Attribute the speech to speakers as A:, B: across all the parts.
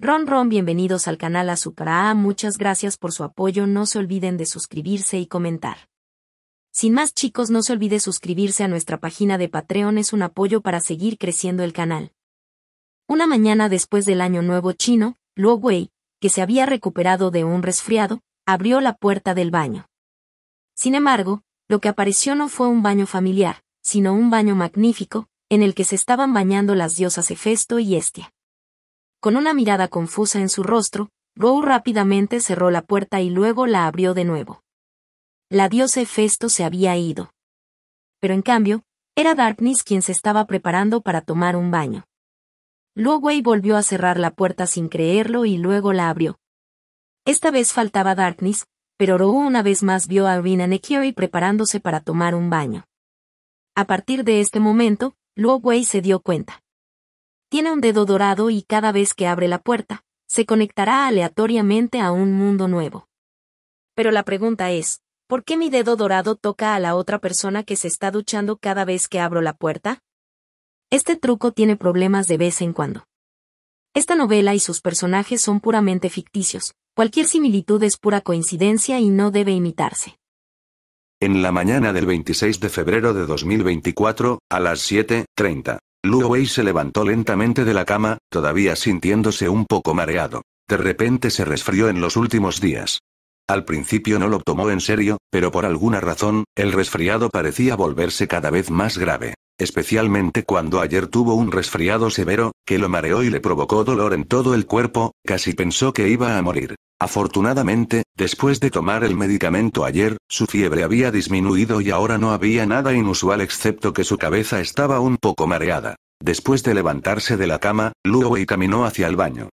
A: Ron Ron bienvenidos al canal Azucra muchas gracias por su apoyo no se olviden de suscribirse y comentar. Sin más chicos no se olvide suscribirse a nuestra página de Patreon es un apoyo para seguir creciendo el canal. Una mañana después del año nuevo chino, Luo Wei, que se había recuperado de un resfriado, abrió la puerta del baño. Sin embargo, lo que apareció no fue un baño familiar, sino un baño magnífico, en el que se estaban bañando las diosas Hefesto y Estia. Con una mirada confusa en su rostro, Rowe rápidamente cerró la puerta y luego la abrió de nuevo. La diosa Hefesto se había ido. Pero en cambio, era Darkness quien se estaba preparando para tomar un baño. Wei volvió a cerrar la puerta sin creerlo y luego la abrió. Esta vez faltaba Darkness, pero Rowe una vez más vio a Rina Nekiri preparándose para tomar un baño. A partir de este momento, Luo Wei se dio cuenta. Tiene un dedo dorado y cada vez que abre la puerta, se conectará aleatoriamente a un mundo nuevo. Pero la pregunta es, ¿por qué mi dedo dorado toca a la otra persona que se está duchando cada vez que abro la puerta? Este truco tiene problemas de vez en cuando. Esta novela y sus personajes son puramente ficticios, cualquier similitud es pura coincidencia y no debe imitarse.
B: En la mañana del 26 de febrero de 2024, a las 7.30, Luo se levantó lentamente de la cama, todavía sintiéndose un poco mareado. De repente se resfrió en los últimos días. Al principio no lo tomó en serio, pero por alguna razón, el resfriado parecía volverse cada vez más grave especialmente cuando ayer tuvo un resfriado severo, que lo mareó y le provocó dolor en todo el cuerpo, casi pensó que iba a morir. Afortunadamente, después de tomar el medicamento ayer, su fiebre había disminuido y ahora no había nada inusual excepto que su cabeza estaba un poco mareada. Después de levantarse de la cama, y caminó hacia el baño.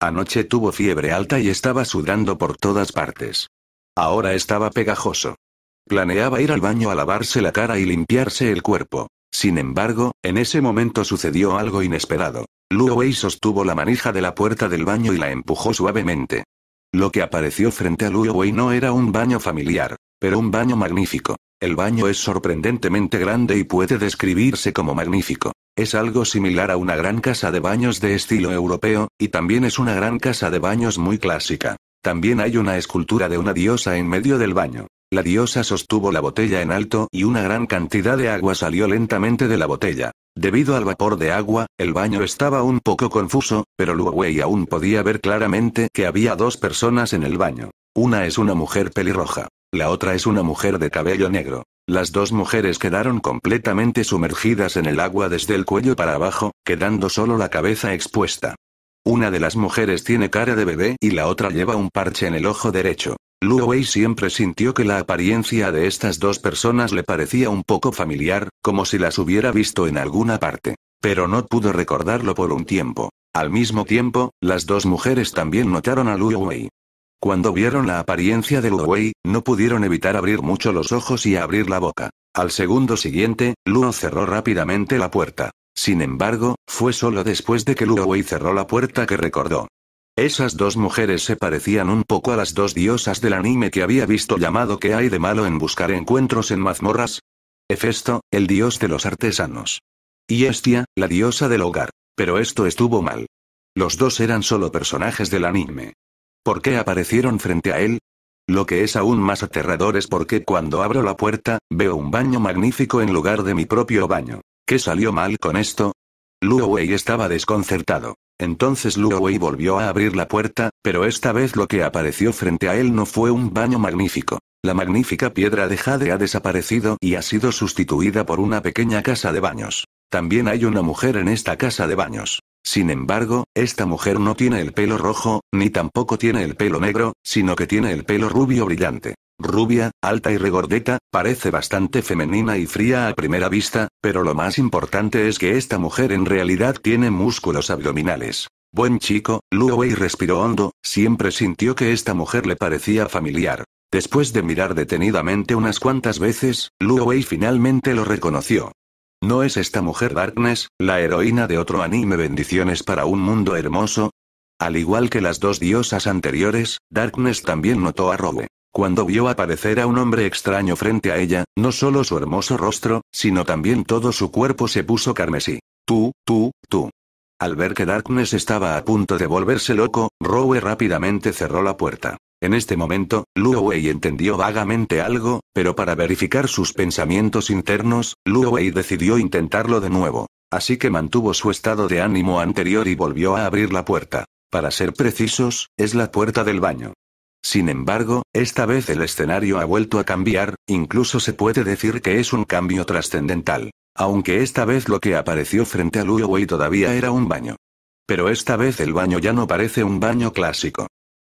B: Anoche tuvo fiebre alta y estaba sudando por todas partes. Ahora estaba pegajoso. Planeaba ir al baño a lavarse la cara y limpiarse el cuerpo. Sin embargo, en ese momento sucedió algo inesperado. Luo Wei sostuvo la manija de la puerta del baño y la empujó suavemente. Lo que apareció frente a Luo Wei no era un baño familiar, pero un baño magnífico. El baño es sorprendentemente grande y puede describirse como magnífico. Es algo similar a una gran casa de baños de estilo europeo, y también es una gran casa de baños muy clásica. También hay una escultura de una diosa en medio del baño. La diosa sostuvo la botella en alto y una gran cantidad de agua salió lentamente de la botella. Debido al vapor de agua, el baño estaba un poco confuso, pero Lu Wei aún podía ver claramente que había dos personas en el baño. Una es una mujer pelirroja. La otra es una mujer de cabello negro. Las dos mujeres quedaron completamente sumergidas en el agua desde el cuello para abajo, quedando solo la cabeza expuesta. Una de las mujeres tiene cara de bebé y la otra lleva un parche en el ojo derecho. Luowei Wei siempre sintió que la apariencia de estas dos personas le parecía un poco familiar, como si las hubiera visto en alguna parte. Pero no pudo recordarlo por un tiempo. Al mismo tiempo, las dos mujeres también notaron a Lu Wei. Cuando vieron la apariencia de Lu Wei, no pudieron evitar abrir mucho los ojos y abrir la boca. Al segundo siguiente, Luo cerró rápidamente la puerta. Sin embargo, fue solo después de que Luo Wei cerró la puerta que recordó. Esas dos mujeres se parecían un poco a las dos diosas del anime que había visto llamado ¿Qué hay de malo en buscar encuentros en mazmorras? Hefesto, el dios de los artesanos. Y Estia, la diosa del hogar. Pero esto estuvo mal. Los dos eran solo personajes del anime. ¿Por qué aparecieron frente a él? Lo que es aún más aterrador es porque cuando abro la puerta, veo un baño magnífico en lugar de mi propio baño. ¿Qué salió mal con esto? Luo Wei estaba desconcertado. Entonces Luo Wei volvió a abrir la puerta, pero esta vez lo que apareció frente a él no fue un baño magnífico. La magnífica piedra de jade ha desaparecido y ha sido sustituida por una pequeña casa de baños. También hay una mujer en esta casa de baños. Sin embargo, esta mujer no tiene el pelo rojo, ni tampoco tiene el pelo negro, sino que tiene el pelo rubio brillante. Rubia, alta y regordeta, parece bastante femenina y fría a primera vista, pero lo más importante es que esta mujer en realidad tiene músculos abdominales. Buen chico, Luo Wei respiró hondo, siempre sintió que esta mujer le parecía familiar. Después de mirar detenidamente unas cuantas veces, Luo Wei finalmente lo reconoció. ¿No es esta mujer Darkness, la heroína de otro anime Bendiciones para un mundo hermoso? Al igual que las dos diosas anteriores, Darkness también notó a Rowe. Cuando vio aparecer a un hombre extraño frente a ella, no solo su hermoso rostro, sino también todo su cuerpo se puso carmesí. Tú, tú, tú. Al ver que Darkness estaba a punto de volverse loco, Rowe rápidamente cerró la puerta. En este momento, Luo Wei entendió vagamente algo, pero para verificar sus pensamientos internos, Luo Wei decidió intentarlo de nuevo. Así que mantuvo su estado de ánimo anterior y volvió a abrir la puerta. Para ser precisos, es la puerta del baño. Sin embargo, esta vez el escenario ha vuelto a cambiar, incluso se puede decir que es un cambio trascendental. Aunque esta vez lo que apareció frente a Luo Wei todavía era un baño. Pero esta vez el baño ya no parece un baño clásico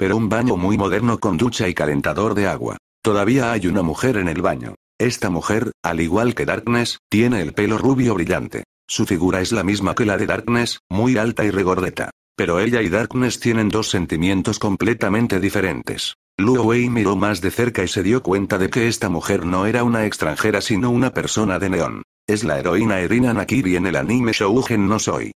B: pero un baño muy moderno con ducha y calentador de agua. Todavía hay una mujer en el baño. Esta mujer, al igual que Darkness, tiene el pelo rubio brillante. Su figura es la misma que la de Darkness, muy alta y regordeta. Pero ella y Darkness tienen dos sentimientos completamente diferentes. Luo Wei miró más de cerca y se dio cuenta de que esta mujer no era una extranjera sino una persona de neón. Es la heroína Erina Nakiri en el anime Shouhen No Soy.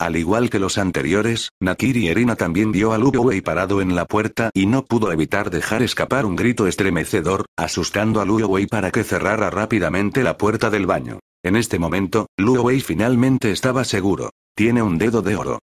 B: Al igual que los anteriores, Nakiri Erina también vio a Wei parado en la puerta y no pudo evitar dejar escapar un grito estremecedor, asustando a Luowei para que cerrara rápidamente la puerta del baño. En este momento, Luowei finalmente estaba seguro. Tiene un dedo de oro.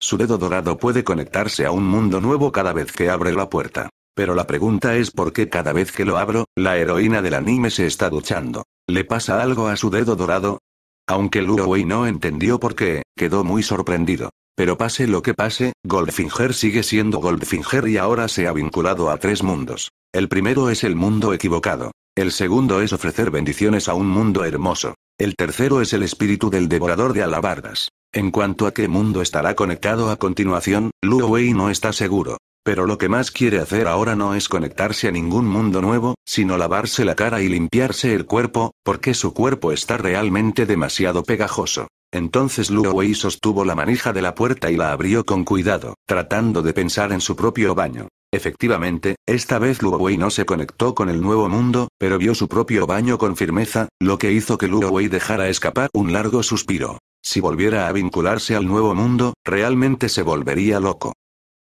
B: Su dedo dorado puede conectarse a un mundo nuevo cada vez que abre la puerta. Pero la pregunta es por qué cada vez que lo abro, la heroína del anime se está duchando. ¿Le pasa algo a su dedo dorado? Aunque Luo Wei no entendió por qué, quedó muy sorprendido. Pero pase lo que pase, Goldfinger sigue siendo Goldfinger y ahora se ha vinculado a tres mundos. El primero es el mundo equivocado. El segundo es ofrecer bendiciones a un mundo hermoso. El tercero es el espíritu del devorador de alabardas. En cuanto a qué mundo estará conectado a continuación, Luo Wei no está seguro. Pero lo que más quiere hacer ahora no es conectarse a ningún mundo nuevo, sino lavarse la cara y limpiarse el cuerpo, porque su cuerpo está realmente demasiado pegajoso. Entonces Luo Wei sostuvo la manija de la puerta y la abrió con cuidado, tratando de pensar en su propio baño. Efectivamente, esta vez Luo Wei no se conectó con el nuevo mundo, pero vio su propio baño con firmeza, lo que hizo que Luo Wei dejara escapar un largo suspiro. Si volviera a vincularse al nuevo mundo, realmente se volvería loco.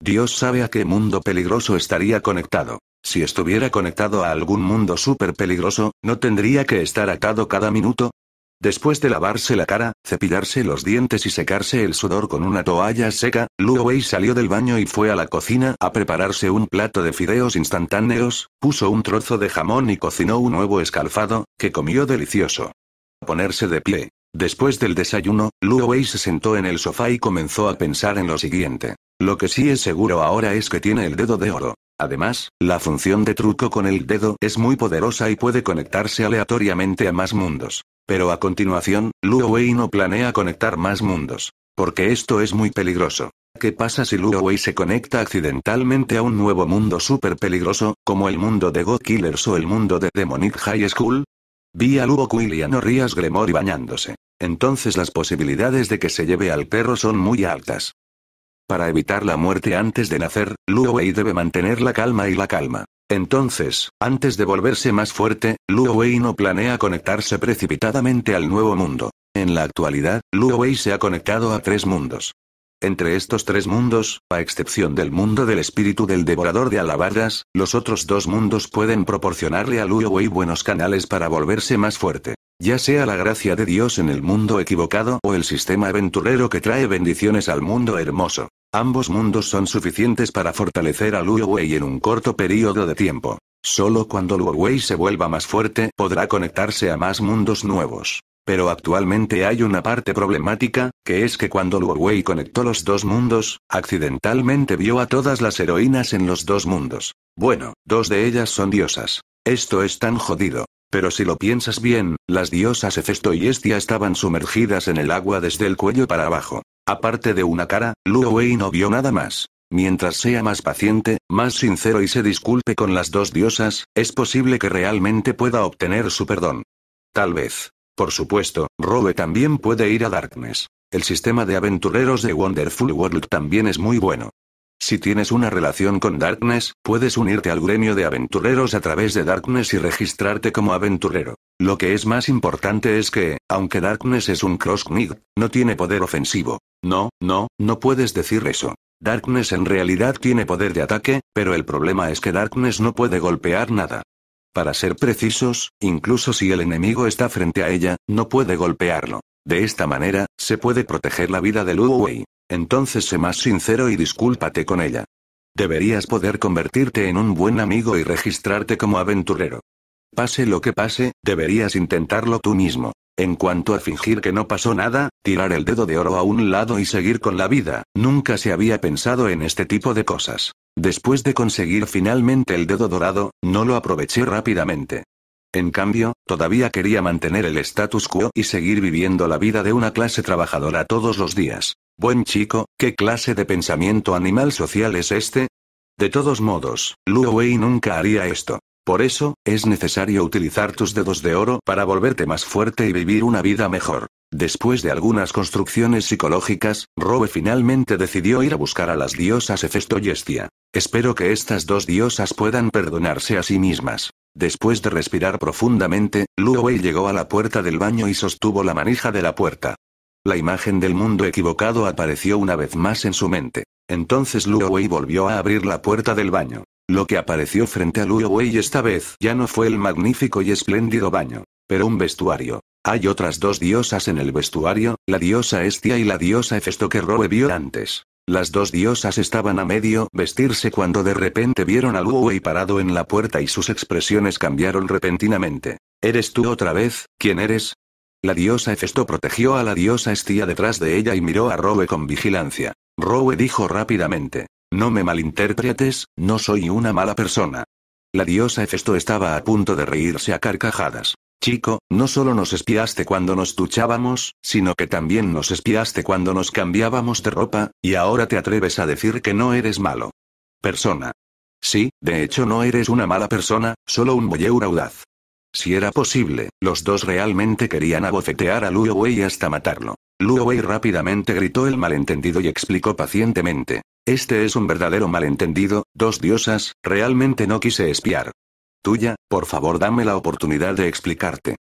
B: Dios sabe a qué mundo peligroso estaría conectado. Si estuviera conectado a algún mundo súper peligroso, ¿no tendría que estar atado cada minuto? Después de lavarse la cara, cepillarse los dientes y secarse el sudor con una toalla seca, Luo Wei salió del baño y fue a la cocina a prepararse un plato de fideos instantáneos, puso un trozo de jamón y cocinó un nuevo escalfado, que comió delicioso. A ponerse de pie. Después del desayuno, Luo Wei se sentó en el sofá y comenzó a pensar en lo siguiente. Lo que sí es seguro ahora es que tiene el dedo de oro. Además, la función de truco con el dedo es muy poderosa y puede conectarse aleatoriamente a más mundos. Pero a continuación, Luo Wei no planea conectar más mundos. Porque esto es muy peligroso. ¿Qué pasa si Luo Wei se conecta accidentalmente a un nuevo mundo súper peligroso, como el mundo de God Killers o el mundo de Demonic High School? Vi a y Quillian Rías Gremory bañándose entonces las posibilidades de que se lleve al perro son muy altas. Para evitar la muerte antes de nacer, Luo Wei debe mantener la calma y la calma. Entonces, antes de volverse más fuerte, Luo Wei no planea conectarse precipitadamente al nuevo mundo. En la actualidad, Luo Wei se ha conectado a tres mundos. Entre estos tres mundos, a excepción del mundo del espíritu del devorador de alabardas, los otros dos mundos pueden proporcionarle a Luo Wei buenos canales para volverse más fuerte. Ya sea la gracia de Dios en el mundo equivocado o el sistema aventurero que trae bendiciones al mundo hermoso. Ambos mundos son suficientes para fortalecer a Luo Wei en un corto periodo de tiempo. Solo cuando Luo Wei se vuelva más fuerte, podrá conectarse a más mundos nuevos. Pero actualmente hay una parte problemática, que es que cuando Luo Wei conectó los dos mundos, accidentalmente vio a todas las heroínas en los dos mundos. Bueno, dos de ellas son diosas. Esto es tan jodido. Pero si lo piensas bien, las diosas Hefesto y Estia estaban sumergidas en el agua desde el cuello para abajo. Aparte de una cara, Luo Wei no vio nada más. Mientras sea más paciente, más sincero y se disculpe con las dos diosas, es posible que realmente pueda obtener su perdón. Tal vez. Por supuesto, Robe también puede ir a Darkness. El sistema de aventureros de Wonderful World también es muy bueno. Si tienes una relación con Darkness, puedes unirte al gremio de aventureros a través de Darkness y registrarte como aventurero. Lo que es más importante es que, aunque Darkness es un cross no tiene poder ofensivo. No, no, no puedes decir eso. Darkness en realidad tiene poder de ataque, pero el problema es que Darkness no puede golpear nada. Para ser precisos, incluso si el enemigo está frente a ella, no puede golpearlo. De esta manera, se puede proteger la vida de Lu Wei. Entonces sé más sincero y discúlpate con ella. Deberías poder convertirte en un buen amigo y registrarte como aventurero. Pase lo que pase, deberías intentarlo tú mismo. En cuanto a fingir que no pasó nada, tirar el dedo de oro a un lado y seguir con la vida, nunca se había pensado en este tipo de cosas. Después de conseguir finalmente el dedo dorado, no lo aproveché rápidamente. En cambio, todavía quería mantener el status quo y seguir viviendo la vida de una clase trabajadora todos los días. Buen chico, ¿qué clase de pensamiento animal social es este? De todos modos, Lu Wei nunca haría esto. Por eso, es necesario utilizar tus dedos de oro para volverte más fuerte y vivir una vida mejor. Después de algunas construcciones psicológicas, Robe finalmente decidió ir a buscar a las diosas Hefesto y Estia. Espero que estas dos diosas puedan perdonarse a sí mismas. Después de respirar profundamente, Luowei llegó a la puerta del baño y sostuvo la manija de la puerta. La imagen del mundo equivocado apareció una vez más en su mente. Entonces Lu volvió a abrir la puerta del baño. Lo que apareció frente a Luowei esta vez ya no fue el magnífico y espléndido baño, pero un vestuario. Hay otras dos diosas en el vestuario, la diosa Estia y la diosa Hefesto que Roe vio antes. Las dos diosas estaban a medio vestirse cuando de repente vieron a Luowei parado en la puerta y sus expresiones cambiaron repentinamente. ¿Eres tú otra vez? ¿Quién eres? La diosa Hefesto protegió a la diosa Estia detrás de ella y miró a Roe con vigilancia. Roe dijo rápidamente. No me malinterpretes, no soy una mala persona. La diosa Hefesto estaba a punto de reírse a carcajadas. Chico, no solo nos espiaste cuando nos duchábamos, sino que también nos espiaste cuando nos cambiábamos de ropa, y ahora te atreves a decir que no eres malo. Persona. Sí, de hecho no eres una mala persona, solo un boyeur audaz. Si era posible, los dos realmente querían abofetear a Luo Wei hasta matarlo. Luowei rápidamente gritó el malentendido y explicó pacientemente. Este es un verdadero malentendido, dos diosas, realmente no quise espiar tuya, por favor dame la oportunidad de explicarte.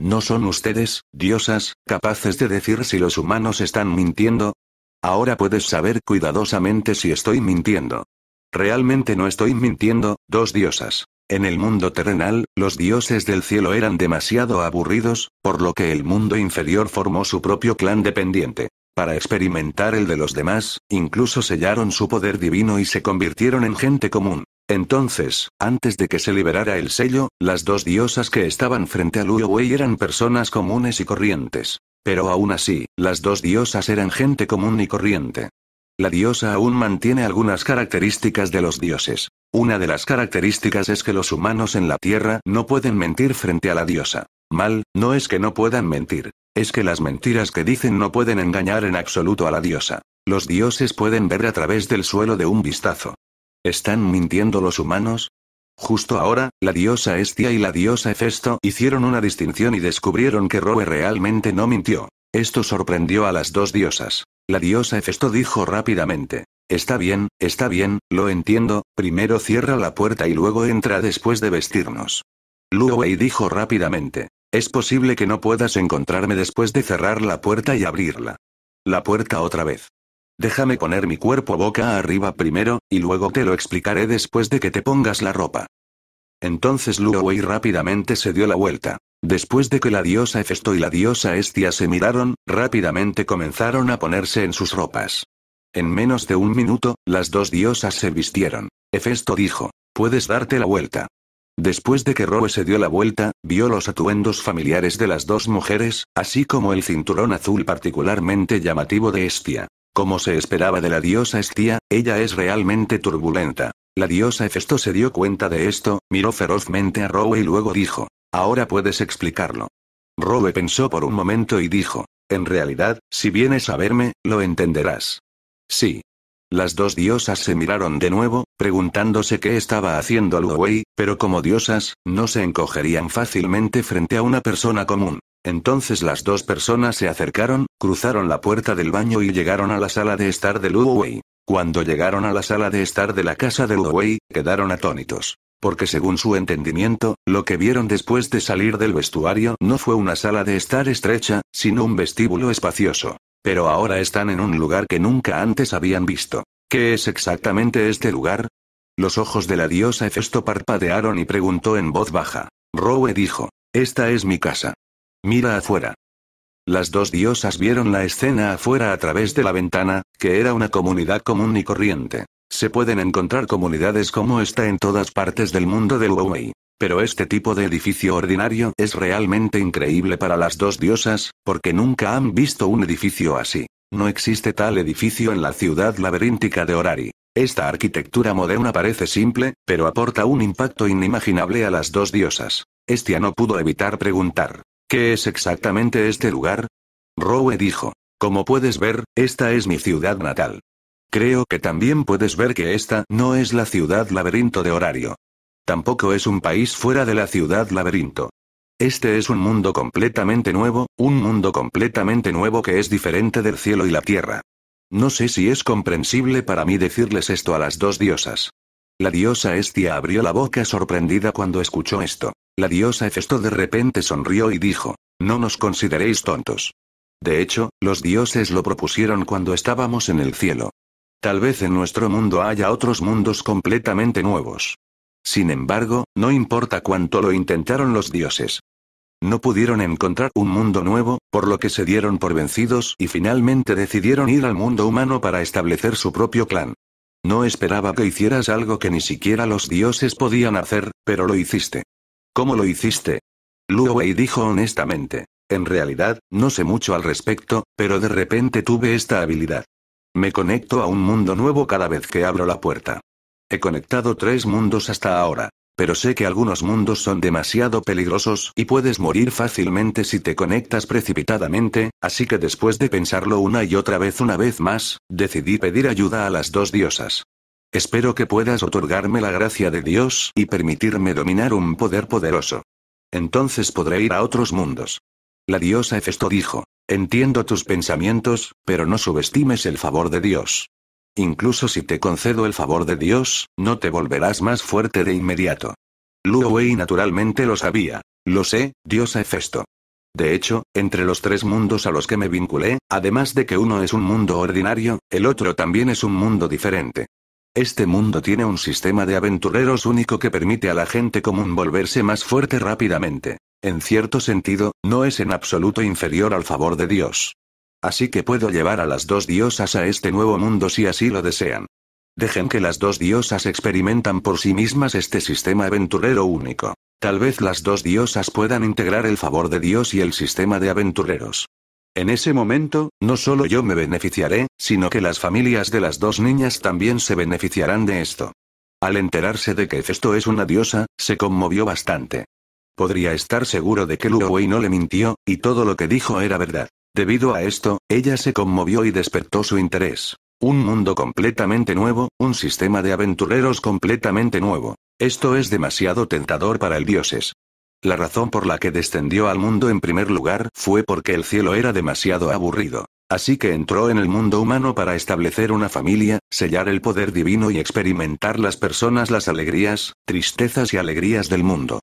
B: ¿No son ustedes, diosas, capaces de decir si los humanos están mintiendo? Ahora puedes saber cuidadosamente si estoy mintiendo. Realmente no estoy mintiendo, dos diosas. En el mundo terrenal, los dioses del cielo eran demasiado aburridos, por lo que el mundo inferior formó su propio clan dependiente. Para experimentar el de los demás, incluso sellaron su poder divino y se convirtieron en gente común. Entonces, antes de que se liberara el sello, las dos diosas que estaban frente a Luo Wei eran personas comunes y corrientes. Pero aún así, las dos diosas eran gente común y corriente. La diosa aún mantiene algunas características de los dioses. Una de las características es que los humanos en la Tierra no pueden mentir frente a la diosa. Mal, no es que no puedan mentir, es que las mentiras que dicen no pueden engañar en absoluto a la diosa. Los dioses pueden ver a través del suelo de un vistazo. ¿Están mintiendo los humanos? Justo ahora, la diosa Estia y la diosa Hefesto hicieron una distinción y descubrieron que Roe realmente no mintió. Esto sorprendió a las dos diosas. La diosa Hefesto dijo rápidamente. Está bien, está bien, lo entiendo, primero cierra la puerta y luego entra después de vestirnos. Luo dijo rápidamente. Es posible que no puedas encontrarme después de cerrar la puerta y abrirla. La puerta otra vez. Déjame poner mi cuerpo boca arriba primero, y luego te lo explicaré después de que te pongas la ropa. Entonces Luowei rápidamente se dio la vuelta. Después de que la diosa Hefesto y la diosa Estia se miraron, rápidamente comenzaron a ponerse en sus ropas. En menos de un minuto, las dos diosas se vistieron. Hefesto dijo, puedes darte la vuelta. Después de que Rowe se dio la vuelta, vio los atuendos familiares de las dos mujeres, así como el cinturón azul particularmente llamativo de Estia. Como se esperaba de la diosa Estia, ella es realmente turbulenta. La diosa Hefesto se dio cuenta de esto, miró ferozmente a Roe y luego dijo, ahora puedes explicarlo. Rowe pensó por un momento y dijo, en realidad, si vienes a verme, lo entenderás. Sí. Las dos diosas se miraron de nuevo, preguntándose qué estaba haciendo Wei, pero como diosas, no se encogerían fácilmente frente a una persona común. Entonces las dos personas se acercaron, cruzaron la puerta del baño y llegaron a la sala de estar de Luowei. Cuando llegaron a la sala de estar de la casa de Wei, quedaron atónitos. Porque según su entendimiento, lo que vieron después de salir del vestuario no fue una sala de estar estrecha, sino un vestíbulo espacioso. Pero ahora están en un lugar que nunca antes habían visto. ¿Qué es exactamente este lugar? Los ojos de la diosa Hefesto parpadearon y preguntó en voz baja. Rowe dijo, Esta es mi casa. Mira afuera. Las dos diosas vieron la escena afuera a través de la ventana, que era una comunidad común y corriente. Se pueden encontrar comunidades como esta en todas partes del mundo del Huawei. Pero este tipo de edificio ordinario es realmente increíble para las dos diosas, porque nunca han visto un edificio así. No existe tal edificio en la ciudad laberíntica de Horari. Esta arquitectura moderna parece simple, pero aporta un impacto inimaginable a las dos diosas. Estia no pudo evitar preguntar. ¿Qué es exactamente este lugar? Rowe dijo. Como puedes ver, esta es mi ciudad natal. Creo que también puedes ver que esta no es la ciudad laberinto de horario. Tampoco es un país fuera de la ciudad laberinto. Este es un mundo completamente nuevo, un mundo completamente nuevo que es diferente del cielo y la tierra. No sé si es comprensible para mí decirles esto a las dos diosas. La diosa Estia abrió la boca sorprendida cuando escuchó esto. La diosa Hefesto de repente sonrió y dijo, no nos consideréis tontos. De hecho, los dioses lo propusieron cuando estábamos en el cielo. Tal vez en nuestro mundo haya otros mundos completamente nuevos. Sin embargo, no importa cuánto lo intentaron los dioses. No pudieron encontrar un mundo nuevo, por lo que se dieron por vencidos y finalmente decidieron ir al mundo humano para establecer su propio clan. No esperaba que hicieras algo que ni siquiera los dioses podían hacer, pero lo hiciste. ¿Cómo lo hiciste? Luo dijo honestamente. En realidad, no sé mucho al respecto, pero de repente tuve esta habilidad. Me conecto a un mundo nuevo cada vez que abro la puerta. He conectado tres mundos hasta ahora. Pero sé que algunos mundos son demasiado peligrosos y puedes morir fácilmente si te conectas precipitadamente, así que después de pensarlo una y otra vez una vez más, decidí pedir ayuda a las dos diosas. Espero que puedas otorgarme la gracia de Dios y permitirme dominar un poder poderoso. Entonces podré ir a otros mundos. La diosa Hefesto dijo, entiendo tus pensamientos, pero no subestimes el favor de Dios. Incluso si te concedo el favor de Dios, no te volverás más fuerte de inmediato. Luo naturalmente lo sabía. Lo sé, diosa Hefesto. De hecho, entre los tres mundos a los que me vinculé, además de que uno es un mundo ordinario, el otro también es un mundo diferente. Este mundo tiene un sistema de aventureros único que permite a la gente común volverse más fuerte rápidamente. En cierto sentido, no es en absoluto inferior al favor de Dios. Así que puedo llevar a las dos diosas a este nuevo mundo si así lo desean. Dejen que las dos diosas experimentan por sí mismas este sistema aventurero único. Tal vez las dos diosas puedan integrar el favor de Dios y el sistema de aventureros. En ese momento, no solo yo me beneficiaré, sino que las familias de las dos niñas también se beneficiarán de esto. Al enterarse de que Festo es una diosa, se conmovió bastante. Podría estar seguro de que Luowei no le mintió, y todo lo que dijo era verdad. Debido a esto, ella se conmovió y despertó su interés. Un mundo completamente nuevo, un sistema de aventureros completamente nuevo. Esto es demasiado tentador para el dioses. La razón por la que descendió al mundo en primer lugar fue porque el cielo era demasiado aburrido. Así que entró en el mundo humano para establecer una familia, sellar el poder divino y experimentar las personas las alegrías, tristezas y alegrías del mundo.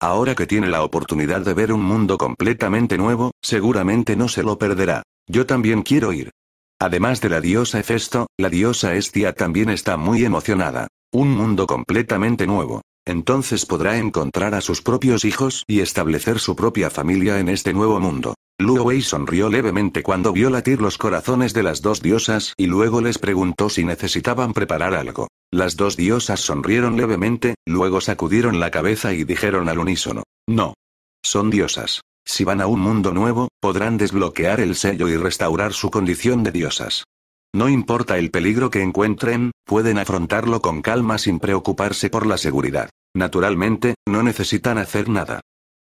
B: Ahora que tiene la oportunidad de ver un mundo completamente nuevo, seguramente no se lo perderá. Yo también quiero ir. Además de la diosa Hefesto, la diosa Estia también está muy emocionada. Un mundo completamente nuevo. Entonces podrá encontrar a sus propios hijos y establecer su propia familia en este nuevo mundo. Luo Wei sonrió levemente cuando vio latir los corazones de las dos diosas y luego les preguntó si necesitaban preparar algo. Las dos diosas sonrieron levemente, luego sacudieron la cabeza y dijeron al unísono, no. Son diosas. Si van a un mundo nuevo, podrán desbloquear el sello y restaurar su condición de diosas. No importa el peligro que encuentren, pueden afrontarlo con calma sin preocuparse por la seguridad. Naturalmente, no necesitan hacer nada.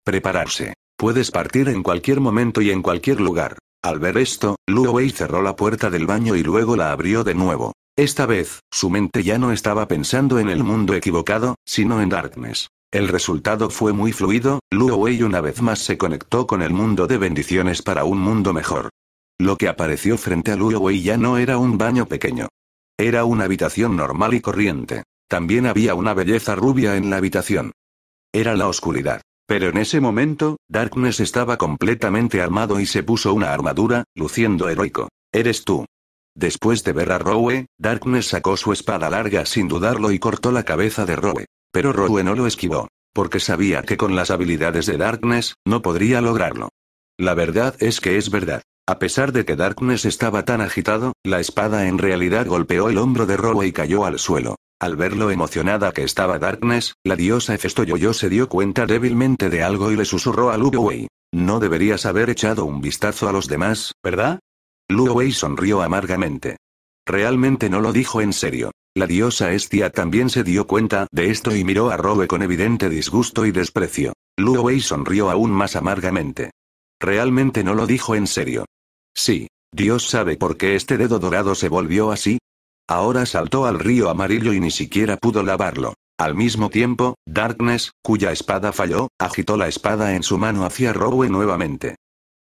B: Prepararse. Puedes partir en cualquier momento y en cualquier lugar. Al ver esto, Luo Wei cerró la puerta del baño y luego la abrió de nuevo. Esta vez, su mente ya no estaba pensando en el mundo equivocado, sino en Darkness. El resultado fue muy fluido, Luo Wei una vez más se conectó con el mundo de bendiciones para un mundo mejor. Lo que apareció frente a Wei ya no era un baño pequeño. Era una habitación normal y corriente. También había una belleza rubia en la habitación. Era la oscuridad. Pero en ese momento, Darkness estaba completamente armado y se puso una armadura, luciendo heroico. Eres tú. Después de ver a Rowe, Darkness sacó su espada larga sin dudarlo y cortó la cabeza de Rowe. Pero Rowe no lo esquivó, porque sabía que con las habilidades de Darkness, no podría lograrlo. La verdad es que es verdad. A pesar de que Darkness estaba tan agitado, la espada en realidad golpeó el hombro de Rowe y cayó al suelo. Al ver lo emocionada que estaba Darkness, la diosa Festoyoyo se dio cuenta débilmente de algo y le susurró a Luowei. No deberías haber echado un vistazo a los demás, ¿verdad? Luowei sonrió amargamente. Realmente no lo dijo en serio. La diosa Estia también se dio cuenta de esto y miró a Rowe con evidente disgusto y desprecio. Luowei sonrió aún más amargamente. Realmente no lo dijo en serio. Sí, Dios sabe por qué este dedo dorado se volvió así. Ahora saltó al río amarillo y ni siquiera pudo lavarlo. Al mismo tiempo, Darkness, cuya espada falló, agitó la espada en su mano hacia Rowe nuevamente.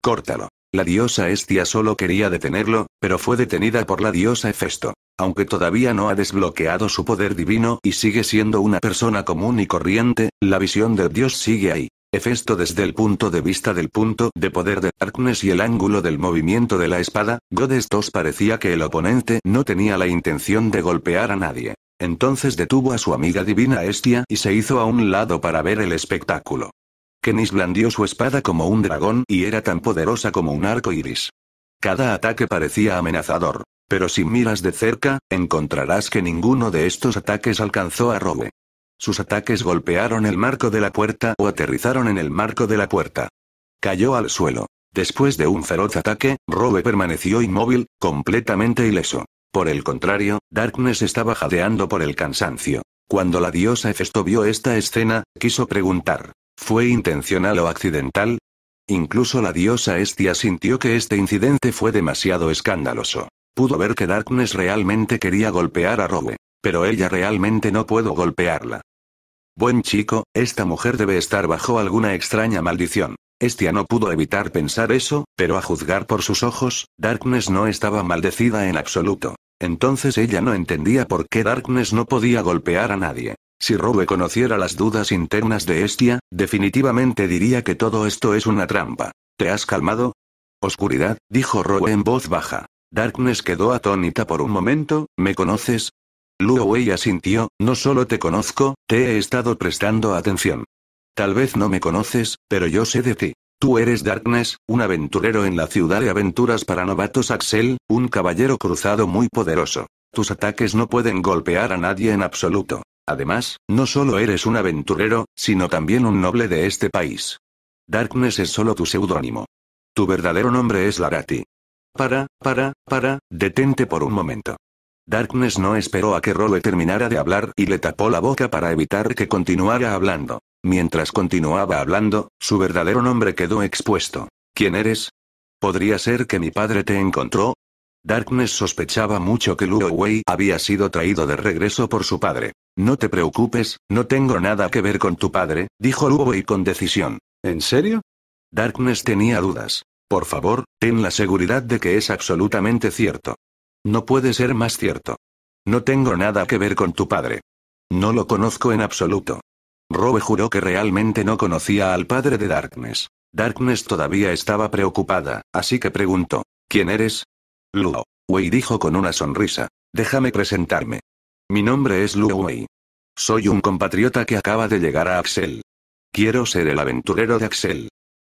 B: Córtalo. La diosa Estia solo quería detenerlo, pero fue detenida por la diosa Hefesto. Aunque todavía no ha desbloqueado su poder divino y sigue siendo una persona común y corriente, la visión de Dios sigue ahí. Hefesto desde el punto de vista del punto de poder de Darkness y el ángulo del movimiento de la espada, Godestos parecía que el oponente no tenía la intención de golpear a nadie. Entonces detuvo a su amiga divina Estia y se hizo a un lado para ver el espectáculo. Kenis blandió su espada como un dragón y era tan poderosa como un arco iris. Cada ataque parecía amenazador. Pero si miras de cerca, encontrarás que ninguno de estos ataques alcanzó a Rowe. Sus ataques golpearon el marco de la puerta o aterrizaron en el marco de la puerta. Cayó al suelo. Después de un feroz ataque, Robe permaneció inmóvil, completamente ileso. Por el contrario, Darkness estaba jadeando por el cansancio. Cuando la diosa Hefesto vio esta escena, quiso preguntar, ¿fue intencional o accidental? Incluso la diosa Estia sintió que este incidente fue demasiado escandaloso. Pudo ver que Darkness realmente quería golpear a Robe, pero ella realmente no pudo golpearla. Buen chico, esta mujer debe estar bajo alguna extraña maldición. Estia no pudo evitar pensar eso, pero a juzgar por sus ojos, Darkness no estaba maldecida en absoluto. Entonces ella no entendía por qué Darkness no podía golpear a nadie. Si Rowe conociera las dudas internas de Estia, definitivamente diría que todo esto es una trampa. ¿Te has calmado? Oscuridad, dijo Rowe en voz baja. Darkness quedó atónita por un momento, ¿me conoces? Luo Wei asintió, no solo te conozco, te he estado prestando atención. Tal vez no me conoces, pero yo sé de ti. Tú eres Darkness, un aventurero en la ciudad de aventuras para novatos Axel, un caballero cruzado muy poderoso. Tus ataques no pueden golpear a nadie en absoluto. Además, no solo eres un aventurero, sino también un noble de este país. Darkness es solo tu seudónimo. Tu verdadero nombre es Larati. Para, para, para, detente por un momento. Darkness no esperó a que Role terminara de hablar y le tapó la boca para evitar que continuara hablando. Mientras continuaba hablando, su verdadero nombre quedó expuesto. ¿Quién eres? ¿Podría ser que mi padre te encontró? Darkness sospechaba mucho que Luo Wei había sido traído de regreso por su padre. No te preocupes, no tengo nada que ver con tu padre, dijo Luo Wei con decisión. ¿En serio? Darkness tenía dudas. Por favor, ten la seguridad de que es absolutamente cierto. No puede ser más cierto. No tengo nada que ver con tu padre. No lo conozco en absoluto. Robe juró que realmente no conocía al padre de Darkness. Darkness todavía estaba preocupada, así que preguntó, ¿quién eres? Luo. Wei dijo con una sonrisa, déjame presentarme. Mi nombre es Luo Wei. Soy un compatriota que acaba de llegar a Axel. Quiero ser el aventurero de Axel.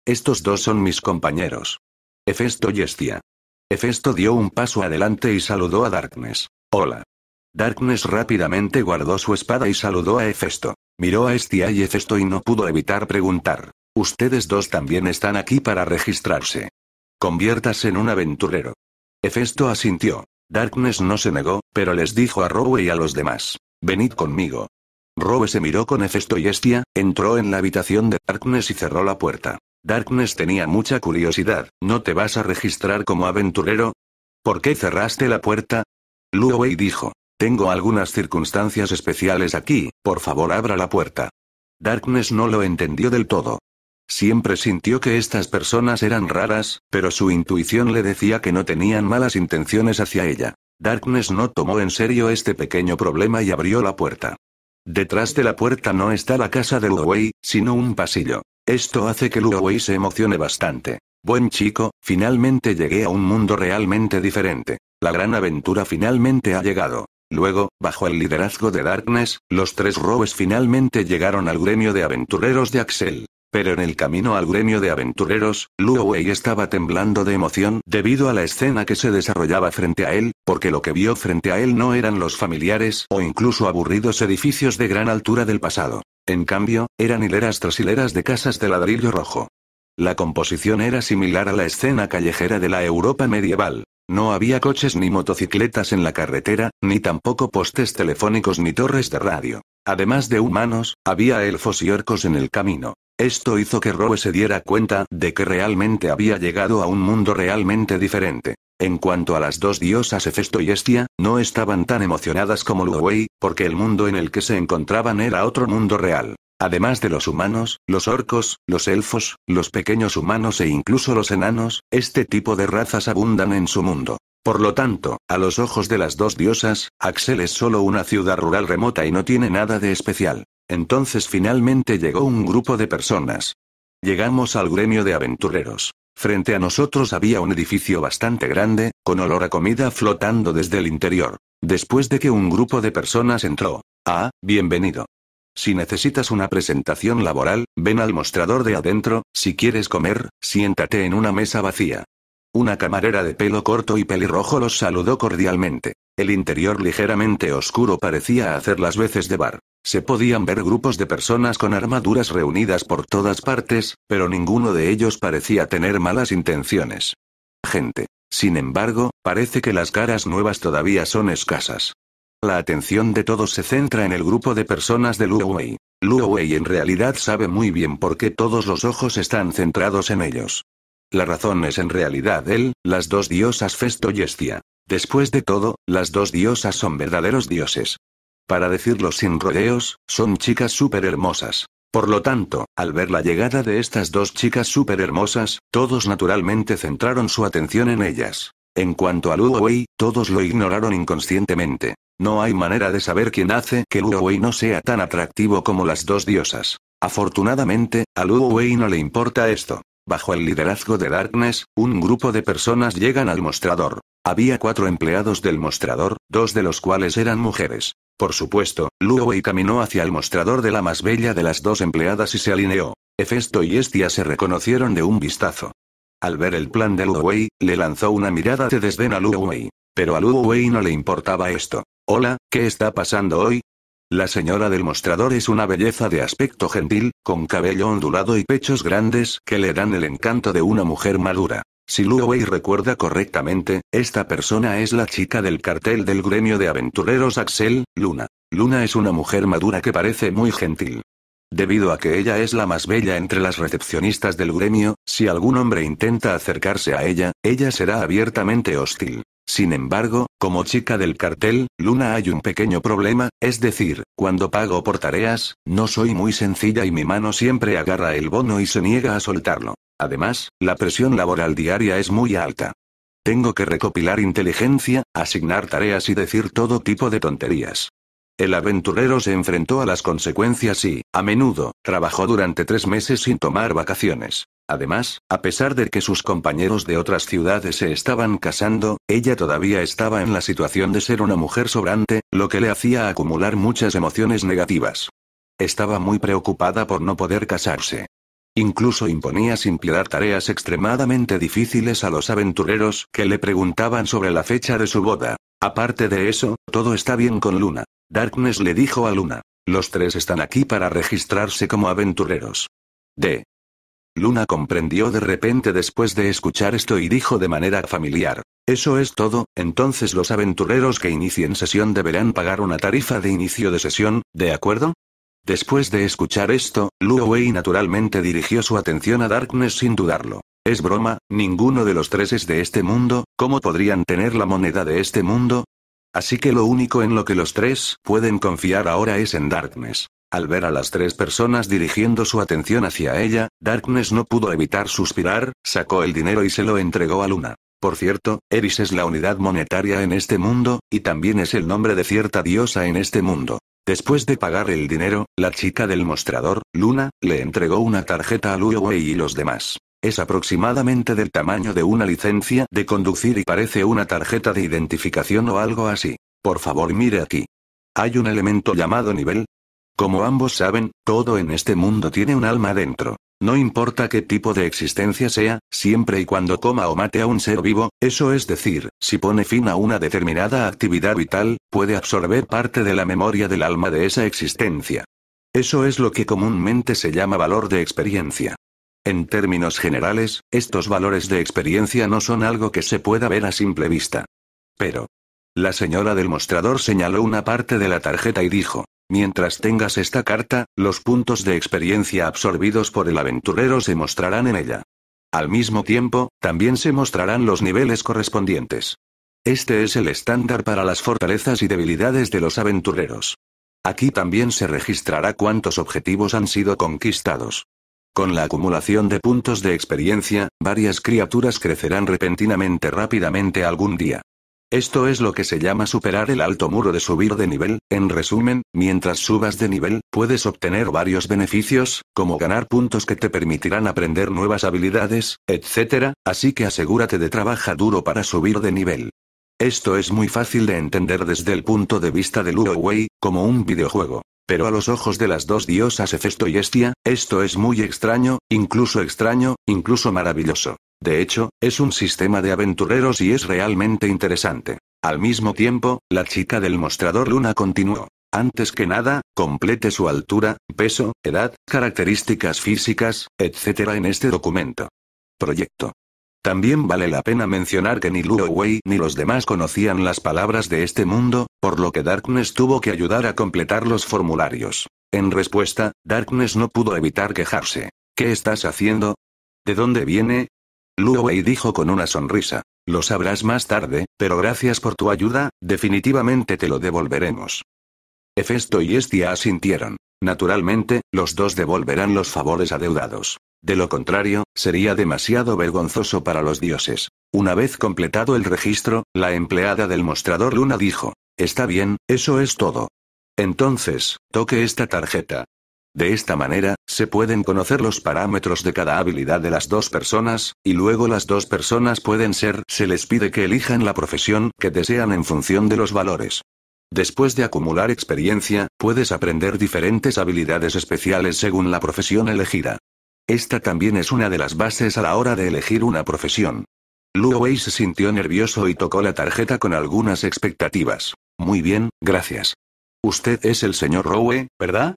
B: Estos dos son mis compañeros. Efesto y Estia. Hefesto dio un paso adelante y saludó a Darkness. Hola. Darkness rápidamente guardó su espada y saludó a Hefesto. Miró a Estia y Hefesto y no pudo evitar preguntar. Ustedes dos también están aquí para registrarse. Conviértase en un aventurero. Hefesto asintió. Darkness no se negó, pero les dijo a Rowe y a los demás. Venid conmigo. Rowe se miró con Hefesto y Estia, entró en la habitación de Darkness y cerró la puerta. Darkness tenía mucha curiosidad, ¿no te vas a registrar como aventurero? ¿Por qué cerraste la puerta? Luowei dijo, tengo algunas circunstancias especiales aquí, por favor abra la puerta. Darkness no lo entendió del todo. Siempre sintió que estas personas eran raras, pero su intuición le decía que no tenían malas intenciones hacia ella. Darkness no tomó en serio este pequeño problema y abrió la puerta. Detrás de la puerta no está la casa de Wei, sino un pasillo. Esto hace que Luowei se emocione bastante. Buen chico, finalmente llegué a un mundo realmente diferente. La gran aventura finalmente ha llegado. Luego, bajo el liderazgo de Darkness, los tres robes finalmente llegaron al gremio de aventureros de Axel. Pero en el camino al gremio de aventureros, Luowei estaba temblando de emoción debido a la escena que se desarrollaba frente a él, porque lo que vio frente a él no eran los familiares o incluso aburridos edificios de gran altura del pasado. En cambio, eran hileras tras hileras de casas de ladrillo rojo. La composición era similar a la escena callejera de la Europa medieval. No había coches ni motocicletas en la carretera, ni tampoco postes telefónicos ni torres de radio. Además de humanos, había elfos y orcos en el camino. Esto hizo que Roe se diera cuenta de que realmente había llegado a un mundo realmente diferente. En cuanto a las dos diosas Hefesto y Estia, no estaban tan emocionadas como Luowei, porque el mundo en el que se encontraban era otro mundo real. Además de los humanos, los orcos, los elfos, los pequeños humanos e incluso los enanos, este tipo de razas abundan en su mundo. Por lo tanto, a los ojos de las dos diosas, Axel es solo una ciudad rural remota y no tiene nada de especial. Entonces finalmente llegó un grupo de personas. Llegamos al gremio de aventureros. Frente a nosotros había un edificio bastante grande, con olor a comida flotando desde el interior. Después de que un grupo de personas entró. Ah, bienvenido. Si necesitas una presentación laboral, ven al mostrador de adentro, si quieres comer, siéntate en una mesa vacía. Una camarera de pelo corto y pelirrojo los saludó cordialmente. El interior ligeramente oscuro parecía hacer las veces de bar. Se podían ver grupos de personas con armaduras reunidas por todas partes, pero ninguno de ellos parecía tener malas intenciones. Gente. Sin embargo, parece que las caras nuevas todavía son escasas. La atención de todos se centra en el grupo de personas de Luowei. Luowei en realidad sabe muy bien por qué todos los ojos están centrados en ellos. La razón es en realidad él, las dos diosas Festo y Estia. Después de todo, las dos diosas son verdaderos dioses. Para decirlo sin rodeos, son chicas súper hermosas. Por lo tanto, al ver la llegada de estas dos chicas súper hermosas, todos naturalmente centraron su atención en ellas. En cuanto a Luo Wei, todos lo ignoraron inconscientemente. No hay manera de saber quién hace que Luo Wei no sea tan atractivo como las dos diosas. Afortunadamente, a Luo Wei no le importa esto. Bajo el liderazgo de Darkness, un grupo de personas llegan al mostrador. Había cuatro empleados del mostrador, dos de los cuales eran mujeres. Por supuesto, Wei caminó hacia el mostrador de la más bella de las dos empleadas y se alineó. Hefesto y Estia se reconocieron de un vistazo. Al ver el plan de Wei, le lanzó una mirada de desdén a Wei. Pero a Wei no le importaba esto. Hola, ¿qué está pasando hoy? La señora del mostrador es una belleza de aspecto gentil, con cabello ondulado y pechos grandes que le dan el encanto de una mujer madura. Si Luowei recuerda correctamente, esta persona es la chica del cartel del gremio de aventureros Axel, Luna. Luna es una mujer madura que parece muy gentil. Debido a que ella es la más bella entre las recepcionistas del gremio, si algún hombre intenta acercarse a ella, ella será abiertamente hostil. Sin embargo, como chica del cartel, Luna hay un pequeño problema, es decir, cuando pago por tareas, no soy muy sencilla y mi mano siempre agarra el bono y se niega a soltarlo. Además, la presión laboral diaria es muy alta. Tengo que recopilar inteligencia, asignar tareas y decir todo tipo de tonterías. El aventurero se enfrentó a las consecuencias y, a menudo, trabajó durante tres meses sin tomar vacaciones. Además, a pesar de que sus compañeros de otras ciudades se estaban casando, ella todavía estaba en la situación de ser una mujer sobrante, lo que le hacía acumular muchas emociones negativas. Estaba muy preocupada por no poder casarse. Incluso imponía sin piedad tareas extremadamente difíciles a los aventureros que le preguntaban sobre la fecha de su boda. Aparte de eso, todo está bien con Luna. Darkness le dijo a Luna. Los tres están aquí para registrarse como aventureros. D. Luna comprendió de repente después de escuchar esto y dijo de manera familiar. Eso es todo, entonces los aventureros que inicien sesión deberán pagar una tarifa de inicio de sesión, ¿de acuerdo? Después de escuchar esto, Luo Wei naturalmente dirigió su atención a Darkness sin dudarlo. Es broma, ninguno de los tres es de este mundo, ¿cómo podrían tener la moneda de este mundo? Así que lo único en lo que los tres pueden confiar ahora es en Darkness. Al ver a las tres personas dirigiendo su atención hacia ella, Darkness no pudo evitar suspirar, sacó el dinero y se lo entregó a Luna. Por cierto, Eris es la unidad monetaria en este mundo, y también es el nombre de cierta diosa en este mundo. Después de pagar el dinero, la chica del mostrador, Luna, le entregó una tarjeta a Wei y los demás. Es aproximadamente del tamaño de una licencia de conducir y parece una tarjeta de identificación o algo así. Por favor, mire aquí. Hay un elemento llamado nivel. Como ambos saben, todo en este mundo tiene un alma dentro. No importa qué tipo de existencia sea, siempre y cuando coma o mate a un ser vivo, eso es decir, si pone fin a una determinada actividad vital, puede absorber parte de la memoria del alma de esa existencia. Eso es lo que comúnmente se llama valor de experiencia. En términos generales, estos valores de experiencia no son algo que se pueda ver a simple vista. Pero. La señora del mostrador señaló una parte de la tarjeta y dijo, Mientras tengas esta carta, los puntos de experiencia absorbidos por el aventurero se mostrarán en ella. Al mismo tiempo, también se mostrarán los niveles correspondientes. Este es el estándar para las fortalezas y debilidades de los aventureros. Aquí también se registrará cuántos objetivos han sido conquistados. Con la acumulación de puntos de experiencia, varias criaturas crecerán repentinamente rápidamente algún día. Esto es lo que se llama superar el alto muro de subir de nivel, en resumen, mientras subas de nivel, puedes obtener varios beneficios, como ganar puntos que te permitirán aprender nuevas habilidades, etc., así que asegúrate de trabajar duro para subir de nivel. Esto es muy fácil de entender desde el punto de vista de Uruguay, como un videojuego. Pero a los ojos de las dos diosas Hefesto y Estia, esto es muy extraño, incluso extraño, incluso maravilloso. De hecho, es un sistema de aventureros y es realmente interesante. Al mismo tiempo, la chica del mostrador Luna continuó. Antes que nada, complete su altura, peso, edad, características físicas, etc. en este documento. Proyecto. También vale la pena mencionar que ni Luo Wei ni los demás conocían las palabras de este mundo, por lo que Darkness tuvo que ayudar a completar los formularios. En respuesta, Darkness no pudo evitar quejarse. ¿Qué estás haciendo? ¿De dónde viene? Luo dijo con una sonrisa. Lo sabrás más tarde, pero gracias por tu ayuda, definitivamente te lo devolveremos. Hefesto y Estia asintieron. Naturalmente, los dos devolverán los favores adeudados. De lo contrario, sería demasiado vergonzoso para los dioses. Una vez completado el registro, la empleada del mostrador Luna dijo, Está bien, eso es todo. Entonces, toque esta tarjeta. De esta manera, se pueden conocer los parámetros de cada habilidad de las dos personas, y luego las dos personas pueden ser, se les pide que elijan la profesión que desean en función de los valores. Después de acumular experiencia, puedes aprender diferentes habilidades especiales según la profesión elegida. Esta también es una de las bases a la hora de elegir una profesión. Luo se sintió nervioso y tocó la tarjeta con algunas expectativas. Muy bien, gracias. Usted es el señor Rowe, ¿verdad?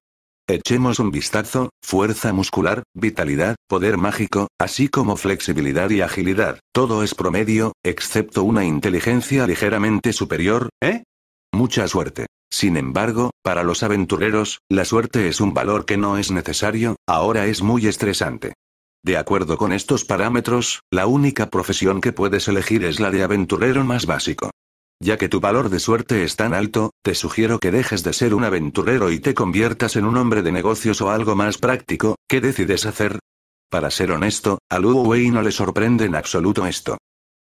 B: Echemos un vistazo, fuerza muscular, vitalidad, poder mágico, así como flexibilidad y agilidad, todo es promedio, excepto una inteligencia ligeramente superior, ¿eh? Mucha suerte. Sin embargo, para los aventureros, la suerte es un valor que no es necesario, ahora es muy estresante. De acuerdo con estos parámetros, la única profesión que puedes elegir es la de aventurero más básico. Ya que tu valor de suerte es tan alto, te sugiero que dejes de ser un aventurero y te conviertas en un hombre de negocios o algo más práctico, ¿qué decides hacer? Para ser honesto, a Lu Wei no le sorprende en absoluto esto.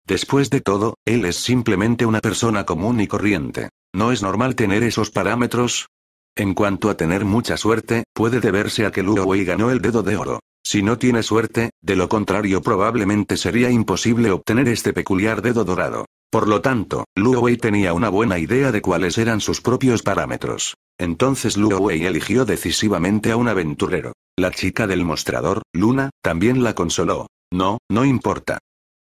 B: Después de todo, él es simplemente una persona común y corriente. ¿No es normal tener esos parámetros? En cuanto a tener mucha suerte, puede deberse a que Lu Wei ganó el dedo de oro. Si no tiene suerte, de lo contrario probablemente sería imposible obtener este peculiar dedo dorado. Por lo tanto, Luo Wei tenía una buena idea de cuáles eran sus propios parámetros. Entonces Luo Wei eligió decisivamente a un aventurero. La chica del mostrador, Luna, también la consoló. No, no importa.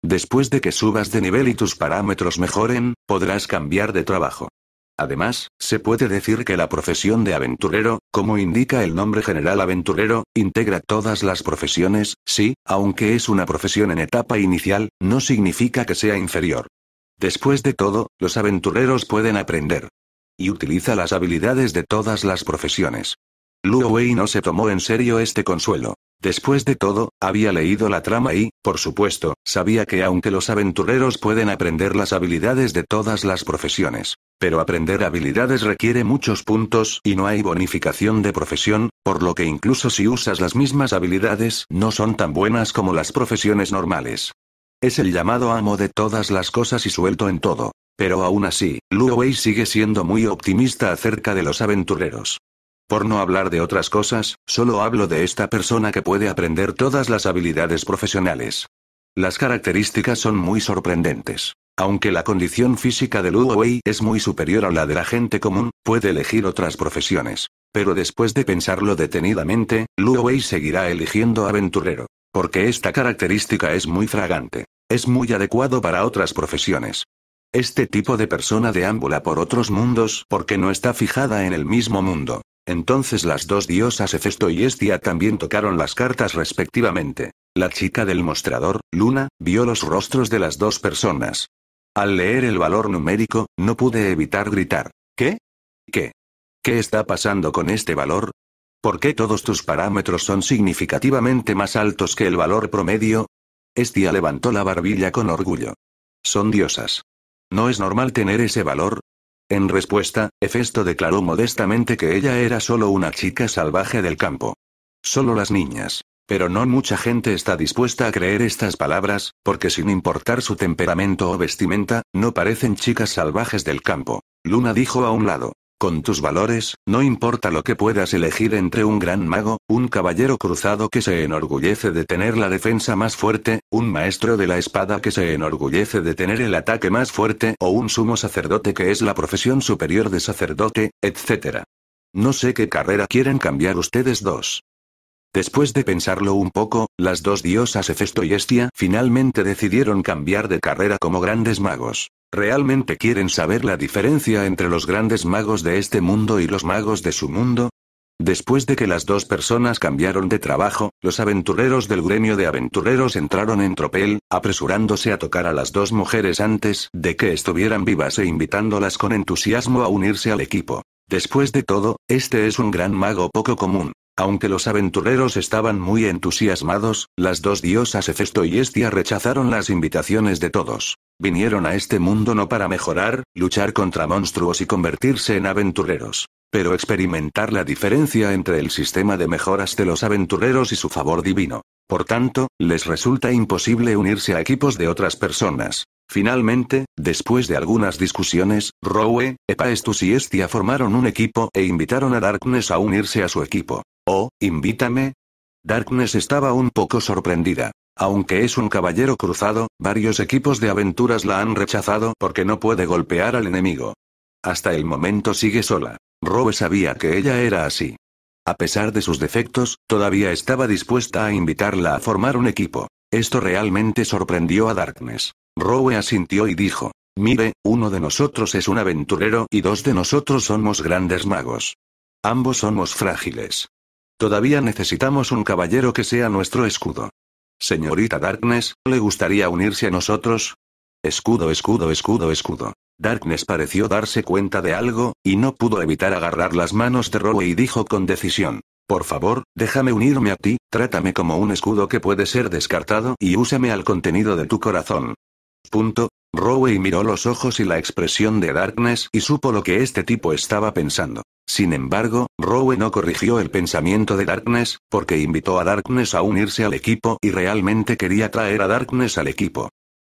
B: Después de que subas de nivel y tus parámetros mejoren, podrás cambiar de trabajo. Además, se puede decir que la profesión de aventurero, como indica el nombre general aventurero, integra todas las profesiones, sí, aunque es una profesión en etapa inicial, no significa que sea inferior. Después de todo, los aventureros pueden aprender. Y utiliza las habilidades de todas las profesiones. Luo Wei no se tomó en serio este consuelo. Después de todo, había leído la trama y, por supuesto, sabía que aunque los aventureros pueden aprender las habilidades de todas las profesiones, pero aprender habilidades requiere muchos puntos y no hay bonificación de profesión, por lo que incluso si usas las mismas habilidades no son tan buenas como las profesiones normales. Es el llamado amo de todas las cosas y suelto en todo. Pero aún así, Luowei Wei sigue siendo muy optimista acerca de los aventureros. Por no hablar de otras cosas, solo hablo de esta persona que puede aprender todas las habilidades profesionales. Las características son muy sorprendentes. Aunque la condición física de Luowei Wei es muy superior a la de la gente común, puede elegir otras profesiones. Pero después de pensarlo detenidamente, Luowei Wei seguirá eligiendo aventurero. Porque esta característica es muy fragante. Es muy adecuado para otras profesiones. Este tipo de persona deambula por otros mundos porque no está fijada en el mismo mundo. Entonces las dos diosas Hefesto y Estia también tocaron las cartas respectivamente. La chica del mostrador, Luna, vio los rostros de las dos personas. Al leer el valor numérico, no pude evitar gritar. ¿Qué? ¿Qué? ¿Qué está pasando con este valor? ¿Por qué todos tus parámetros son significativamente más altos que el valor promedio? Estia levantó la barbilla con orgullo. Son diosas. ¿No es normal tener ese valor? En respuesta, Hefesto declaró modestamente que ella era solo una chica salvaje del campo. Solo las niñas. Pero no mucha gente está dispuesta a creer estas palabras, porque sin importar su temperamento o vestimenta, no parecen chicas salvajes del campo. Luna dijo a un lado. Con tus valores, no importa lo que puedas elegir entre un gran mago, un caballero cruzado que se enorgullece de tener la defensa más fuerte, un maestro de la espada que se enorgullece de tener el ataque más fuerte o un sumo sacerdote que es la profesión superior de sacerdote, etc. No sé qué carrera quieren cambiar ustedes dos. Después de pensarlo un poco, las dos diosas Hefesto y Estia finalmente decidieron cambiar de carrera como grandes magos. ¿Realmente quieren saber la diferencia entre los grandes magos de este mundo y los magos de su mundo? Después de que las dos personas cambiaron de trabajo, los aventureros del gremio de aventureros entraron en tropel, apresurándose a tocar a las dos mujeres antes de que estuvieran vivas e invitándolas con entusiasmo a unirse al equipo. Después de todo, este es un gran mago poco común. Aunque los aventureros estaban muy entusiasmados, las dos diosas Hefesto y Estia rechazaron las invitaciones de todos. Vinieron a este mundo no para mejorar, luchar contra monstruos y convertirse en aventureros, pero experimentar la diferencia entre el sistema de mejoras de los aventureros y su favor divino. Por tanto, les resulta imposible unirse a equipos de otras personas. Finalmente, después de algunas discusiones, Rowe, Epaestus y Estia formaron un equipo e invitaron a Darkness a unirse a su equipo. Oh, invítame. Darkness estaba un poco sorprendida. Aunque es un caballero cruzado, varios equipos de aventuras la han rechazado porque no puede golpear al enemigo. Hasta el momento sigue sola. Rowe sabía que ella era así. A pesar de sus defectos, todavía estaba dispuesta a invitarla a formar un equipo. Esto realmente sorprendió a Darkness. Rowe asintió y dijo, Mire, uno de nosotros es un aventurero y dos de nosotros somos grandes magos. Ambos somos frágiles. Todavía necesitamos un caballero que sea nuestro escudo. Señorita Darkness, ¿le gustaría unirse a nosotros? Escudo, escudo, escudo, escudo. Darkness pareció darse cuenta de algo, y no pudo evitar agarrar las manos de Roe y dijo con decisión. Por favor, déjame unirme a ti, trátame como un escudo que puede ser descartado y úsame al contenido de tu corazón. Punto, Rowey miró los ojos y la expresión de Darkness y supo lo que este tipo estaba pensando. Sin embargo, Rowe no corrigió el pensamiento de Darkness, porque invitó a Darkness a unirse al equipo y realmente quería traer a Darkness al equipo.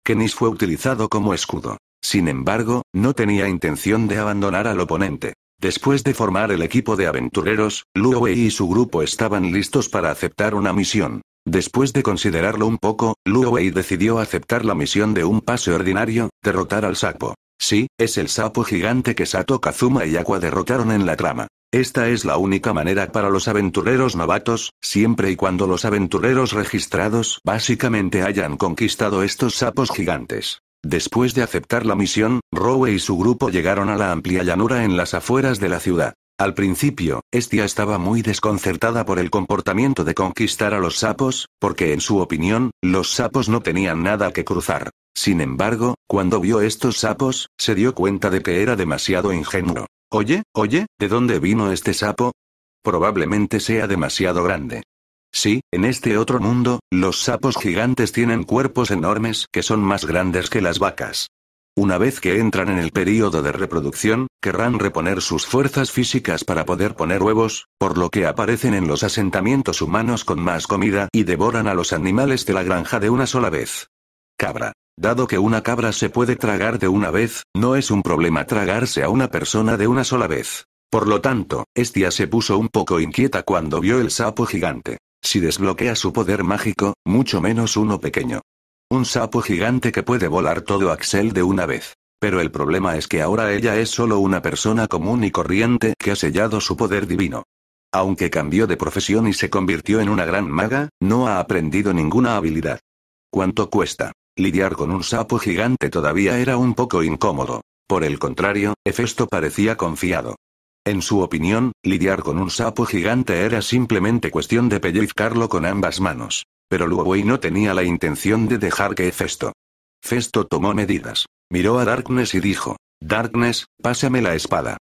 B: Kenis fue utilizado como escudo. Sin embargo, no tenía intención de abandonar al oponente. Después de formar el equipo de aventureros, Luowei y su grupo estaban listos para aceptar una misión. Después de considerarlo un poco, Luo Wei decidió aceptar la misión de un pase ordinario, derrotar al sapo. Sí, es el sapo gigante que Sato Kazuma y Aqua derrotaron en la trama. Esta es la única manera para los aventureros novatos, siempre y cuando los aventureros registrados básicamente hayan conquistado estos sapos gigantes. Después de aceptar la misión, Rowe y su grupo llegaron a la amplia llanura en las afueras de la ciudad. Al principio, Estia estaba muy desconcertada por el comportamiento de conquistar a los sapos, porque en su opinión, los sapos no tenían nada que cruzar. Sin embargo, cuando vio estos sapos, se dio cuenta de que era demasiado ingenuo. Oye, oye, ¿de dónde vino este sapo? Probablemente sea demasiado grande. Sí, en este otro mundo, los sapos gigantes tienen cuerpos enormes que son más grandes que las vacas. Una vez que entran en el período de reproducción, querrán reponer sus fuerzas físicas para poder poner huevos, por lo que aparecen en los asentamientos humanos con más comida y devoran a los animales de la granja de una sola vez. Cabra. Dado que una cabra se puede tragar de una vez, no es un problema tragarse a una persona de una sola vez. Por lo tanto, Estia se puso un poco inquieta cuando vio el sapo gigante. Si desbloquea su poder mágico, mucho menos uno pequeño. Un sapo gigante que puede volar todo Axel de una vez. Pero el problema es que ahora ella es solo una persona común y corriente que ha sellado su poder divino. Aunque cambió de profesión y se convirtió en una gran maga, no ha aprendido ninguna habilidad. ¿Cuánto cuesta? Lidiar con un sapo gigante todavía era un poco incómodo. Por el contrario, Hefesto parecía confiado. En su opinión, lidiar con un sapo gigante era simplemente cuestión de pellizcarlo con ambas manos. Pero Lu no tenía la intención de dejar que Festo. Festo tomó medidas. Miró a Darkness y dijo, Darkness, pásame la espada.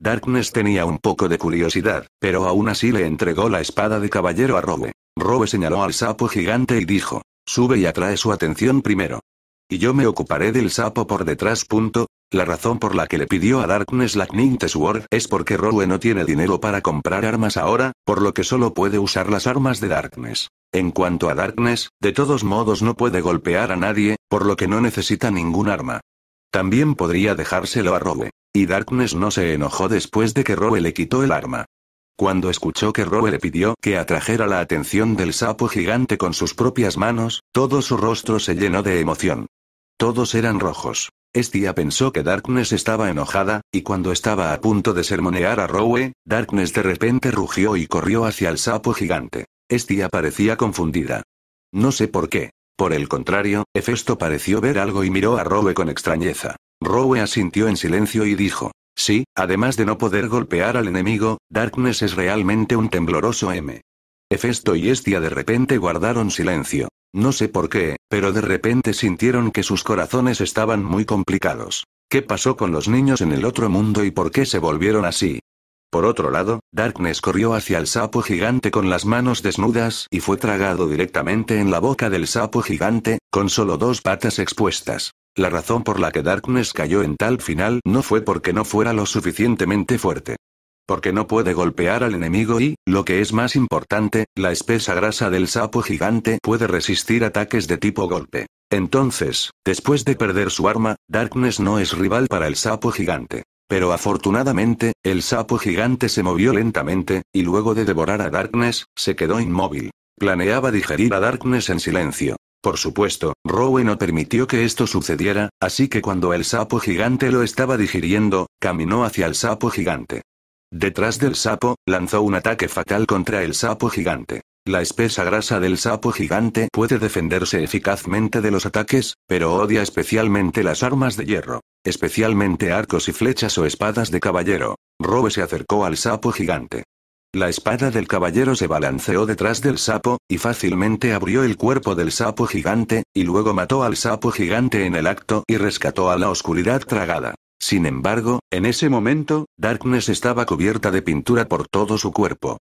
B: Darkness tenía un poco de curiosidad, pero aún así le entregó la espada de caballero a Rowe. Rowe señaló al sapo gigante y dijo, sube y atrae su atención primero. Y yo me ocuparé del sapo por detrás. Punto. La razón por la que le pidió a Darkness la Knight's Sword es porque Rowe no tiene dinero para comprar armas ahora, por lo que solo puede usar las armas de Darkness. En cuanto a Darkness, de todos modos no puede golpear a nadie, por lo que no necesita ningún arma. También podría dejárselo a Rowe. Y Darkness no se enojó después de que Rowe le quitó el arma. Cuando escuchó que Rowe le pidió que atrajera la atención del sapo gigante con sus propias manos, todo su rostro se llenó de emoción. Todos eran rojos. Estia pensó que Darkness estaba enojada, y cuando estaba a punto de sermonear a Rowe, Darkness de repente rugió y corrió hacia el sapo gigante. Estia parecía confundida. No sé por qué. Por el contrario, Hefesto pareció ver algo y miró a Rowe con extrañeza. Rowe asintió en silencio y dijo, Sí, además de no poder golpear al enemigo, Darkness es realmente un tembloroso M. Hefesto y Estia de repente guardaron silencio. No sé por qué, pero de repente sintieron que sus corazones estaban muy complicados. ¿Qué pasó con los niños en el otro mundo y por qué se volvieron así? Por otro lado, Darkness corrió hacia el sapo gigante con las manos desnudas y fue tragado directamente en la boca del sapo gigante, con solo dos patas expuestas. La razón por la que Darkness cayó en tal final no fue porque no fuera lo suficientemente fuerte. Porque no puede golpear al enemigo y, lo que es más importante, la espesa grasa del sapo gigante puede resistir ataques de tipo golpe. Entonces, después de perder su arma, Darkness no es rival para el sapo gigante. Pero afortunadamente, el sapo gigante se movió lentamente, y luego de devorar a Darkness, se quedó inmóvil. Planeaba digerir a Darkness en silencio. Por supuesto, Rowe no permitió que esto sucediera, así que cuando el sapo gigante lo estaba digiriendo, caminó hacia el sapo gigante. Detrás del sapo, lanzó un ataque fatal contra el sapo gigante. La espesa grasa del sapo gigante puede defenderse eficazmente de los ataques, pero odia especialmente las armas de hierro, especialmente arcos y flechas o espadas de caballero. Robe se acercó al sapo gigante. La espada del caballero se balanceó detrás del sapo, y fácilmente abrió el cuerpo del sapo gigante, y luego mató al sapo gigante en el acto y rescató a la oscuridad tragada. Sin embargo, en ese momento, Darkness estaba cubierta de pintura por todo su cuerpo.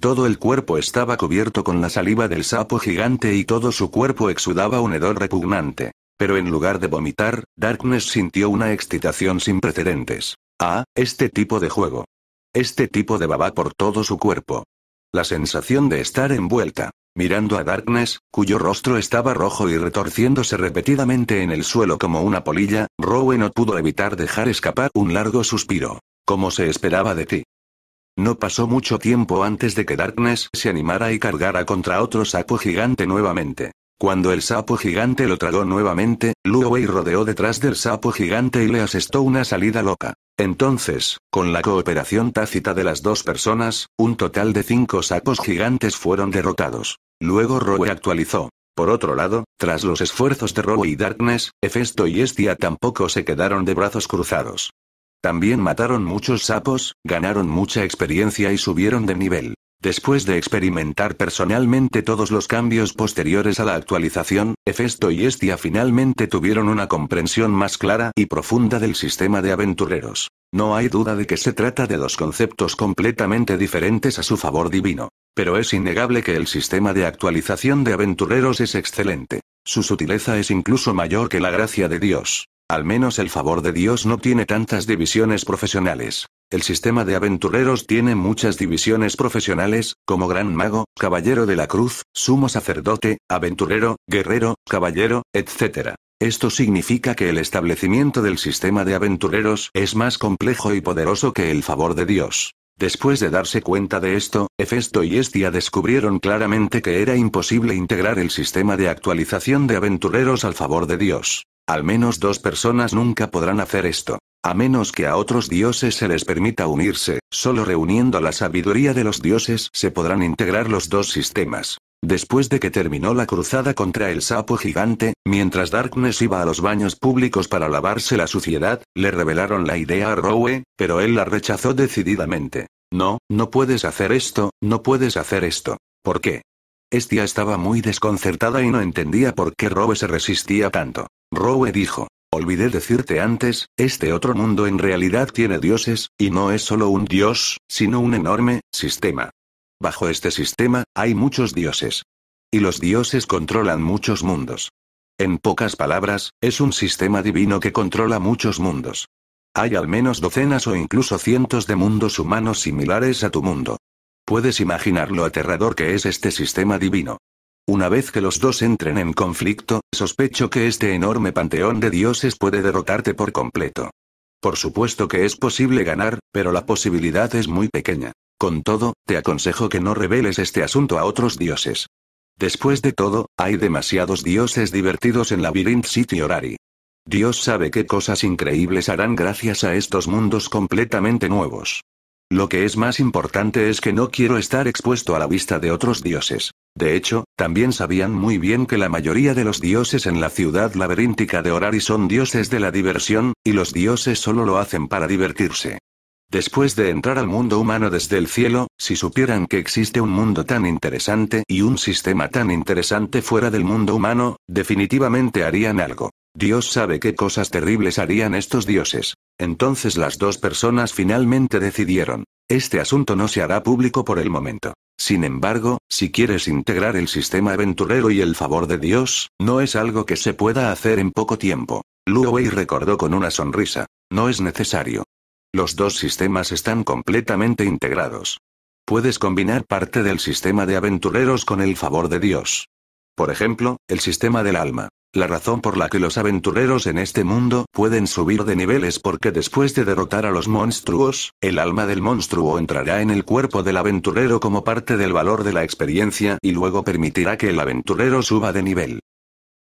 B: Todo el cuerpo estaba cubierto con la saliva del sapo gigante y todo su cuerpo exudaba un hedor repugnante. Pero en lugar de vomitar, Darkness sintió una excitación sin precedentes. Ah, este tipo de juego. Este tipo de baba por todo su cuerpo. La sensación de estar envuelta. Mirando a Darkness, cuyo rostro estaba rojo y retorciéndose repetidamente en el suelo como una polilla, Rowe no pudo evitar dejar escapar un largo suspiro. Como se esperaba de ti. No pasó mucho tiempo antes de que Darkness se animara y cargara contra otro sapo gigante nuevamente. Cuando el sapo gigante lo tragó nuevamente, Luo rodeó detrás del sapo gigante y le asestó una salida loca. Entonces, con la cooperación tácita de las dos personas, un total de cinco sapos gigantes fueron derrotados. Luego Roe actualizó. Por otro lado, tras los esfuerzos de Roe y Darkness, Hefesto y Estia tampoco se quedaron de brazos cruzados. También mataron muchos sapos, ganaron mucha experiencia y subieron de nivel. Después de experimentar personalmente todos los cambios posteriores a la actualización, Efesto y Estia finalmente tuvieron una comprensión más clara y profunda del sistema de aventureros. No hay duda de que se trata de dos conceptos completamente diferentes a su favor divino. Pero es innegable que el sistema de actualización de aventureros es excelente. Su sutileza es incluso mayor que la gracia de Dios. Al menos el favor de Dios no tiene tantas divisiones profesionales. El sistema de aventureros tiene muchas divisiones profesionales, como gran mago, caballero de la cruz, sumo sacerdote, aventurero, guerrero, caballero, etc. Esto significa que el establecimiento del sistema de aventureros es más complejo y poderoso que el favor de Dios. Después de darse cuenta de esto, Hefesto y Estia descubrieron claramente que era imposible integrar el sistema de actualización de aventureros al favor de Dios. Al menos dos personas nunca podrán hacer esto. A menos que a otros dioses se les permita unirse, solo reuniendo la sabiduría de los dioses se podrán integrar los dos sistemas. Después de que terminó la cruzada contra el sapo gigante, mientras Darkness iba a los baños públicos para lavarse la suciedad, le revelaron la idea a Rowe, pero él la rechazó decididamente. No, no puedes hacer esto, no puedes hacer esto. ¿Por qué? Estia estaba muy desconcertada y no entendía por qué Robe se resistía tanto. Rowe dijo, Olvidé decirte antes, este otro mundo en realidad tiene dioses, y no es solo un dios, sino un enorme sistema. Bajo este sistema, hay muchos dioses. Y los dioses controlan muchos mundos. En pocas palabras, es un sistema divino que controla muchos mundos. Hay al menos docenas o incluso cientos de mundos humanos similares a tu mundo. Puedes imaginar lo aterrador que es este sistema divino. Una vez que los dos entren en conflicto, sospecho que este enorme panteón de dioses puede derrotarte por completo. Por supuesto que es posible ganar, pero la posibilidad es muy pequeña. Con todo, te aconsejo que no reveles este asunto a otros dioses. Después de todo, hay demasiados dioses divertidos en Labyrinth City Horari. Dios sabe qué cosas increíbles harán gracias a estos mundos completamente nuevos. Lo que es más importante es que no quiero estar expuesto a la vista de otros dioses. De hecho, también sabían muy bien que la mayoría de los dioses en la ciudad laberíntica de Orari son dioses de la diversión, y los dioses solo lo hacen para divertirse. Después de entrar al mundo humano desde el cielo, si supieran que existe un mundo tan interesante y un sistema tan interesante fuera del mundo humano, definitivamente harían algo. Dios sabe qué cosas terribles harían estos dioses. Entonces las dos personas finalmente decidieron. Este asunto no se hará público por el momento. Sin embargo, si quieres integrar el sistema aventurero y el favor de Dios, no es algo que se pueda hacer en poco tiempo. Wei recordó con una sonrisa. No es necesario. Los dos sistemas están completamente integrados. Puedes combinar parte del sistema de aventureros con el favor de Dios. Por ejemplo, el sistema del alma. La razón por la que los aventureros en este mundo pueden subir de nivel es porque después de derrotar a los monstruos, el alma del monstruo entrará en el cuerpo del aventurero como parte del valor de la experiencia y luego permitirá que el aventurero suba de nivel.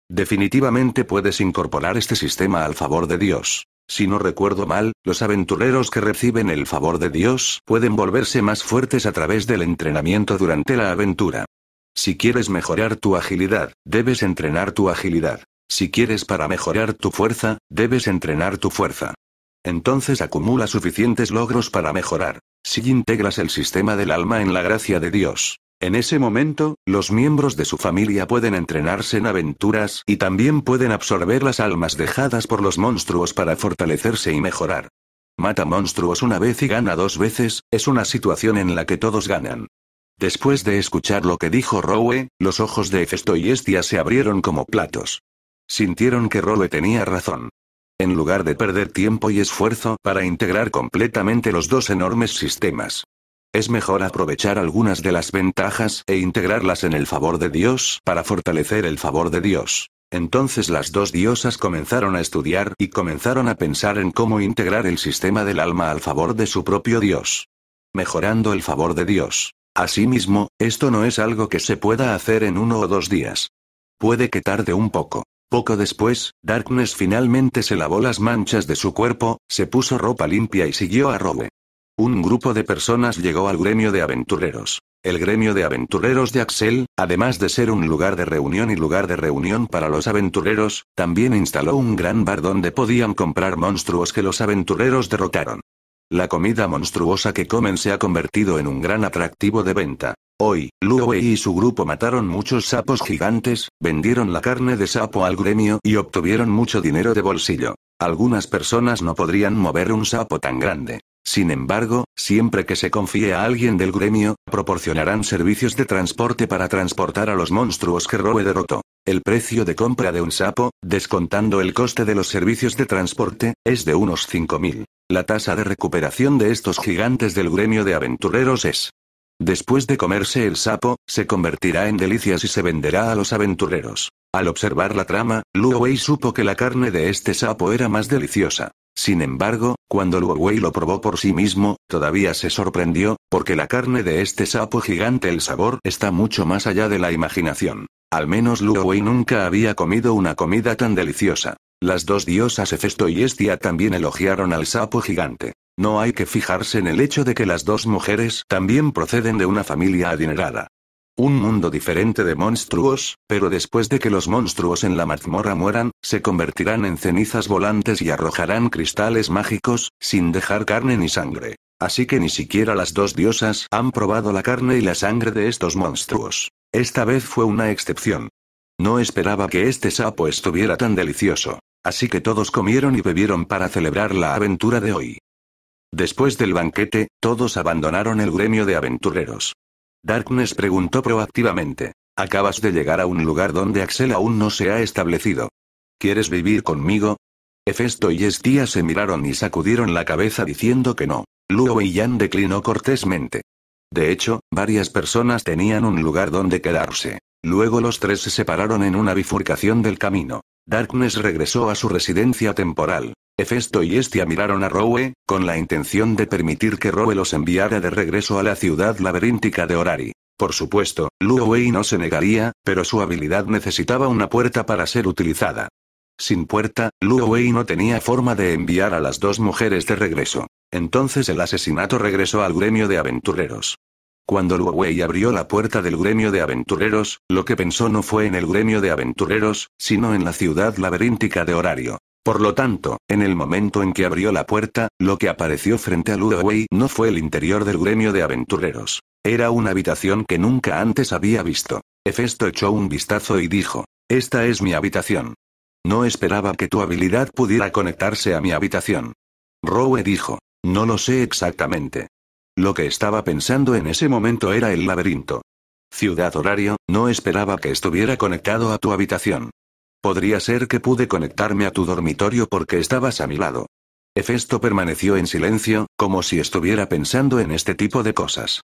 B: Definitivamente puedes incorporar este sistema al favor de Dios. Si no recuerdo mal, los aventureros que reciben el favor de Dios pueden volverse más fuertes a través del entrenamiento durante la aventura. Si quieres mejorar tu agilidad, debes entrenar tu agilidad. Si quieres para mejorar tu fuerza, debes entrenar tu fuerza. Entonces acumula suficientes logros para mejorar, si integras el sistema del alma en la gracia de Dios. En ese momento, los miembros de su familia pueden entrenarse en aventuras y también pueden absorber las almas dejadas por los monstruos para fortalecerse y mejorar. Mata monstruos una vez y gana dos veces, es una situación en la que todos ganan. Después de escuchar lo que dijo Rowe, los ojos de Hefesto y Estia se abrieron como platos. Sintieron que Rowe tenía razón. En lugar de perder tiempo y esfuerzo para integrar completamente los dos enormes sistemas, es mejor aprovechar algunas de las ventajas e integrarlas en el favor de Dios para fortalecer el favor de Dios. Entonces las dos diosas comenzaron a estudiar y comenzaron a pensar en cómo integrar el sistema del alma al favor de su propio Dios. Mejorando el favor de Dios. Asimismo, esto no es algo que se pueda hacer en uno o dos días. Puede que tarde un poco. Poco después, Darkness finalmente se lavó las manchas de su cuerpo, se puso ropa limpia y siguió a Robe. Un grupo de personas llegó al gremio de aventureros. El gremio de aventureros de Axel, además de ser un lugar de reunión y lugar de reunión para los aventureros, también instaló un gran bar donde podían comprar monstruos que los aventureros derrotaron. La comida monstruosa que comen se ha convertido en un gran atractivo de venta. Hoy, Wei y su grupo mataron muchos sapos gigantes, vendieron la carne de sapo al gremio y obtuvieron mucho dinero de bolsillo. Algunas personas no podrían mover un sapo tan grande. Sin embargo, siempre que se confíe a alguien del gremio, proporcionarán servicios de transporte para transportar a los monstruos que Roe derrotó. El precio de compra de un sapo, descontando el coste de los servicios de transporte, es de unos 5.000. La tasa de recuperación de estos gigantes del gremio de aventureros es. Después de comerse el sapo, se convertirá en delicias y se venderá a los aventureros. Al observar la trama, Luo Wei supo que la carne de este sapo era más deliciosa. Sin embargo, cuando Wei lo probó por sí mismo, todavía se sorprendió, porque la carne de este sapo gigante el sabor está mucho más allá de la imaginación. Al menos Wei nunca había comido una comida tan deliciosa. Las dos diosas Hefesto y Estia también elogiaron al sapo gigante. No hay que fijarse en el hecho de que las dos mujeres también proceden de una familia adinerada. Un mundo diferente de monstruos, pero después de que los monstruos en la mazmorra mueran, se convertirán en cenizas volantes y arrojarán cristales mágicos, sin dejar carne ni sangre. Así que ni siquiera las dos diosas han probado la carne y la sangre de estos monstruos. Esta vez fue una excepción. No esperaba que este sapo estuviera tan delicioso. Así que todos comieron y bebieron para celebrar la aventura de hoy. Después del banquete, todos abandonaron el gremio de aventureros. Darkness preguntó proactivamente. Acabas de llegar a un lugar donde Axel aún no se ha establecido. ¿Quieres vivir conmigo? Hefesto y Estia se miraron y sacudieron la cabeza diciendo que no. Luo y Yan declinó cortésmente. De hecho, varias personas tenían un lugar donde quedarse. Luego los tres se separaron en una bifurcación del camino. Darkness regresó a su residencia temporal. Hefesto y Estia miraron a Rowe, con la intención de permitir que Rowe los enviara de regreso a la ciudad laberíntica de Horari. Por supuesto, Luo Wei no se negaría, pero su habilidad necesitaba una puerta para ser utilizada. Sin puerta, Luo Wei no tenía forma de enviar a las dos mujeres de regreso. Entonces el asesinato regresó al gremio de aventureros. Cuando Luo Wei abrió la puerta del gremio de aventureros, lo que pensó no fue en el gremio de aventureros, sino en la ciudad laberíntica de Horario. Por lo tanto, en el momento en que abrió la puerta, lo que apareció frente a Ludoway no fue el interior del gremio de aventureros. Era una habitación que nunca antes había visto. Hefesto echó un vistazo y dijo, Esta es mi habitación. No esperaba que tu habilidad pudiera conectarse a mi habitación. Rowe dijo, No lo sé exactamente. Lo que estaba pensando en ese momento era el laberinto. Ciudad Horario, no esperaba que estuviera conectado a tu habitación. Podría ser que pude conectarme a tu dormitorio porque estabas a mi lado. Hefesto permaneció en silencio, como si estuviera pensando en este tipo de cosas.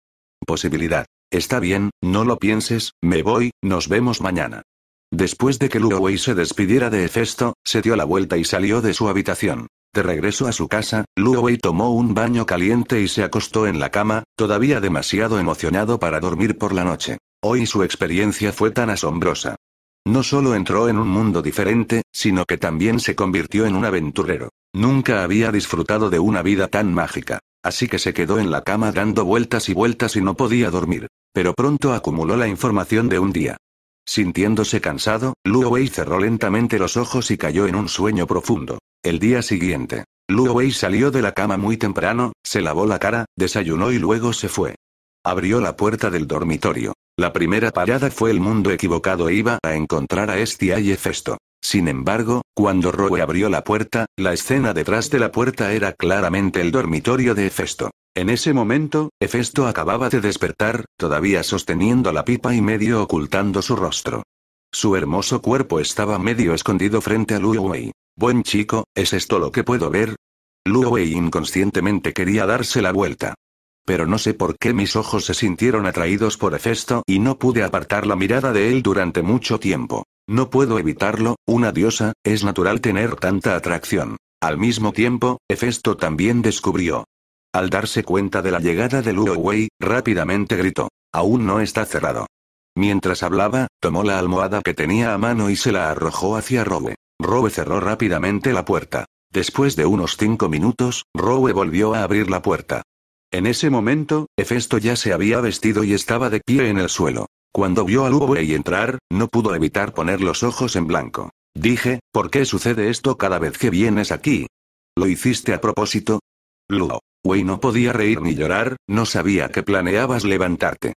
B: Posibilidad. Está bien, no lo pienses, me voy, nos vemos mañana. Después de que Luowei se despidiera de Hefesto, se dio la vuelta y salió de su habitación. De regreso a su casa, Luowei tomó un baño caliente y se acostó en la cama, todavía demasiado emocionado para dormir por la noche. Hoy su experiencia fue tan asombrosa. No solo entró en un mundo diferente, sino que también se convirtió en un aventurero. Nunca había disfrutado de una vida tan mágica. Así que se quedó en la cama dando vueltas y vueltas y no podía dormir. Pero pronto acumuló la información de un día. Sintiéndose cansado, Luo Wei cerró lentamente los ojos y cayó en un sueño profundo. El día siguiente, Luo Wei salió de la cama muy temprano, se lavó la cara, desayunó y luego se fue. Abrió la puerta del dormitorio. La primera parada fue el mundo equivocado e iba a encontrar a Estia y Hefesto. Sin embargo, cuando Roe abrió la puerta, la escena detrás de la puerta era claramente el dormitorio de Hefesto. En ese momento, Hefesto acababa de despertar, todavía sosteniendo la pipa y medio ocultando su rostro. Su hermoso cuerpo estaba medio escondido frente a Lu Wei. Buen chico, ¿es esto lo que puedo ver? Luowei Wei inconscientemente quería darse la vuelta. Pero no sé por qué mis ojos se sintieron atraídos por Hefesto y no pude apartar la mirada de él durante mucho tiempo. No puedo evitarlo, una diosa, es natural tener tanta atracción. Al mismo tiempo, Hefesto también descubrió. Al darse cuenta de la llegada de Luo rápidamente gritó. Aún no está cerrado. Mientras hablaba, tomó la almohada que tenía a mano y se la arrojó hacia Rowe. Rowe cerró rápidamente la puerta. Después de unos cinco minutos, Rowe volvió a abrir la puerta. En ese momento, Hefesto ya se había vestido y estaba de pie en el suelo. Cuando vio al Wei entrar, no pudo evitar poner los ojos en blanco. Dije, ¿por qué sucede esto cada vez que vienes aquí? ¿Lo hiciste a propósito? Luo. Wei no podía reír ni llorar, no sabía que planeabas levantarte.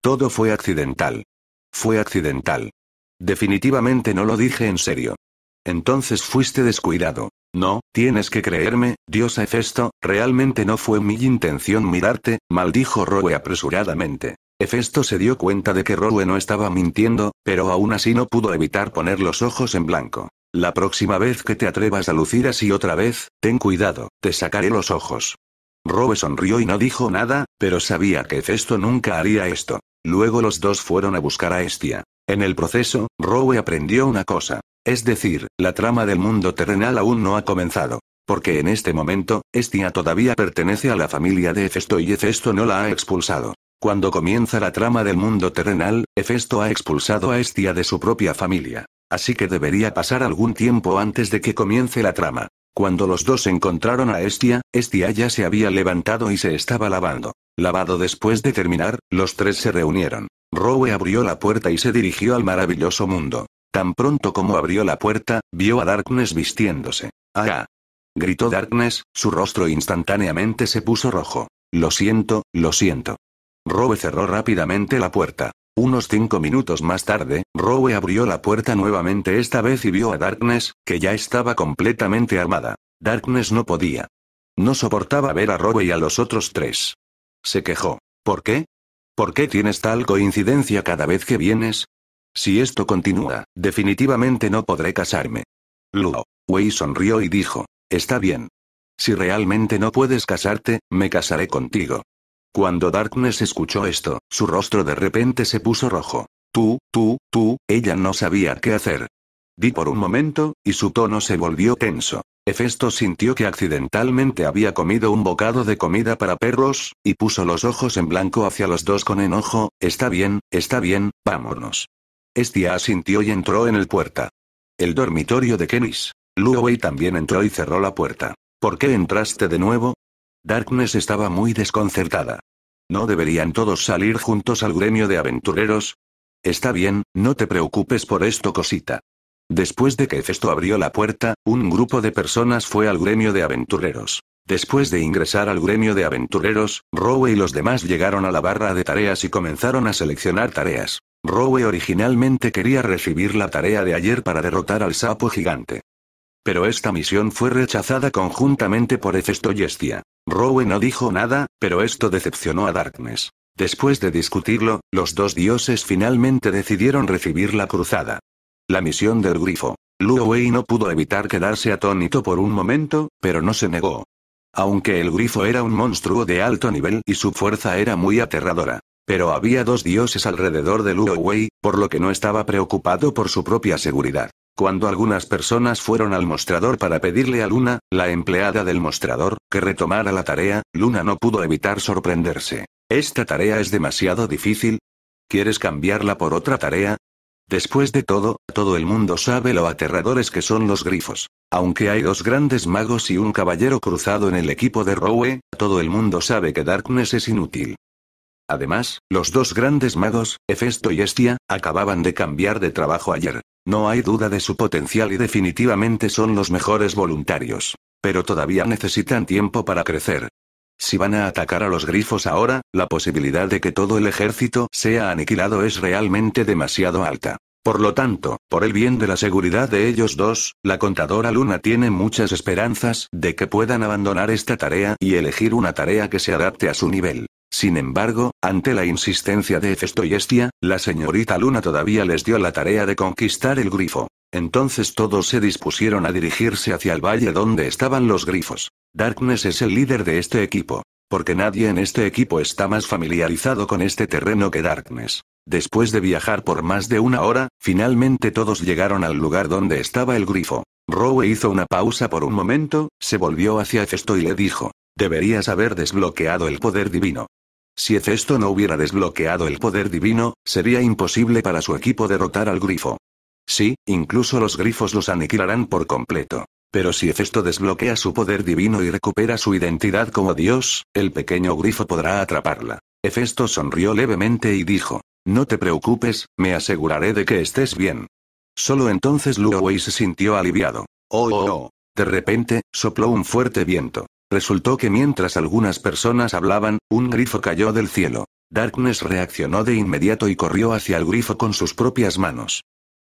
B: Todo fue accidental. Fue accidental. Definitivamente no lo dije en serio. Entonces fuiste descuidado. No, tienes que creerme, Dios Efesto, realmente no fue mi intención mirarte, maldijo Roe apresuradamente. Efesto se dio cuenta de que Roe no estaba mintiendo, pero aún así no pudo evitar poner los ojos en blanco. La próxima vez que te atrevas a lucir así otra vez, ten cuidado, te sacaré los ojos. Roe sonrió y no dijo nada, pero sabía que Efesto nunca haría esto. Luego los dos fueron a buscar a Estia. En el proceso, Rowe aprendió una cosa. Es decir, la trama del mundo terrenal aún no ha comenzado. Porque en este momento, Estia todavía pertenece a la familia de Hefesto y Hefesto no la ha expulsado. Cuando comienza la trama del mundo terrenal, Hefesto ha expulsado a Estia de su propia familia. Así que debería pasar algún tiempo antes de que comience la trama. Cuando los dos encontraron a Estia, Estia ya se había levantado y se estaba lavando. Lavado después de terminar, los tres se reunieron. Rowe abrió la puerta y se dirigió al maravilloso mundo. Tan pronto como abrió la puerta, vio a Darkness vistiéndose. ¡Ah! gritó Darkness, su rostro instantáneamente se puso rojo. Lo siento, lo siento. Rowe cerró rápidamente la puerta. Unos cinco minutos más tarde, Rowe abrió la puerta nuevamente esta vez y vio a Darkness, que ya estaba completamente armada. Darkness no podía. No soportaba ver a Rowe y a los otros tres. Se quejó. ¿Por qué? ¿Por qué tienes tal coincidencia cada vez que vienes? Si esto continúa, definitivamente no podré casarme. Luo Wei sonrió y dijo, está bien. Si realmente no puedes casarte, me casaré contigo. Cuando Darkness escuchó esto, su rostro de repente se puso rojo. Tú, tú, tú, ella no sabía qué hacer. Vi por un momento, y su tono se volvió tenso. Hefesto sintió que accidentalmente había comido un bocado de comida para perros, y puso los ojos en blanco hacia los dos con enojo, está bien, está bien, vámonos. Estia asintió y entró en el puerta. El dormitorio de Kenis. Luowei también entró y cerró la puerta. ¿Por qué entraste de nuevo? Darkness estaba muy desconcertada. ¿No deberían todos salir juntos al gremio de aventureros? Está bien, no te preocupes por esto cosita. Después de que Hefesto abrió la puerta, un grupo de personas fue al gremio de aventureros. Después de ingresar al gremio de aventureros, Rowe y los demás llegaron a la barra de tareas y comenzaron a seleccionar tareas. Rowe originalmente quería recibir la tarea de ayer para derrotar al sapo gigante. Pero esta misión fue rechazada conjuntamente por Hefesto y Estia. Rowe no dijo nada, pero esto decepcionó a Darkness. Después de discutirlo, los dos dioses finalmente decidieron recibir la cruzada. La misión del grifo. Luo Wei no pudo evitar quedarse atónito por un momento, pero no se negó. Aunque el grifo era un monstruo de alto nivel y su fuerza era muy aterradora. Pero había dos dioses alrededor de Luo Wei, por lo que no estaba preocupado por su propia seguridad. Cuando algunas personas fueron al mostrador para pedirle a Luna, la empleada del mostrador, que retomara la tarea, Luna no pudo evitar sorprenderse. ¿Esta tarea es demasiado difícil? ¿Quieres cambiarla por otra tarea? Después de todo, todo el mundo sabe lo aterradores que son los grifos. Aunque hay dos grandes magos y un caballero cruzado en el equipo de Rowe, todo el mundo sabe que Darkness es inútil. Además, los dos grandes magos, Hefesto y Estia, acababan de cambiar de trabajo ayer. No hay duda de su potencial y definitivamente son los mejores voluntarios. Pero todavía necesitan tiempo para crecer. Si van a atacar a los grifos ahora, la posibilidad de que todo el ejército sea aniquilado es realmente demasiado alta. Por lo tanto, por el bien de la seguridad de ellos dos, la contadora Luna tiene muchas esperanzas de que puedan abandonar esta tarea y elegir una tarea que se adapte a su nivel. Sin embargo, ante la insistencia de Festo y Estia, la señorita Luna todavía les dio la tarea de conquistar el grifo. Entonces todos se dispusieron a dirigirse hacia el valle donde estaban los grifos. Darkness es el líder de este equipo. Porque nadie en este equipo está más familiarizado con este terreno que Darkness. Después de viajar por más de una hora, finalmente todos llegaron al lugar donde estaba el grifo. Rowe hizo una pausa por un momento, se volvió hacia Festo y le dijo, deberías haber desbloqueado el poder divino. Si Efesto no hubiera desbloqueado el poder divino, sería imposible para su equipo derrotar al grifo. Sí, incluso los grifos los aniquilarán por completo. Pero si Efesto desbloquea su poder divino y recupera su identidad como dios, el pequeño grifo podrá atraparla. Hefesto sonrió levemente y dijo, No te preocupes, me aseguraré de que estés bien. Solo entonces Luowei se sintió aliviado. Oh, oh, oh. De repente, sopló un fuerte viento. Resultó que mientras algunas personas hablaban, un grifo cayó del cielo. Darkness reaccionó de inmediato y corrió hacia el grifo con sus propias manos.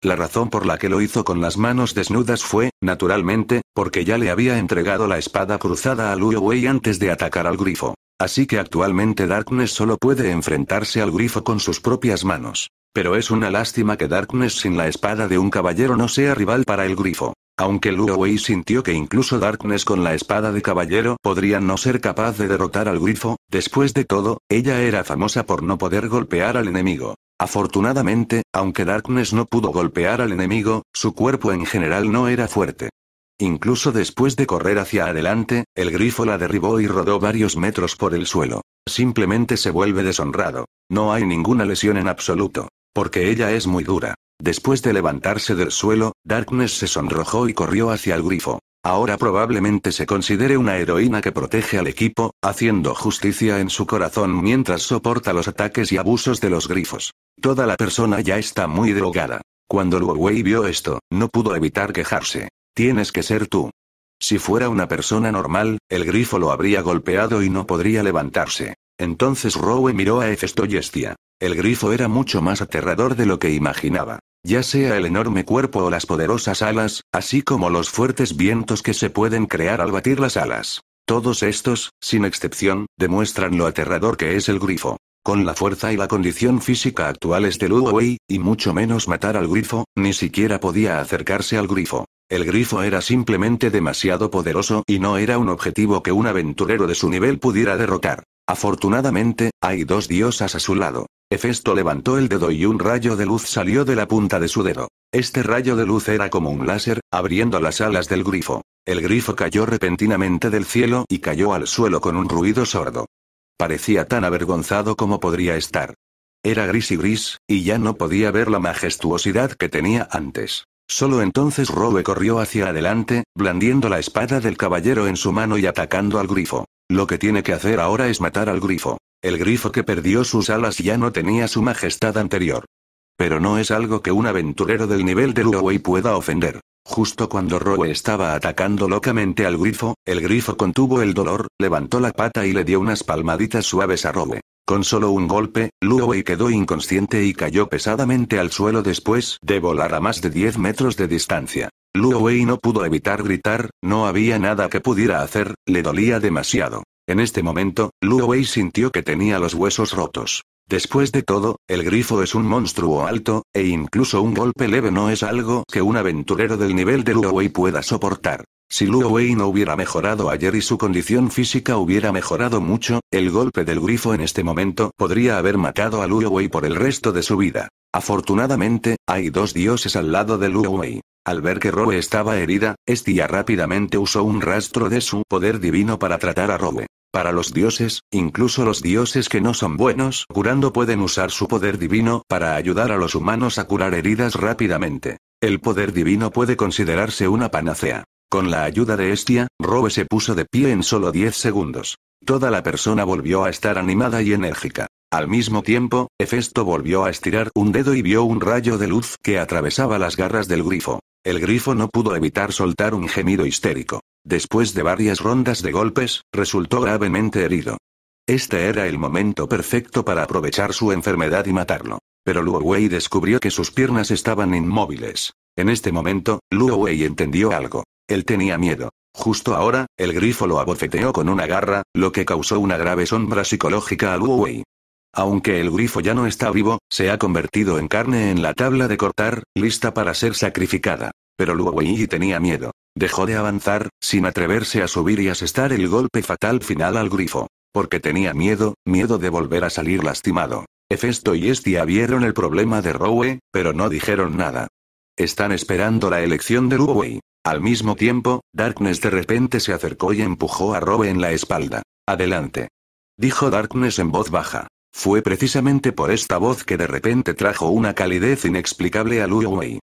B: La razón por la que lo hizo con las manos desnudas fue, naturalmente, porque ya le había entregado la espada cruzada a Luo Wei antes de atacar al grifo. Así que actualmente Darkness solo puede enfrentarse al grifo con sus propias manos. Pero es una lástima que Darkness sin la espada de un caballero no sea rival para el grifo aunque Luawei sintió que incluso Darkness con la espada de caballero podría no ser capaz de derrotar al grifo, después de todo, ella era famosa por no poder golpear al enemigo. Afortunadamente, aunque Darkness no pudo golpear al enemigo, su cuerpo en general no era fuerte. Incluso después de correr hacia adelante, el grifo la derribó y rodó varios metros por el suelo. Simplemente se vuelve deshonrado. No hay ninguna lesión en absoluto. Porque ella es muy dura. Después de levantarse del suelo, Darkness se sonrojó y corrió hacia el grifo. Ahora probablemente se considere una heroína que protege al equipo, haciendo justicia en su corazón mientras soporta los ataques y abusos de los grifos. Toda la persona ya está muy drogada. Cuando Luo vio esto, no pudo evitar quejarse. Tienes que ser tú. Si fuera una persona normal, el grifo lo habría golpeado y no podría levantarse. Entonces Rowe miró a Efestoyestia. El grifo era mucho más aterrador de lo que imaginaba. Ya sea el enorme cuerpo o las poderosas alas, así como los fuertes vientos que se pueden crear al batir las alas. Todos estos, sin excepción, demuestran lo aterrador que es el grifo. Con la fuerza y la condición física actuales de Lu Wei, y mucho menos matar al grifo, ni siquiera podía acercarse al grifo. El grifo era simplemente demasiado poderoso y no era un objetivo que un aventurero de su nivel pudiera derrotar. Afortunadamente, hay dos diosas a su lado. Hefesto levantó el dedo y un rayo de luz salió de la punta de su dedo. Este rayo de luz era como un láser, abriendo las alas del grifo. El grifo cayó repentinamente del cielo y cayó al suelo con un ruido sordo. Parecía tan avergonzado como podría estar. Era gris y gris, y ya no podía ver la majestuosidad que tenía antes. Solo entonces Robe corrió hacia adelante, blandiendo la espada del caballero en su mano y atacando al grifo. Lo que tiene que hacer ahora es matar al grifo. El grifo que perdió sus alas ya no tenía su majestad anterior. Pero no es algo que un aventurero del nivel de Luowei pueda ofender. Justo cuando Roe estaba atacando locamente al grifo, el grifo contuvo el dolor, levantó la pata y le dio unas palmaditas suaves a Roe. Con solo un golpe, Luowei quedó inconsciente y cayó pesadamente al suelo después de volar a más de 10 metros de distancia. Luowei no pudo evitar gritar, no había nada que pudiera hacer, le dolía demasiado. En este momento, Luo Wei sintió que tenía los huesos rotos. Después de todo, el grifo es un monstruo alto, e incluso un golpe leve no es algo que un aventurero del nivel de Wei pueda soportar. Si Wei no hubiera mejorado ayer y su condición física hubiera mejorado mucho, el golpe del grifo en este momento podría haber matado a Luowei por el resto de su vida. Afortunadamente, hay dos dioses al lado de Wei. Al ver que Roe estaba herida, Estia rápidamente usó un rastro de su poder divino para tratar a Roe. Para los dioses, incluso los dioses que no son buenos curando pueden usar su poder divino para ayudar a los humanos a curar heridas rápidamente. El poder divino puede considerarse una panacea. Con la ayuda de Estia, Roe se puso de pie en solo 10 segundos. Toda la persona volvió a estar animada y enérgica. Al mismo tiempo, Hefesto volvió a estirar un dedo y vio un rayo de luz que atravesaba las garras del grifo. El grifo no pudo evitar soltar un gemido histérico. Después de varias rondas de golpes, resultó gravemente herido. Este era el momento perfecto para aprovechar su enfermedad y matarlo. Pero Luo Wei descubrió que sus piernas estaban inmóviles. En este momento, Luo Wei entendió algo. Él tenía miedo. Justo ahora, el grifo lo abofeteó con una garra, lo que causó una grave sombra psicológica a Luo Wei. Aunque el grifo ya no está vivo, se ha convertido en carne en la tabla de cortar, lista para ser sacrificada. Pero Luowei tenía miedo. Dejó de avanzar, sin atreverse a subir y asestar el golpe fatal final al grifo. Porque tenía miedo, miedo de volver a salir lastimado. Hefesto y Estia vieron el problema de Rowe, pero no dijeron nada. Están esperando la elección de Luowei. Al mismo tiempo, Darkness de repente se acercó y empujó a Rowe en la espalda. Adelante. Dijo Darkness en voz baja. Fue precisamente por esta voz que de repente trajo una calidez inexplicable a Lu Wei.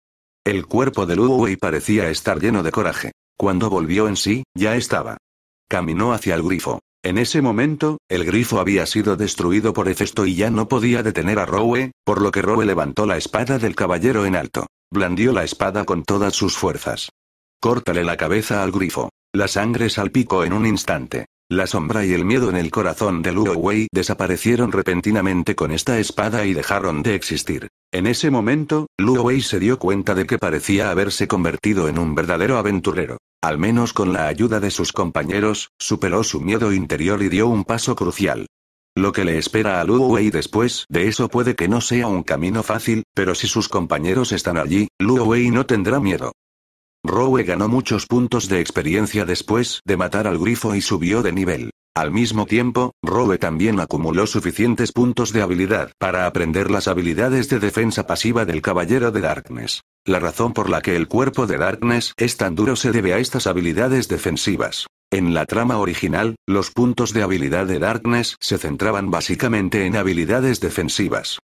B: El cuerpo de Lu Wei parecía estar lleno de coraje. Cuando volvió en sí, ya estaba. Caminó hacia el grifo. En ese momento, el grifo había sido destruido por Hefesto y ya no podía detener a Rowe, por lo que Rowe levantó la espada del caballero en alto. Blandió la espada con todas sus fuerzas. Córtale la cabeza al grifo. La sangre salpicó en un instante. La sombra y el miedo en el corazón de Luo Wei desaparecieron repentinamente con esta espada y dejaron de existir. En ese momento, Luo Wei se dio cuenta de que parecía haberse convertido en un verdadero aventurero. Al menos con la ayuda de sus compañeros, superó su miedo interior y dio un paso crucial. Lo que le espera a Luo Wei después de eso puede que no sea un camino fácil, pero si sus compañeros están allí, Luo Wei no tendrá miedo. Rowe ganó muchos puntos de experiencia después de matar al grifo y subió de nivel. Al mismo tiempo, Rowe también acumuló suficientes puntos de habilidad para aprender las habilidades de defensa pasiva del Caballero de Darkness. La razón por la que el cuerpo de Darkness es tan duro se debe a estas habilidades defensivas. En la trama original, los puntos de habilidad de Darkness se centraban básicamente en habilidades defensivas.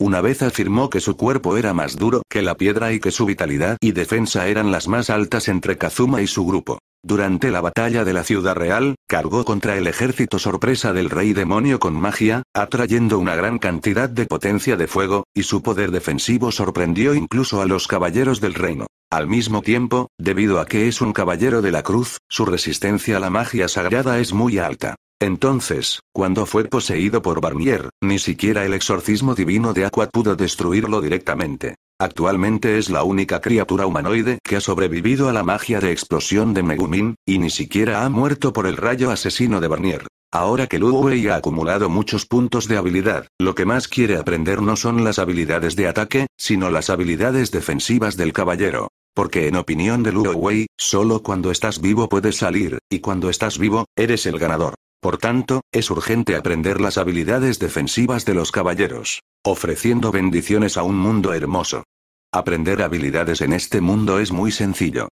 B: Una vez afirmó que su cuerpo era más duro que la piedra y que su vitalidad y defensa eran las más altas entre Kazuma y su grupo. Durante la batalla de la Ciudad Real, cargó contra el ejército sorpresa del rey demonio con magia, atrayendo una gran cantidad de potencia de fuego, y su poder defensivo sorprendió incluso a los caballeros del reino. Al mismo tiempo, debido a que es un caballero de la cruz, su resistencia a la magia sagrada es muy alta. Entonces, cuando fue poseído por Barnier, ni siquiera el exorcismo divino de Aqua pudo destruirlo directamente. Actualmente es la única criatura humanoide que ha sobrevivido a la magia de explosión de Megumin, y ni siquiera ha muerto por el rayo asesino de Barnier. Ahora que Wei ha acumulado muchos puntos de habilidad, lo que más quiere aprender no son las habilidades de ataque, sino las habilidades defensivas del caballero. Porque en opinión de Luo Wei, solo cuando estás vivo puedes salir, y cuando estás vivo, eres el ganador. Por tanto, es urgente aprender las habilidades defensivas de los caballeros, ofreciendo bendiciones a un mundo hermoso. Aprender habilidades en este mundo es muy sencillo.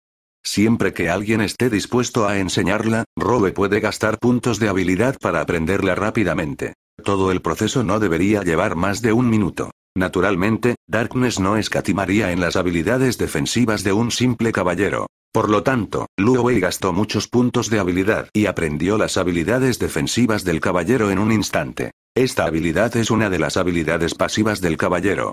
B: Siempre que alguien esté dispuesto a enseñarla, Robe puede gastar puntos de habilidad para aprenderla rápidamente. Todo el proceso no debería llevar más de un minuto. Naturalmente, Darkness no escatimaría en las habilidades defensivas de un simple caballero. Por lo tanto, Luo Wei gastó muchos puntos de habilidad y aprendió las habilidades defensivas del caballero en un instante. Esta habilidad es una de las habilidades pasivas del caballero.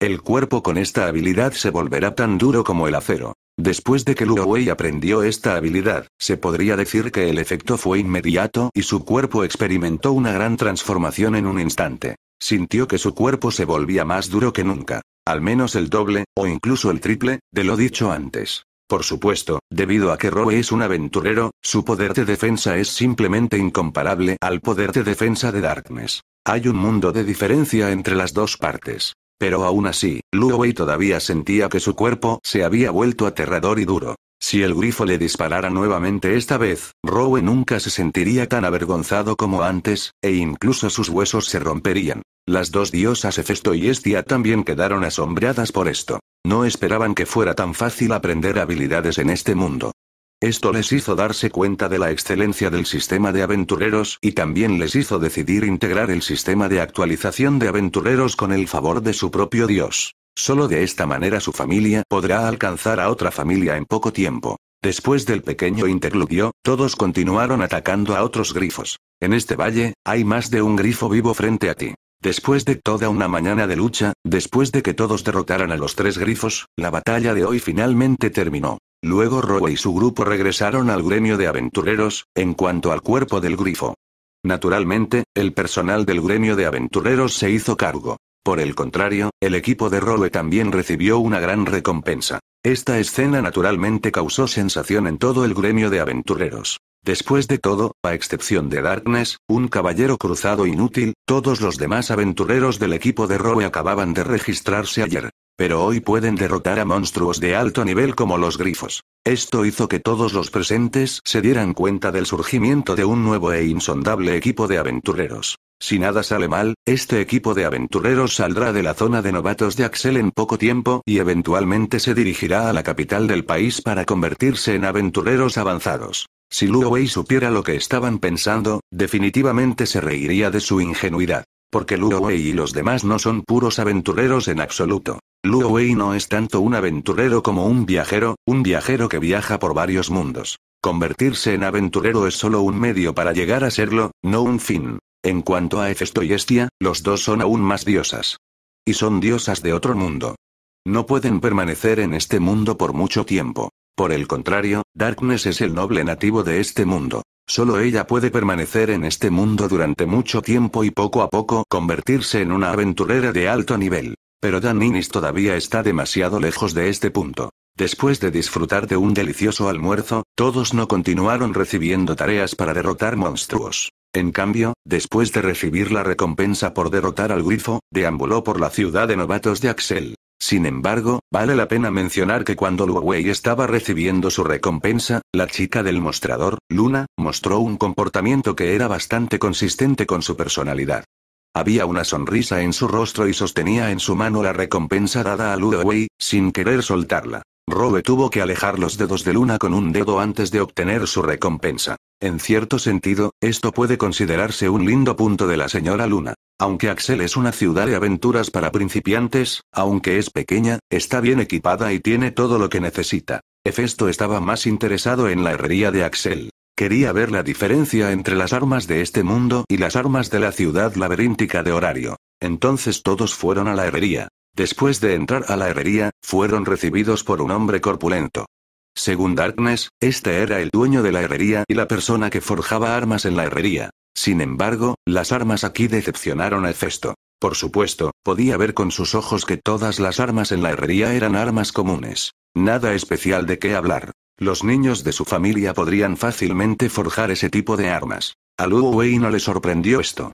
B: El cuerpo con esta habilidad se volverá tan duro como el acero. Después de que Luo Wei aprendió esta habilidad, se podría decir que el efecto fue inmediato y su cuerpo experimentó una gran transformación en un instante. Sintió que su cuerpo se volvía más duro que nunca, al menos el doble, o incluso el triple, de lo dicho antes. Por supuesto, debido a que Roe es un aventurero, su poder de defensa es simplemente incomparable al poder de defensa de Darkness. Hay un mundo de diferencia entre las dos partes. Pero aún así, Luo todavía sentía que su cuerpo se había vuelto aterrador y duro. Si el grifo le disparara nuevamente esta vez, Rowe nunca se sentiría tan avergonzado como antes, e incluso sus huesos se romperían. Las dos diosas Hefesto y Estia también quedaron asombradas por esto. No esperaban que fuera tan fácil aprender habilidades en este mundo. Esto les hizo darse cuenta de la excelencia del sistema de aventureros y también les hizo decidir integrar el sistema de actualización de aventureros con el favor de su propio dios. Solo de esta manera su familia podrá alcanzar a otra familia en poco tiempo. Después del pequeño interludio, todos continuaron atacando a otros grifos. En este valle, hay más de un grifo vivo frente a ti. Después de toda una mañana de lucha, después de que todos derrotaran a los tres grifos, la batalla de hoy finalmente terminó. Luego Roe y su grupo regresaron al gremio de aventureros, en cuanto al cuerpo del grifo. Naturalmente, el personal del gremio de aventureros se hizo cargo. Por el contrario, el equipo de Roe también recibió una gran recompensa. Esta escena naturalmente causó sensación en todo el gremio de aventureros. Después de todo, a excepción de Darkness, un caballero cruzado inútil, todos los demás aventureros del equipo de Roe acababan de registrarse ayer pero hoy pueden derrotar a monstruos de alto nivel como los grifos. Esto hizo que todos los presentes se dieran cuenta del surgimiento de un nuevo e insondable equipo de aventureros. Si nada sale mal, este equipo de aventureros saldrá de la zona de novatos de Axel en poco tiempo y eventualmente se dirigirá a la capital del país para convertirse en aventureros avanzados. Si Luo supiera lo que estaban pensando, definitivamente se reiría de su ingenuidad. Porque Luo Wei y los demás no son puros aventureros en absoluto. Luo no es tanto un aventurero como un viajero, un viajero que viaja por varios mundos. Convertirse en aventurero es solo un medio para llegar a serlo, no un fin. En cuanto a Hefesto y Estia, los dos son aún más diosas. Y son diosas de otro mundo. No pueden permanecer en este mundo por mucho tiempo. Por el contrario, Darkness es el noble nativo de este mundo. Solo ella puede permanecer en este mundo durante mucho tiempo y poco a poco convertirse en una aventurera de alto nivel. Pero Daninis todavía está demasiado lejos de este punto. Después de disfrutar de un delicioso almuerzo, todos no continuaron recibiendo tareas para derrotar monstruos. En cambio, después de recibir la recompensa por derrotar al grifo, deambuló por la ciudad de novatos de Axel. Sin embargo, vale la pena mencionar que cuando Luo Wei estaba recibiendo su recompensa, la chica del mostrador, Luna, mostró un comportamiento que era bastante consistente con su personalidad. Había una sonrisa en su rostro y sostenía en su mano la recompensa dada a Lu Wei, sin querer soltarla. Robe tuvo que alejar los dedos de Luna con un dedo antes de obtener su recompensa. En cierto sentido, esto puede considerarse un lindo punto de la señora Luna. Aunque Axel es una ciudad de aventuras para principiantes, aunque es pequeña, está bien equipada y tiene todo lo que necesita. Hefesto estaba más interesado en la herrería de Axel. Quería ver la diferencia entre las armas de este mundo y las armas de la ciudad laberíntica de Horario. Entonces todos fueron a la herrería. Después de entrar a la herrería, fueron recibidos por un hombre corpulento. Según Darkness, este era el dueño de la herrería y la persona que forjaba armas en la herrería. Sin embargo, las armas aquí decepcionaron a Festo. Por supuesto, podía ver con sus ojos que todas las armas en la herrería eran armas comunes. Nada especial de qué hablar. Los niños de su familia podrían fácilmente forjar ese tipo de armas. A Lu Wei no le sorprendió esto.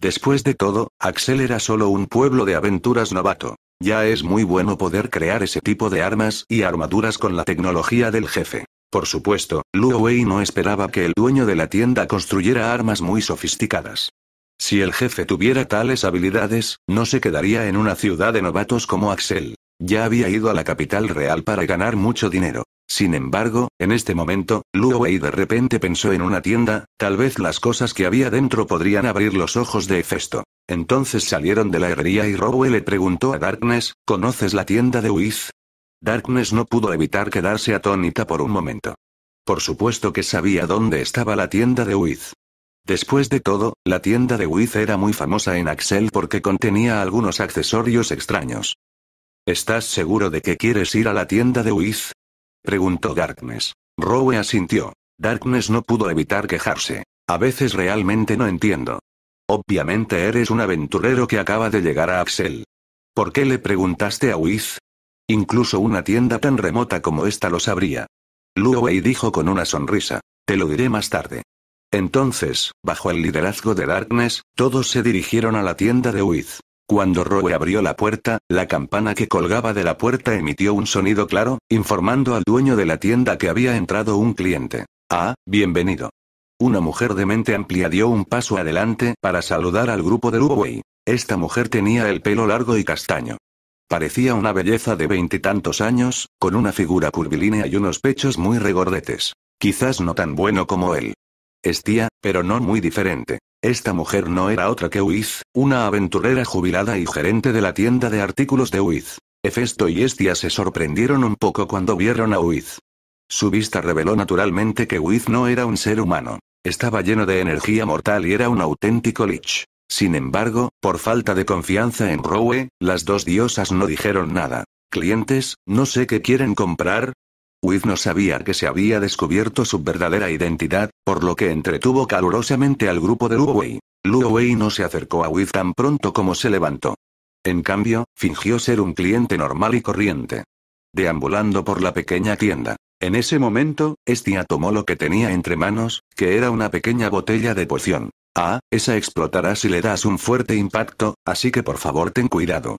B: Después de todo, Axel era solo un pueblo de aventuras novato. Ya es muy bueno poder crear ese tipo de armas y armaduras con la tecnología del jefe. Por supuesto, Luo Wei no esperaba que el dueño de la tienda construyera armas muy sofisticadas. Si el jefe tuviera tales habilidades, no se quedaría en una ciudad de novatos como Axel. Ya había ido a la capital real para ganar mucho dinero. Sin embargo, en este momento, Luway de repente pensó en una tienda, tal vez las cosas que había dentro podrían abrir los ojos de Hefesto. Entonces salieron de la herrería y Rowe le preguntó a Darkness, ¿conoces la tienda de Wiz? Darkness no pudo evitar quedarse atónita por un momento. Por supuesto que sabía dónde estaba la tienda de Wiz. Después de todo, la tienda de Wiz era muy famosa en Axel porque contenía algunos accesorios extraños. ¿Estás seguro de que quieres ir a la tienda de Wiz? Preguntó Darkness. Rowe asintió. Darkness no pudo evitar quejarse. A veces realmente no entiendo. Obviamente eres un aventurero que acaba de llegar a Axel. ¿Por qué le preguntaste a Wiz? Incluso una tienda tan remota como esta lo sabría. Wei dijo con una sonrisa. Te lo diré más tarde. Entonces, bajo el liderazgo de Darkness, todos se dirigieron a la tienda de Wiz. Cuando Roe abrió la puerta, la campana que colgaba de la puerta emitió un sonido claro, informando al dueño de la tienda que había entrado un cliente. Ah, bienvenido. Una mujer de mente amplia dio un paso adelante para saludar al grupo de Uruguay. Esta mujer tenía el pelo largo y castaño. Parecía una belleza de veintitantos años, con una figura curvilínea y unos pechos muy regordetes. Quizás no tan bueno como él. Estía, pero no muy diferente. Esta mujer no era otra que Wiz, una aventurera jubilada y gerente de la tienda de artículos de Wiz. Hefesto y Estia se sorprendieron un poco cuando vieron a Wiz. Su vista reveló naturalmente que Wiz no era un ser humano. Estaba lleno de energía mortal y era un auténtico lich. Sin embargo, por falta de confianza en Rowe, las dos diosas no dijeron nada. Clientes, no sé qué quieren comprar, With no sabía que se había descubierto su verdadera identidad, por lo que entretuvo calurosamente al grupo de Luowei. Luowei no se acercó a With tan pronto como se levantó. En cambio, fingió ser un cliente normal y corriente. Deambulando por la pequeña tienda. En ese momento, Estia tomó lo que tenía entre manos, que era una pequeña botella de poción. Ah, esa explotará si le das un fuerte impacto, así que por favor ten cuidado.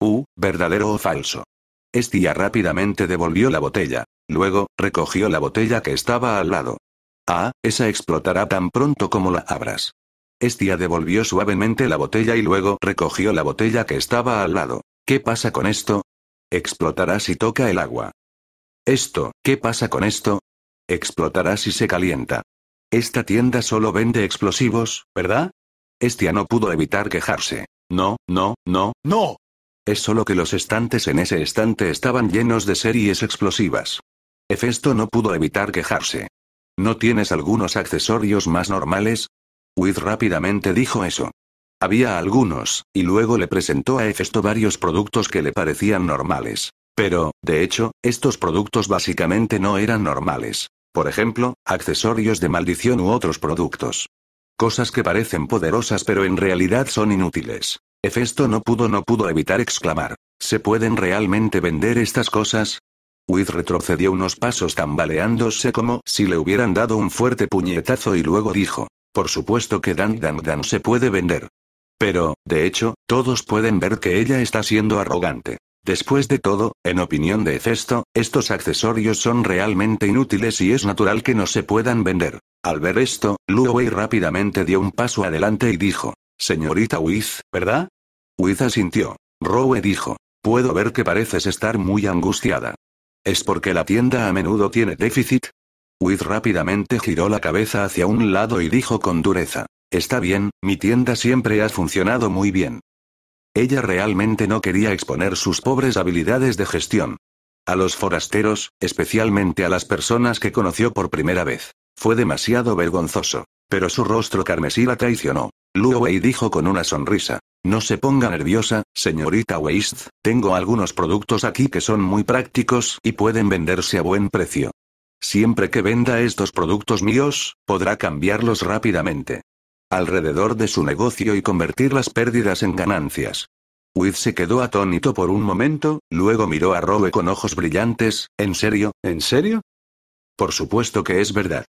B: Uh, ¿verdadero o falso? Estia rápidamente devolvió la botella. Luego, recogió la botella que estaba al lado. Ah, esa explotará tan pronto como la abras. Estia devolvió suavemente la botella y luego recogió la botella que estaba al lado. ¿Qué pasa con esto? Explotará si toca el agua. Esto, ¿qué pasa con esto? Explotará si se calienta. Esta tienda solo vende explosivos, ¿verdad? Estia no pudo evitar quejarse. No, no, no, no. Es solo que los estantes en ese estante estaban llenos de series explosivas. Efesto no pudo evitar quejarse. ¿No tienes algunos accesorios más normales? Wiz rápidamente dijo eso. Había algunos, y luego le presentó a Efesto varios productos que le parecían normales. Pero, de hecho, estos productos básicamente no eran normales. Por ejemplo, accesorios de maldición u otros productos. Cosas que parecen poderosas pero en realidad son inútiles. Efesto no pudo no pudo evitar exclamar. ¿Se pueden realmente vender estas cosas? Wiz retrocedió unos pasos tambaleándose como si le hubieran dado un fuerte puñetazo y luego dijo, por supuesto que Dan Dan Dan se puede vender. Pero, de hecho, todos pueden ver que ella está siendo arrogante. Después de todo, en opinión de Hefesto, estos accesorios son realmente inútiles y es natural que no se puedan vender. Al ver esto, Rowe rápidamente dio un paso adelante y dijo, Señorita Wiz, ¿verdad? Wiz asintió. Rowe dijo, puedo ver que pareces estar muy angustiada. ¿Es porque la tienda a menudo tiene déficit? Wiz rápidamente giró la cabeza hacia un lado y dijo con dureza. Está bien, mi tienda siempre ha funcionado muy bien. Ella realmente no quería exponer sus pobres habilidades de gestión. A los forasteros, especialmente a las personas que conoció por primera vez. Fue demasiado vergonzoso. Pero su rostro carmesí la traicionó. Luo Wei dijo con una sonrisa. No se ponga nerviosa, señorita Waste, tengo algunos productos aquí que son muy prácticos y pueden venderse a buen precio. Siempre que venda estos productos míos, podrá cambiarlos rápidamente. Alrededor de su negocio y convertir las pérdidas en ganancias. Wiz se quedó atónito por un momento, luego miró a Rowe con ojos brillantes, ¿en serio? ¿En serio? Por supuesto que es verdad.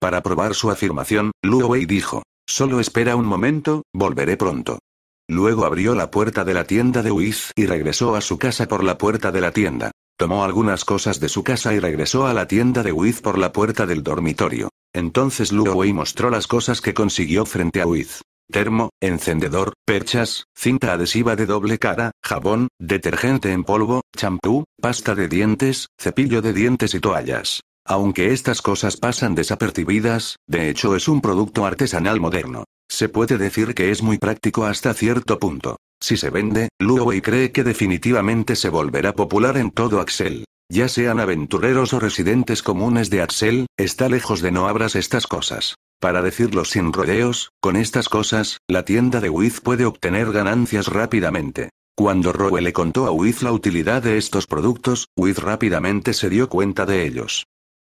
B: Para probar su afirmación, Wei dijo, solo espera un momento, volveré pronto. Luego abrió la puerta de la tienda de Wiz y regresó a su casa por la puerta de la tienda. Tomó algunas cosas de su casa y regresó a la tienda de Wiz por la puerta del dormitorio. Entonces Luo Wei mostró las cosas que consiguió frente a Wiz. Termo, encendedor, perchas, cinta adhesiva de doble cara, jabón, detergente en polvo, champú, pasta de dientes, cepillo de dientes y toallas. Aunque estas cosas pasan desapercibidas, de hecho es un producto artesanal moderno. Se puede decir que es muy práctico hasta cierto punto. Si se vende, y cree que definitivamente se volverá popular en todo Axel. Ya sean aventureros o residentes comunes de Axel, está lejos de no abras estas cosas. Para decirlo sin rodeos, con estas cosas, la tienda de Wiz puede obtener ganancias rápidamente. Cuando Roe le contó a Wiz la utilidad de estos productos, Wiz rápidamente se dio cuenta de ellos.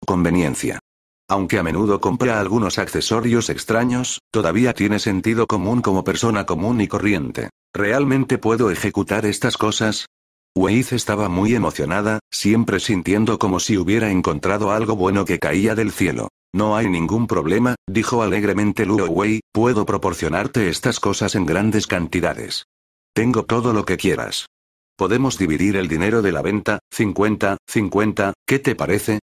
B: Conveniencia. Aunque a menudo compra algunos accesorios extraños, todavía tiene sentido común como persona común y corriente. ¿Realmente puedo ejecutar estas cosas? Weiz estaba muy emocionada, siempre sintiendo como si hubiera encontrado algo bueno que caía del cielo. No hay ningún problema, dijo alegremente Luo Wei, puedo proporcionarte estas cosas en grandes cantidades. Tengo todo lo que quieras. Podemos dividir el dinero de la venta, 50, 50, ¿qué te parece?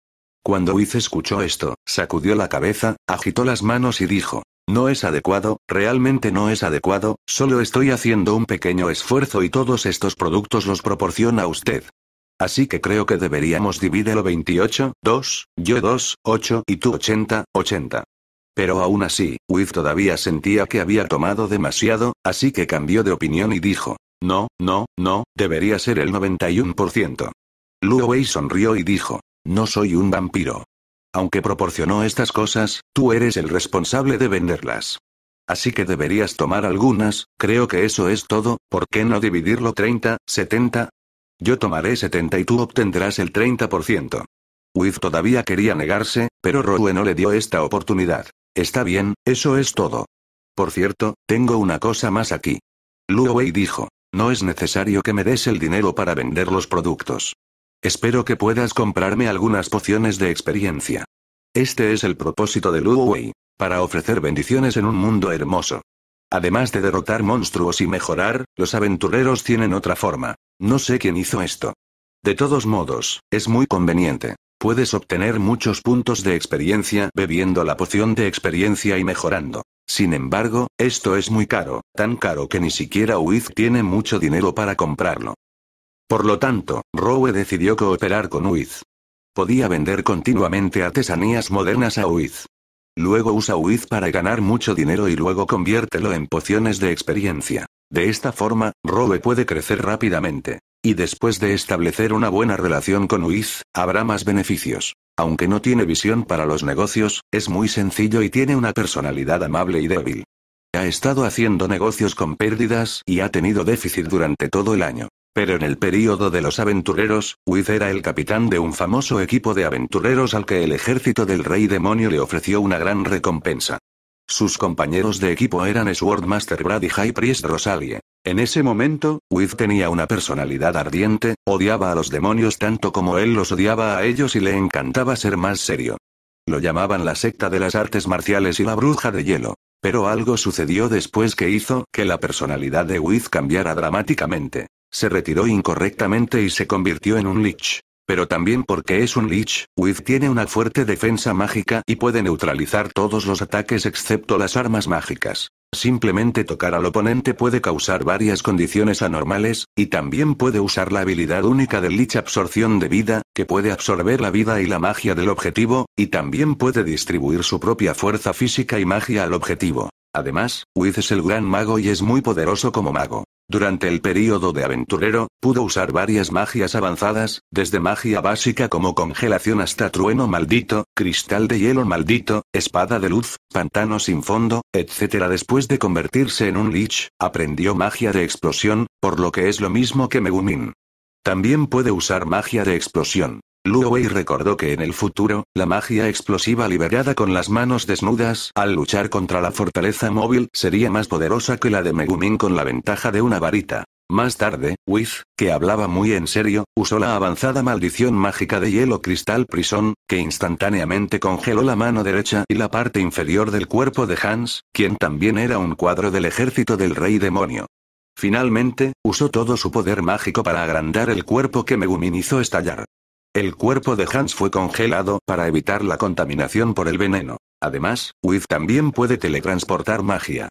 B: Cuando Wiz escuchó esto, sacudió la cabeza, agitó las manos y dijo, no es adecuado, realmente no es adecuado, solo estoy haciendo un pequeño esfuerzo y todos estos productos los proporciona usted. Así que creo que deberíamos dividirlo 28, 2, yo 2, 8 y tú 80, 80. Pero aún así, Wiz todavía sentía que había tomado demasiado, así que cambió de opinión y dijo, no, no, no, debería ser el 91%. Luo Wei sonrió y dijo, no soy un vampiro. Aunque proporcionó estas cosas, tú eres el responsable de venderlas. Así que deberías tomar algunas, creo que eso es todo, ¿por qué no dividirlo 30, 70? Yo tomaré 70 y tú obtendrás el 30%. Wiz todavía quería negarse, pero Rowe no le dio esta oportunidad. Está bien, eso es todo. Por cierto, tengo una cosa más aquí. Luo dijo, no es necesario que me des el dinero para vender los productos. Espero que puedas comprarme algunas pociones de experiencia. Este es el propósito de Luo para ofrecer bendiciones en un mundo hermoso. Además de derrotar monstruos y mejorar, los aventureros tienen otra forma. No sé quién hizo esto. De todos modos, es muy conveniente. Puedes obtener muchos puntos de experiencia bebiendo la poción de experiencia y mejorando. Sin embargo, esto es muy caro, tan caro que ni siquiera Wiz tiene mucho dinero para comprarlo. Por lo tanto, Rowe decidió cooperar con Wiz. Podía vender continuamente artesanías modernas a Wiz. Luego usa Wiz para ganar mucho dinero y luego conviértelo en pociones de experiencia. De esta forma, Rowe puede crecer rápidamente. Y después de establecer una buena relación con Wiz, habrá más beneficios. Aunque no tiene visión para los negocios, es muy sencillo y tiene una personalidad amable y débil. Ha estado haciendo negocios con pérdidas y ha tenido déficit durante todo el año. Pero en el período de los aventureros, Wiz era el capitán de un famoso equipo de aventureros al que el ejército del rey demonio le ofreció una gran recompensa. Sus compañeros de equipo eran Swordmaster Brad y High Priest Rosalie. En ese momento, Wiz tenía una personalidad ardiente, odiaba a los demonios tanto como él los odiaba a ellos y le encantaba ser más serio. Lo llamaban la secta de las artes marciales y la bruja de hielo. Pero algo sucedió después que hizo que la personalidad de Wiz cambiara dramáticamente. Se retiró incorrectamente y se convirtió en un Lich. Pero también porque es un Lich, With tiene una fuerte defensa mágica y puede neutralizar todos los ataques excepto las armas mágicas. Simplemente tocar al oponente puede causar varias condiciones anormales, y también puede usar la habilidad única del Lich Absorción de Vida, que puede absorber la vida y la magia del objetivo, y también puede distribuir su propia fuerza física y magia al objetivo. Además, With es el gran mago y es muy poderoso como mago. Durante el periodo de aventurero, pudo usar varias magias avanzadas, desde magia básica como congelación hasta trueno maldito, cristal de hielo maldito, espada de luz, pantano sin fondo, etc. Después de convertirse en un lich, aprendió magia de explosión, por lo que es lo mismo que Megumin. También puede usar magia de explosión. Wei recordó que en el futuro, la magia explosiva liberada con las manos desnudas al luchar contra la fortaleza móvil sería más poderosa que la de Megumin con la ventaja de una varita. Más tarde, Wiz, que hablaba muy en serio, usó la avanzada maldición mágica de hielo cristal prisón, que instantáneamente congeló la mano derecha y la parte inferior del cuerpo de Hans, quien también era un cuadro del ejército del rey demonio. Finalmente, usó todo su poder mágico para agrandar el cuerpo que Megumin hizo estallar. El cuerpo de Hans fue congelado para evitar la contaminación por el veneno. Además, Wiz también puede teletransportar magia.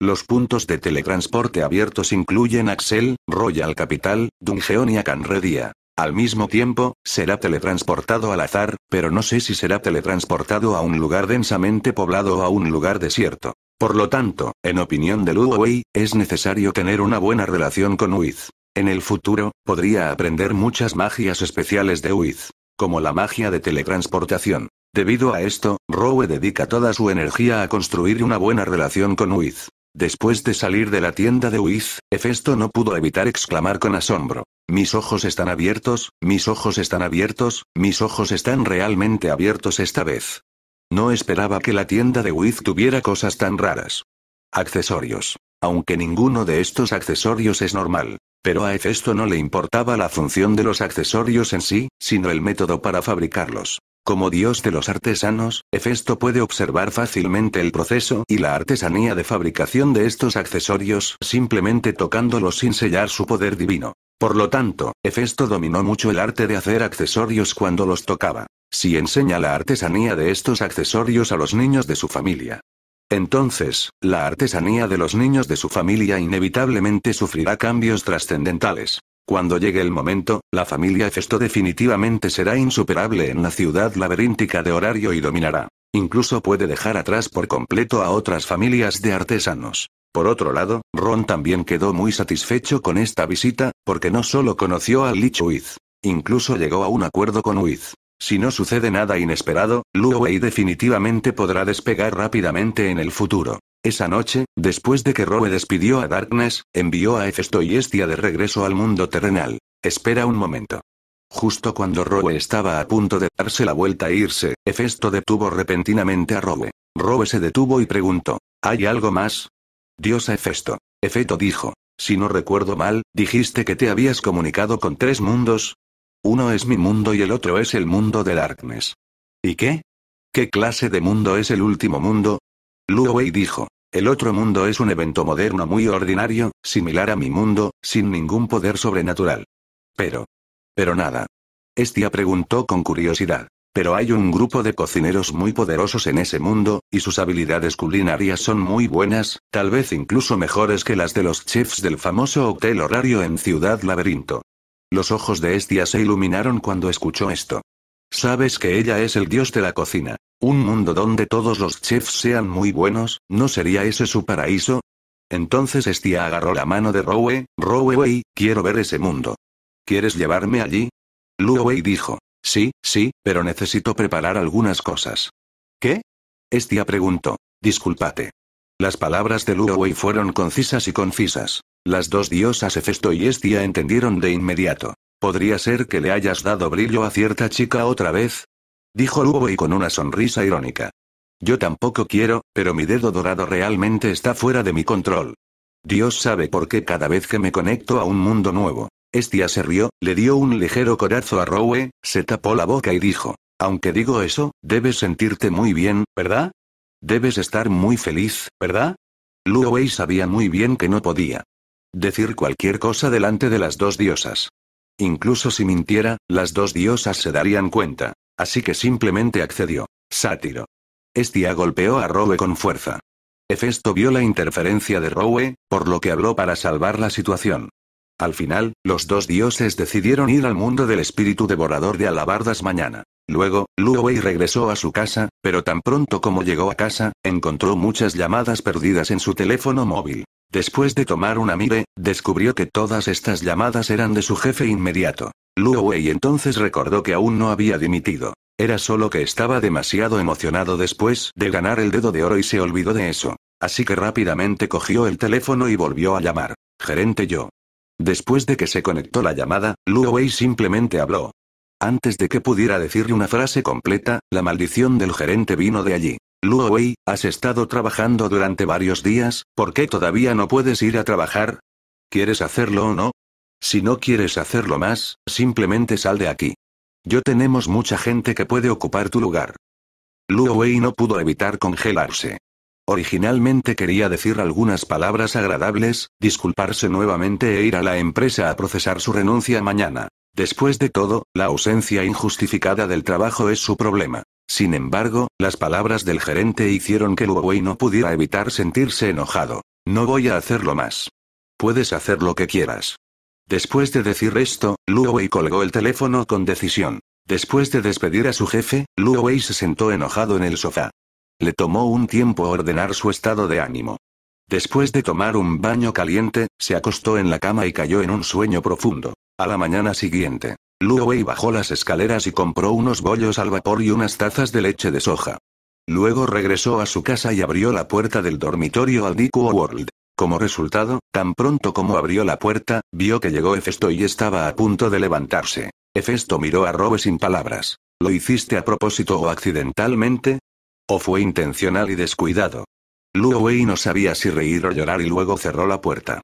B: Los puntos de teletransporte abiertos incluyen Axel, Royal Capital, Dungeon y Acanredia. Al mismo tiempo, será teletransportado al azar, pero no sé si será teletransportado a un lugar densamente poblado o a un lugar desierto. Por lo tanto, en opinión de Wei, es necesario tener una buena relación con Wiz. En el futuro, podría aprender muchas magias especiales de Wiz, como la magia de teletransportación. Debido a esto, Rowe dedica toda su energía a construir una buena relación con Wiz. Después de salir de la tienda de Wiz, Hefesto no pudo evitar exclamar con asombro. Mis ojos están abiertos, mis ojos están abiertos, mis ojos están realmente abiertos esta vez. No esperaba que la tienda de Wiz tuviera cosas tan raras. Accesorios. Aunque ninguno de estos accesorios es normal. Pero a Hefesto no le importaba la función de los accesorios en sí, sino el método para fabricarlos. Como dios de los artesanos, Hefesto puede observar fácilmente el proceso y la artesanía de fabricación de estos accesorios simplemente tocándolos sin sellar su poder divino. Por lo tanto, Hefesto dominó mucho el arte de hacer accesorios cuando los tocaba. Si enseña la artesanía de estos accesorios a los niños de su familia, entonces, la artesanía de los niños de su familia inevitablemente sufrirá cambios trascendentales. Cuando llegue el momento, la familia Festo definitivamente será insuperable en la ciudad laberíntica de horario y dominará. Incluso puede dejar atrás por completo a otras familias de artesanos. Por otro lado, Ron también quedó muy satisfecho con esta visita, porque no solo conoció a Lich incluso llegó a un acuerdo con Uiz. Si no sucede nada inesperado, Luo definitivamente podrá despegar rápidamente en el futuro. Esa noche, después de que Roe despidió a Darkness, envió a Hefesto y Estia de regreso al mundo terrenal. Espera un momento. Justo cuando Roe estaba a punto de darse la vuelta e irse, Hefesto detuvo repentinamente a Roe. Roe se detuvo y preguntó: ¿Hay algo más? Dios a Hefesto. dijo: Si no recuerdo mal, dijiste que te habías comunicado con tres mundos, uno es mi mundo y el otro es el mundo de Darkness. ¿Y qué? ¿Qué clase de mundo es el último mundo? Luo Wei dijo. El otro mundo es un evento moderno muy ordinario, similar a mi mundo, sin ningún poder sobrenatural. Pero. Pero nada. Estia preguntó con curiosidad. Pero hay un grupo de cocineros muy poderosos en ese mundo, y sus habilidades culinarias son muy buenas, tal vez incluso mejores que las de los chefs del famoso hotel horario en Ciudad Laberinto. Los ojos de Estia se iluminaron cuando escuchó esto. Sabes que ella es el dios de la cocina. Un mundo donde todos los chefs sean muy buenos, ¿no sería ese su paraíso? Entonces Estia agarró la mano de Rowe, Wei, quiero ver ese mundo. ¿Quieres llevarme allí? Wei dijo, sí, sí, pero necesito preparar algunas cosas. ¿Qué? Estia preguntó, discúlpate. Las palabras de Wei fueron concisas y concisas. Las dos diosas Hefesto y Estia entendieron de inmediato. ¿Podría ser que le hayas dado brillo a cierta chica otra vez? Dijo y con una sonrisa irónica. Yo tampoco quiero, pero mi dedo dorado realmente está fuera de mi control. Dios sabe por qué cada vez que me conecto a un mundo nuevo. Estia se rió, le dio un ligero corazo a Rowe, se tapó la boca y dijo, aunque digo eso, debes sentirte muy bien, ¿verdad? Debes estar muy feliz, ¿verdad? Luowei sabía muy bien que no podía. Decir cualquier cosa delante de las dos diosas. Incluso si mintiera, las dos diosas se darían cuenta. Así que simplemente accedió. Sátiro. Estia golpeó a Rowe con fuerza. Hefesto vio la interferencia de Rowe, por lo que habló para salvar la situación. Al final, los dos dioses decidieron ir al mundo del espíritu devorador de alabardas mañana. Luego, Luowei regresó a su casa, pero tan pronto como llegó a casa, encontró muchas llamadas perdidas en su teléfono móvil. Después de tomar una mire, descubrió que todas estas llamadas eran de su jefe inmediato. Luo Wei entonces recordó que aún no había dimitido. Era solo que estaba demasiado emocionado después de ganar el dedo de oro y se olvidó de eso. Así que rápidamente cogió el teléfono y volvió a llamar. Gerente yo. Después de que se conectó la llamada, Luo Wei simplemente habló. Antes de que pudiera decirle una frase completa, la maldición del gerente vino de allí. Luo Wei, has estado trabajando durante varios días, ¿por qué todavía no puedes ir a trabajar? ¿Quieres hacerlo o no? Si no quieres hacerlo más, simplemente sal de aquí. Yo tenemos mucha gente que puede ocupar tu lugar. Luo Wei no pudo evitar congelarse. Originalmente quería decir algunas palabras agradables, disculparse nuevamente e ir a la empresa a procesar su renuncia mañana. Después de todo, la ausencia injustificada del trabajo es su problema. Sin embargo, las palabras del gerente hicieron que Luowei no pudiera evitar sentirse enojado. No voy a hacerlo más. Puedes hacer lo que quieras. Después de decir esto, Luowei colgó el teléfono con decisión. Después de despedir a su jefe, Luowei se sentó enojado en el sofá. Le tomó un tiempo ordenar su estado de ánimo. Después de tomar un baño caliente, se acostó en la cama y cayó en un sueño profundo. A la mañana siguiente, Luowei bajó las escaleras y compró unos bollos al vapor y unas tazas de leche de soja. Luego regresó a su casa y abrió la puerta del dormitorio al Dikuo World. Como resultado, tan pronto como abrió la puerta, vio que llegó Efesto y estaba a punto de levantarse. Efesto miró a Robe sin palabras. ¿Lo hiciste a propósito o accidentalmente? ¿O fue intencional y descuidado? Luo no sabía si reír o llorar y luego cerró la puerta.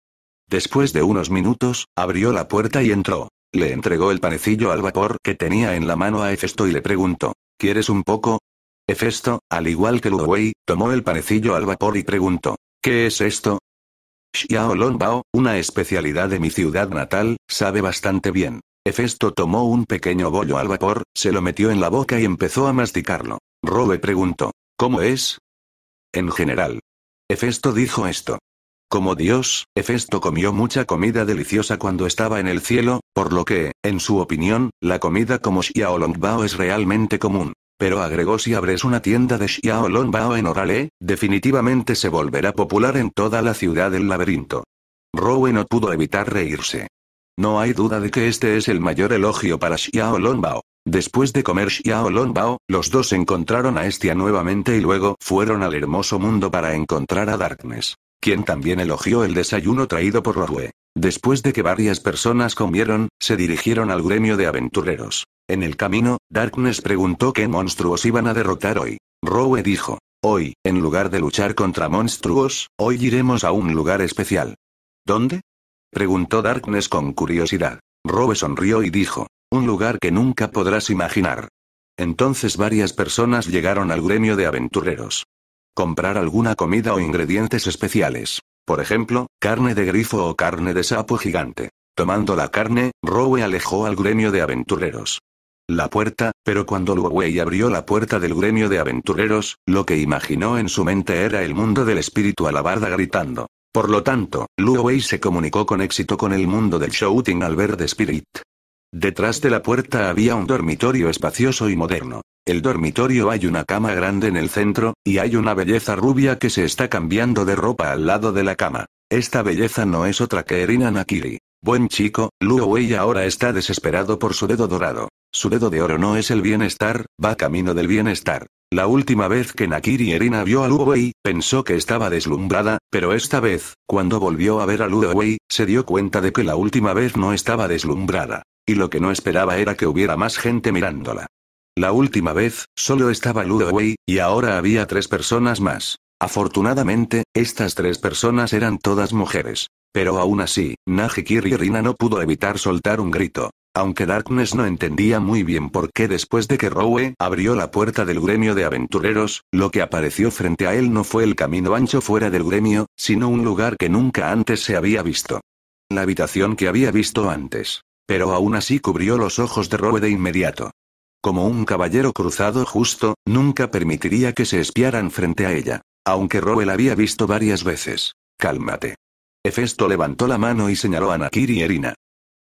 B: Después de unos minutos, abrió la puerta y entró. Le entregó el panecillo al vapor que tenía en la mano a Hefesto y le preguntó, ¿quieres un poco? Hefesto, al igual que Luowei, tomó el panecillo al vapor y preguntó, ¿qué es esto? Xiao una especialidad de mi ciudad natal, sabe bastante bien. Hefesto tomó un pequeño bollo al vapor, se lo metió en la boca y empezó a masticarlo. Robe preguntó, ¿cómo es? En general. Hefesto dijo esto. Como Dios, Hefesto comió mucha comida deliciosa cuando estaba en el cielo, por lo que, en su opinión, la comida como Xiaolongbao es realmente común. Pero agregó si abres una tienda de Xiaolongbao en Orale, definitivamente se volverá popular en toda la ciudad del laberinto. Rowe no pudo evitar reírse. No hay duda de que este es el mayor elogio para Xiaolongbao. Después de comer Xiaolongbao, los dos encontraron a Estia nuevamente y luego fueron al hermoso mundo para encontrar a Darkness quien también elogió el desayuno traído por Rowe. Después de que varias personas comieron, se dirigieron al gremio de aventureros. En el camino, Darkness preguntó qué monstruos iban a derrotar hoy. Rowe dijo, hoy, en lugar de luchar contra monstruos, hoy iremos a un lugar especial. ¿Dónde? preguntó Darkness con curiosidad. Rowe sonrió y dijo, un lugar que nunca podrás imaginar. Entonces varias personas llegaron al gremio de aventureros comprar alguna comida o ingredientes especiales. Por ejemplo, carne de grifo o carne de sapo gigante. Tomando la carne, Rowe alejó al gremio de aventureros. La puerta, pero cuando Luowei abrió la puerta del gremio de aventureros, lo que imaginó en su mente era el mundo del espíritu alabarda gritando. Por lo tanto, Luowei se comunicó con éxito con el mundo del shouting al ver de Spirit. Detrás de la puerta había un dormitorio espacioso y moderno. El dormitorio hay una cama grande en el centro, y hay una belleza rubia que se está cambiando de ropa al lado de la cama. Esta belleza no es otra que Erina Nakiri. Buen chico, Luo Wei ahora está desesperado por su dedo dorado. Su dedo de oro no es el bienestar, va camino del bienestar. La última vez que Nakiri Erina vio a Luo Wei, pensó que estaba deslumbrada, pero esta vez, cuando volvió a ver a Luo Wei, se dio cuenta de que la última vez no estaba deslumbrada. Y lo que no esperaba era que hubiera más gente mirándola. La última vez, solo estaba Ludoway, y ahora había tres personas más. Afortunadamente, estas tres personas eran todas mujeres. Pero aún así, y Rina no pudo evitar soltar un grito. Aunque Darkness no entendía muy bien por qué después de que Rowe abrió la puerta del gremio de aventureros, lo que apareció frente a él no fue el camino ancho fuera del gremio, sino un lugar que nunca antes se había visto. La habitación que había visto antes. Pero aún así cubrió los ojos de Rowe de inmediato. Como un caballero cruzado justo, nunca permitiría que se espiaran frente a ella. Aunque Roel había visto varias veces. Cálmate. Hefesto levantó la mano y señaló a Nakiri Erina.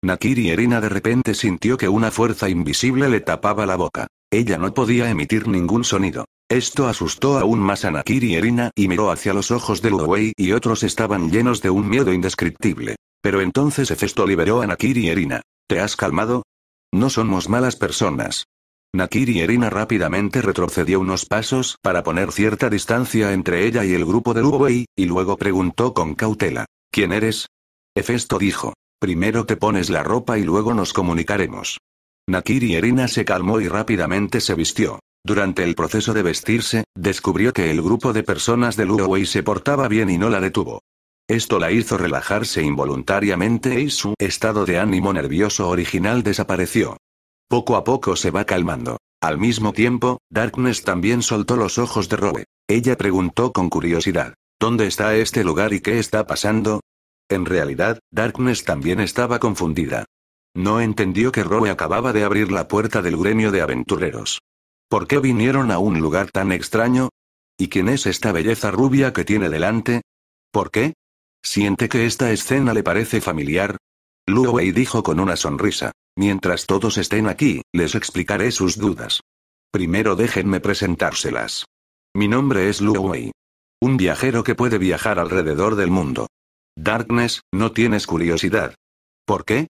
B: Nakiri Erina de repente sintió que una fuerza invisible le tapaba la boca. Ella no podía emitir ningún sonido. Esto asustó aún más a Nakiri Erina y miró hacia los ojos de Wei y otros estaban llenos de un miedo indescriptible. Pero entonces Hefesto liberó a Nakiri Erina. ¿Te has calmado? No somos malas personas. Nakiri Erina rápidamente retrocedió unos pasos para poner cierta distancia entre ella y el grupo de Luowei, y luego preguntó con cautela. ¿Quién eres? Hefesto dijo. Primero te pones la ropa y luego nos comunicaremos. Nakiri Erina se calmó y rápidamente se vistió. Durante el proceso de vestirse, descubrió que el grupo de personas de Wei se portaba bien y no la detuvo. Esto la hizo relajarse involuntariamente y su estado de ánimo nervioso original desapareció. Poco a poco se va calmando. Al mismo tiempo, Darkness también soltó los ojos de Roe. Ella preguntó con curiosidad, ¿dónde está este lugar y qué está pasando? En realidad, Darkness también estaba confundida. No entendió que Roe acababa de abrir la puerta del gremio de aventureros. ¿Por qué vinieron a un lugar tan extraño? ¿Y quién es esta belleza rubia que tiene delante? ¿Por qué? Siente que esta escena le parece familiar. Wei dijo con una sonrisa. Mientras todos estén aquí, les explicaré sus dudas. Primero déjenme presentárselas. Mi nombre es Lu Un viajero que puede viajar alrededor del mundo. Darkness, no tienes curiosidad. ¿Por qué?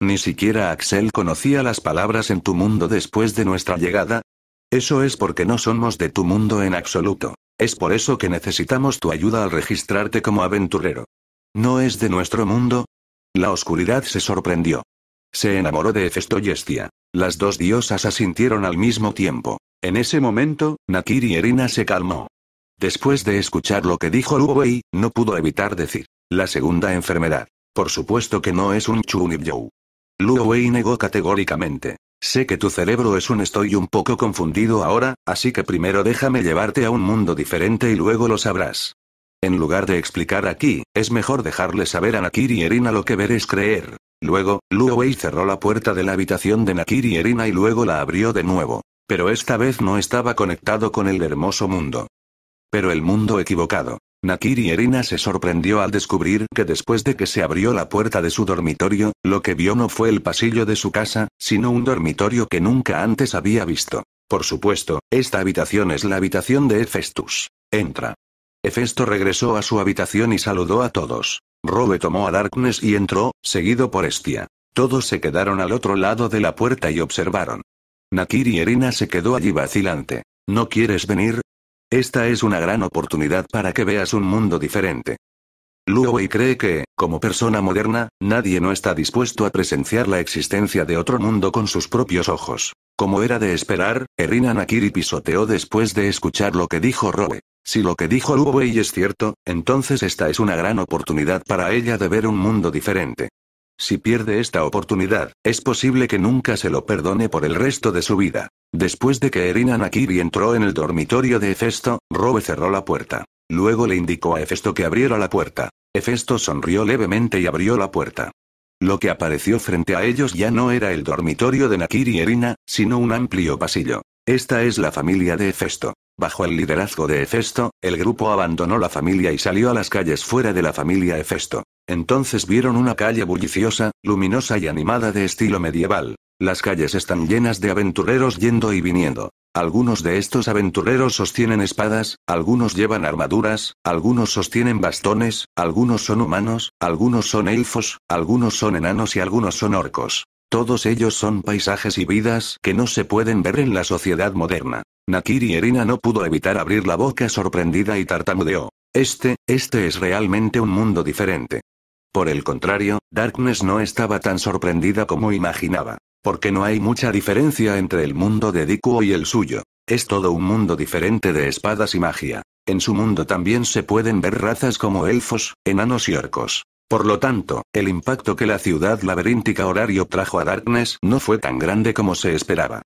B: Ni siquiera Axel conocía las palabras en tu mundo después de nuestra llegada. Eso es porque no somos de tu mundo en absoluto. Es por eso que necesitamos tu ayuda al registrarte como aventurero. ¿No es de nuestro mundo? La oscuridad se sorprendió. Se enamoró de Hefesto y Las dos diosas asintieron al mismo tiempo. En ese momento, Nakiri Erina se calmó. Después de escuchar lo que dijo wei no pudo evitar decir. La segunda enfermedad. Por supuesto que no es un Chunibyou. Luo Wei negó categóricamente. Sé que tu cerebro es un estoy un poco confundido ahora, así que primero déjame llevarte a un mundo diferente y luego lo sabrás. En lugar de explicar aquí, es mejor dejarle saber a Nakiri y Erina lo que es creer. Luego, Luo Wei cerró la puerta de la habitación de Nakiri Erina y luego la abrió de nuevo. Pero esta vez no estaba conectado con el hermoso mundo. Pero el mundo equivocado. Nakiri Erina se sorprendió al descubrir que después de que se abrió la puerta de su dormitorio, lo que vio no fue el pasillo de su casa, sino un dormitorio que nunca antes había visto. Por supuesto, esta habitación es la habitación de Hefestus. Entra. Hefesto regresó a su habitación y saludó a todos. Robe tomó a Darkness y entró, seguido por Estia. Todos se quedaron al otro lado de la puerta y observaron. Nakiri Erina se quedó allí vacilante. ¿No quieres venir? Esta es una gran oportunidad para que veas un mundo diferente. Luowei cree que, como persona moderna, nadie no está dispuesto a presenciar la existencia de otro mundo con sus propios ojos. Como era de esperar, Erina Nakiri pisoteó después de escuchar lo que dijo Roe. Si lo que dijo Lu es cierto, entonces esta es una gran oportunidad para ella de ver un mundo diferente. Si pierde esta oportunidad, es posible que nunca se lo perdone por el resto de su vida. Después de que Erina Nakiri entró en el dormitorio de Hefesto, Robe cerró la puerta. Luego le indicó a Hefesto que abriera la puerta. Hefesto sonrió levemente y abrió la puerta. Lo que apareció frente a ellos ya no era el dormitorio de Nakiri y Erina, sino un amplio pasillo. Esta es la familia de Hefesto. Bajo el liderazgo de Hefesto, el grupo abandonó la familia y salió a las calles fuera de la familia Hefesto. Entonces vieron una calle bulliciosa, luminosa y animada de estilo medieval. Las calles están llenas de aventureros yendo y viniendo. Algunos de estos aventureros sostienen espadas, algunos llevan armaduras, algunos sostienen bastones, algunos son humanos, algunos son elfos, algunos son enanos y algunos son orcos. Todos ellos son paisajes y vidas que no se pueden ver en la sociedad moderna. Nakiri Erina no pudo evitar abrir la boca sorprendida y tartamudeó. Este, este es realmente un mundo diferente. Por el contrario, Darkness no estaba tan sorprendida como imaginaba. Porque no hay mucha diferencia entre el mundo de Dikuo y el suyo. Es todo un mundo diferente de espadas y magia. En su mundo también se pueden ver razas como elfos, enanos y orcos. Por lo tanto, el impacto que la ciudad laberíntica horario trajo a Darkness no fue tan grande como se esperaba.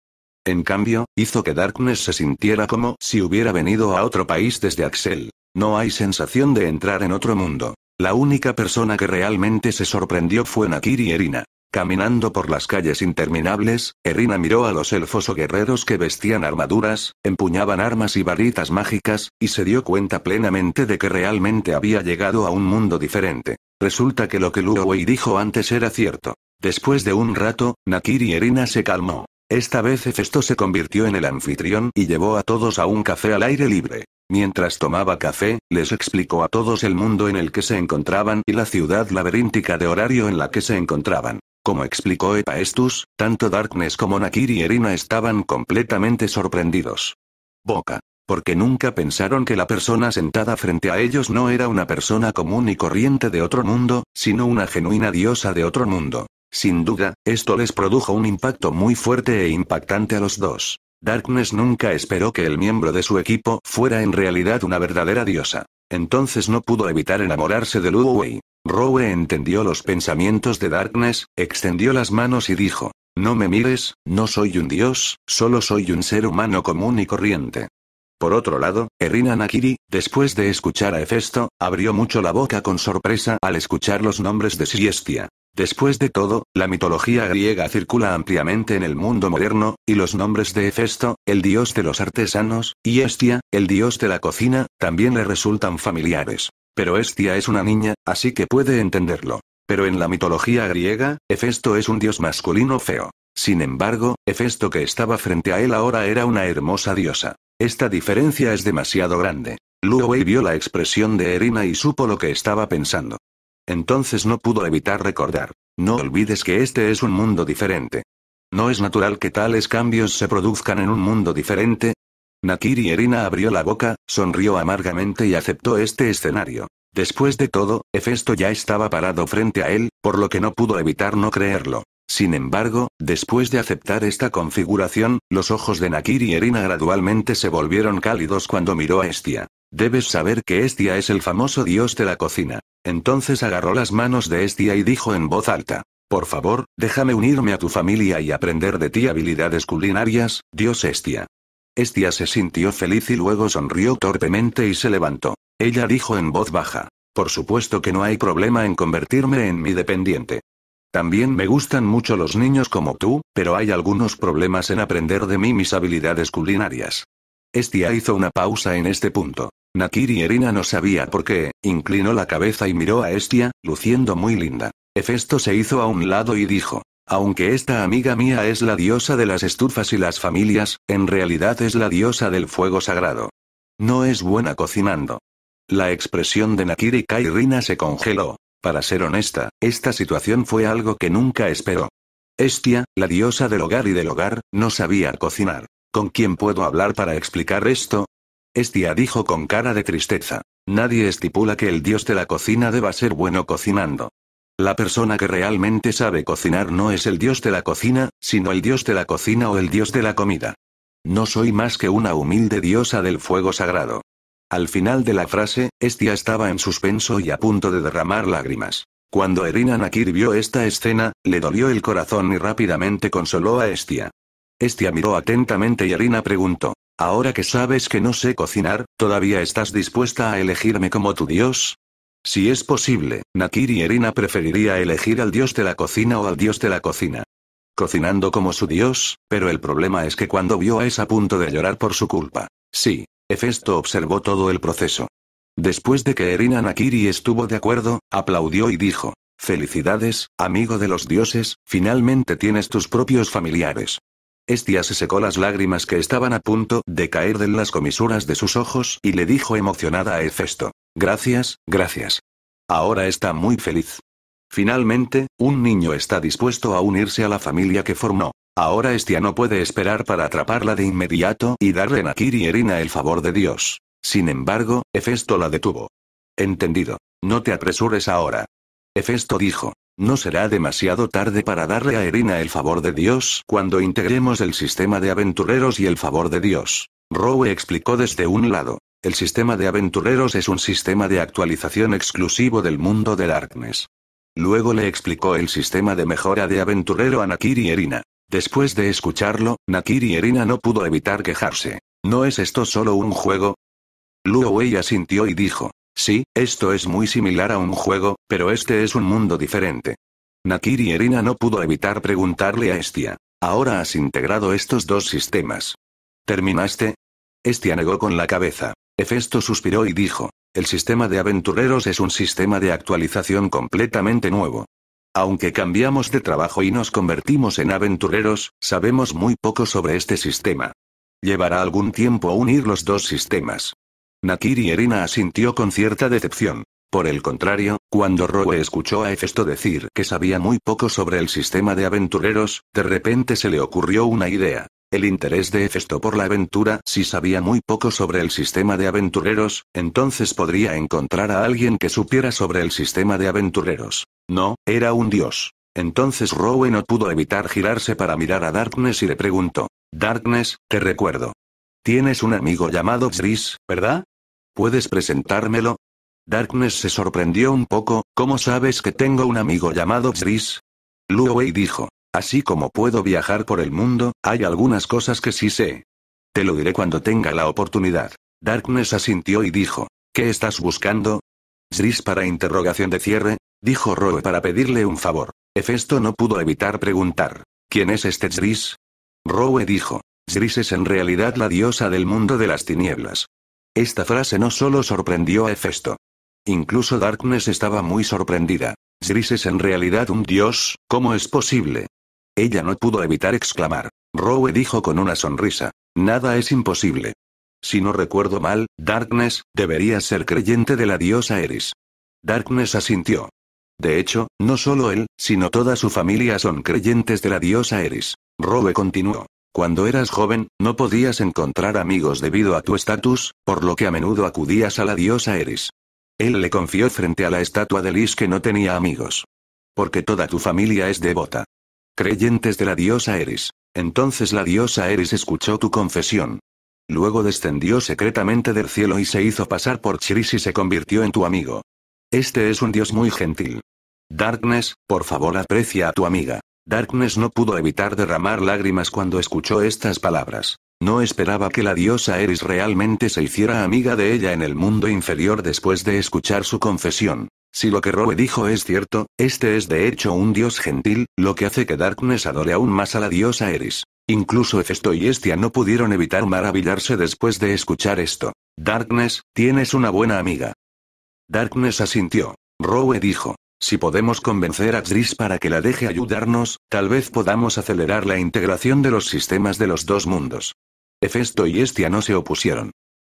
B: En cambio, hizo que Darkness se sintiera como si hubiera venido a otro país desde Axel. No hay sensación de entrar en otro mundo. La única persona que realmente se sorprendió fue Nakiri Erina. Caminando por las calles interminables, Erina miró a los elfos o guerreros que vestían armaduras, empuñaban armas y varitas mágicas, y se dio cuenta plenamente de que realmente había llegado a un mundo diferente. Resulta que lo que Luo dijo antes era cierto. Después de un rato, Nakiri y Erina se calmó. Esta vez Hefesto se convirtió en el anfitrión y llevó a todos a un café al aire libre. Mientras tomaba café, les explicó a todos el mundo en el que se encontraban y la ciudad laberíntica de horario en la que se encontraban. Como explicó Epaestus, tanto Darkness como Nakiri y e Erina estaban completamente sorprendidos. Boca. Porque nunca pensaron que la persona sentada frente a ellos no era una persona común y corriente de otro mundo, sino una genuina diosa de otro mundo. Sin duda, esto les produjo un impacto muy fuerte e impactante a los dos. Darkness nunca esperó que el miembro de su equipo fuera en realidad una verdadera diosa. Entonces no pudo evitar enamorarse de Lu Rowe entendió los pensamientos de Darkness, extendió las manos y dijo, No me mires, no soy un dios, solo soy un ser humano común y corriente. Por otro lado, Erina Nakiri, después de escuchar a Hefesto, abrió mucho la boca con sorpresa al escuchar los nombres de Siestia. Después de todo, la mitología griega circula ampliamente en el mundo moderno, y los nombres de Hefesto, el dios de los artesanos, y Estia, el dios de la cocina, también le resultan familiares. Pero Estia es una niña, así que puede entenderlo. Pero en la mitología griega, Hefesto es un dios masculino feo. Sin embargo, Hefesto que estaba frente a él ahora era una hermosa diosa. Esta diferencia es demasiado grande. Luo Wei vio la expresión de Erina y supo lo que estaba pensando. Entonces no pudo evitar recordar. No olvides que este es un mundo diferente. No es natural que tales cambios se produzcan en un mundo diferente, Nakiri Erina abrió la boca, sonrió amargamente y aceptó este escenario. Después de todo, Hefesto ya estaba parado frente a él, por lo que no pudo evitar no creerlo. Sin embargo, después de aceptar esta configuración, los ojos de Nakiri Erina gradualmente se volvieron cálidos cuando miró a Estia. Debes saber que Estia es el famoso dios de la cocina. Entonces agarró las manos de Estia y dijo en voz alta. Por favor, déjame unirme a tu familia y aprender de ti habilidades culinarias, dios Estia. Estia se sintió feliz y luego sonrió torpemente y se levantó. Ella dijo en voz baja. Por supuesto que no hay problema en convertirme en mi dependiente. También me gustan mucho los niños como tú, pero hay algunos problemas en aprender de mí mis habilidades culinarias. Estia hizo una pausa en este punto. Nakiri Erina no sabía por qué, inclinó la cabeza y miró a Estia, luciendo muy linda. Efesto se hizo a un lado y dijo, aunque esta amiga mía es la diosa de las estufas y las familias, en realidad es la diosa del fuego sagrado. No es buena cocinando. La expresión de Nakiri Kairina se congeló. Para ser honesta, esta situación fue algo que nunca esperó. Estia, la diosa del hogar y del hogar, no sabía cocinar. ¿Con quién puedo hablar para explicar esto? Estia dijo con cara de tristeza. Nadie estipula que el dios de la cocina deba ser bueno cocinando. La persona que realmente sabe cocinar no es el dios de la cocina, sino el dios de la cocina o el dios de la comida. No soy más que una humilde diosa del fuego sagrado. Al final de la frase, Estia estaba en suspenso y a punto de derramar lágrimas. Cuando Erina Nakir vio esta escena, le dolió el corazón y rápidamente consoló a Estia. Estia miró atentamente y Erina preguntó, ¿Ahora que sabes que no sé cocinar, todavía estás dispuesta a elegirme como tu dios? Si es posible, Nakiri Erina preferiría elegir al dios de la cocina o al dios de la cocina. Cocinando como su dios, pero el problema es que cuando vio a esa a punto de llorar por su culpa. Sí, Hefesto observó todo el proceso. Después de que Erina Nakiri estuvo de acuerdo, aplaudió y dijo, Felicidades, amigo de los dioses, finalmente tienes tus propios familiares. Estia se secó las lágrimas que estaban a punto de caer de las comisuras de sus ojos y le dijo emocionada a Hefesto. Gracias, gracias. Ahora está muy feliz. Finalmente, un niño está dispuesto a unirse a la familia que formó. Ahora Estia no puede esperar para atraparla de inmediato y darle a y Erina el favor de Dios. Sin embargo, Hefesto la detuvo. Entendido. No te apresures ahora. Hefesto dijo. No será demasiado tarde para darle a Erina el favor de Dios cuando integremos el sistema de aventureros y el favor de Dios. Rowe explicó desde un lado. El sistema de aventureros es un sistema de actualización exclusivo del mundo de Darkness. Luego le explicó el sistema de mejora de aventurero a Nakiri Erina. Después de escucharlo, Nakiri Erina no pudo evitar quejarse. ¿No es esto solo un juego? Luo Wei asintió y dijo. Sí, esto es muy similar a un juego, pero este es un mundo diferente. Nakiri Erina no pudo evitar preguntarle a Estia. Ahora has integrado estos dos sistemas. ¿Terminaste? Estia negó con la cabeza. Hefesto suspiró y dijo, el sistema de aventureros es un sistema de actualización completamente nuevo. Aunque cambiamos de trabajo y nos convertimos en aventureros, sabemos muy poco sobre este sistema. Llevará algún tiempo unir los dos sistemas. Nakiri Erina asintió con cierta decepción. Por el contrario, cuando Roe escuchó a Efesto decir que sabía muy poco sobre el sistema de aventureros, de repente se le ocurrió una idea. El interés de Efesto por la aventura si sabía muy poco sobre el sistema de aventureros, entonces podría encontrar a alguien que supiera sobre el sistema de aventureros. No, era un dios. Entonces Rowe no pudo evitar girarse para mirar a Darkness y le preguntó. Darkness, te recuerdo. Tienes un amigo llamado Chris ¿ ¿verdad? ¿Puedes presentármelo? Darkness se sorprendió un poco, ¿cómo sabes que tengo un amigo llamado Zris? Luowei dijo, así como puedo viajar por el mundo, hay algunas cosas que sí sé. Te lo diré cuando tenga la oportunidad. Darkness asintió y dijo, ¿qué estás buscando? Zris? para interrogación de cierre, dijo Roe para pedirle un favor. Hefesto no pudo evitar preguntar, ¿quién es este Zris? Roe dijo, Zris es en realidad la diosa del mundo de las tinieblas. Esta frase no solo sorprendió a Hefesto. Incluso Darkness estaba muy sorprendida. Zris es en realidad un dios, ¿cómo es posible? Ella no pudo evitar exclamar. Rowe dijo con una sonrisa. Nada es imposible. Si no recuerdo mal, Darkness, debería ser creyente de la diosa Eris. Darkness asintió. De hecho, no solo él, sino toda su familia son creyentes de la diosa Eris. Rowe continuó. Cuando eras joven, no podías encontrar amigos debido a tu estatus, por lo que a menudo acudías a la diosa Eris. Él le confió frente a la estatua de Lis que no tenía amigos. Porque toda tu familia es devota. Creyentes de la diosa Eris. Entonces la diosa Eris escuchó tu confesión. Luego descendió secretamente del cielo y se hizo pasar por Chiris y se convirtió en tu amigo. Este es un dios muy gentil. Darkness, por favor aprecia a tu amiga. Darkness no pudo evitar derramar lágrimas cuando escuchó estas palabras. No esperaba que la diosa Eris realmente se hiciera amiga de ella en el mundo inferior después de escuchar su confesión. Si lo que Roe dijo es cierto, este es de hecho un dios gentil, lo que hace que Darkness adore aún más a la diosa Eris. Incluso Hefesto y Estia no pudieron evitar maravillarse después de escuchar esto. Darkness, tienes una buena amiga. Darkness asintió. Rowe dijo. Si podemos convencer a Tris para que la deje ayudarnos, tal vez podamos acelerar la integración de los sistemas de los dos mundos. Hefesto y Estia no se opusieron.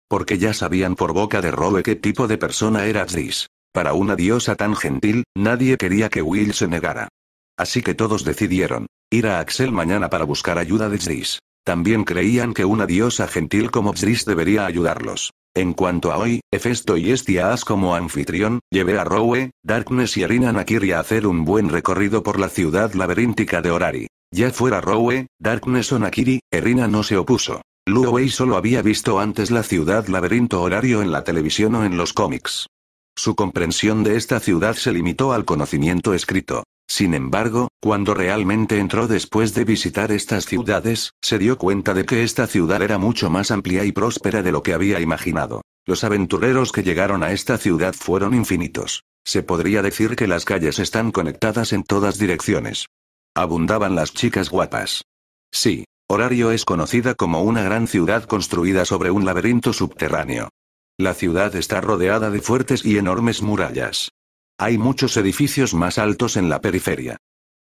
B: Porque ya sabían por boca de Roe qué tipo de persona era Tris. Para una diosa tan gentil, nadie quería que Will se negara. Así que todos decidieron ir a Axel mañana para buscar ayuda de Tris. También creían que una diosa gentil como Tris debería ayudarlos. En cuanto a hoy, Efesto y Estiaas como anfitrión, llevé a Rowe, Darkness y Erina Nakiri a hacer un buen recorrido por la ciudad laberíntica de Orari. Ya fuera Rowe, Darkness o Nakiri, Erina no se opuso. Luowei solo había visto antes la ciudad laberinto horario en la televisión o en los cómics. Su comprensión de esta ciudad se limitó al conocimiento escrito. Sin embargo, cuando realmente entró después de visitar estas ciudades, se dio cuenta de que esta ciudad era mucho más amplia y próspera de lo que había imaginado. Los aventureros que llegaron a esta ciudad fueron infinitos. Se podría decir que las calles están conectadas en todas direcciones. Abundaban las chicas guapas. Sí, Horario es conocida como una gran ciudad construida sobre un laberinto subterráneo. La ciudad está rodeada de fuertes y enormes murallas. Hay muchos edificios más altos en la periferia.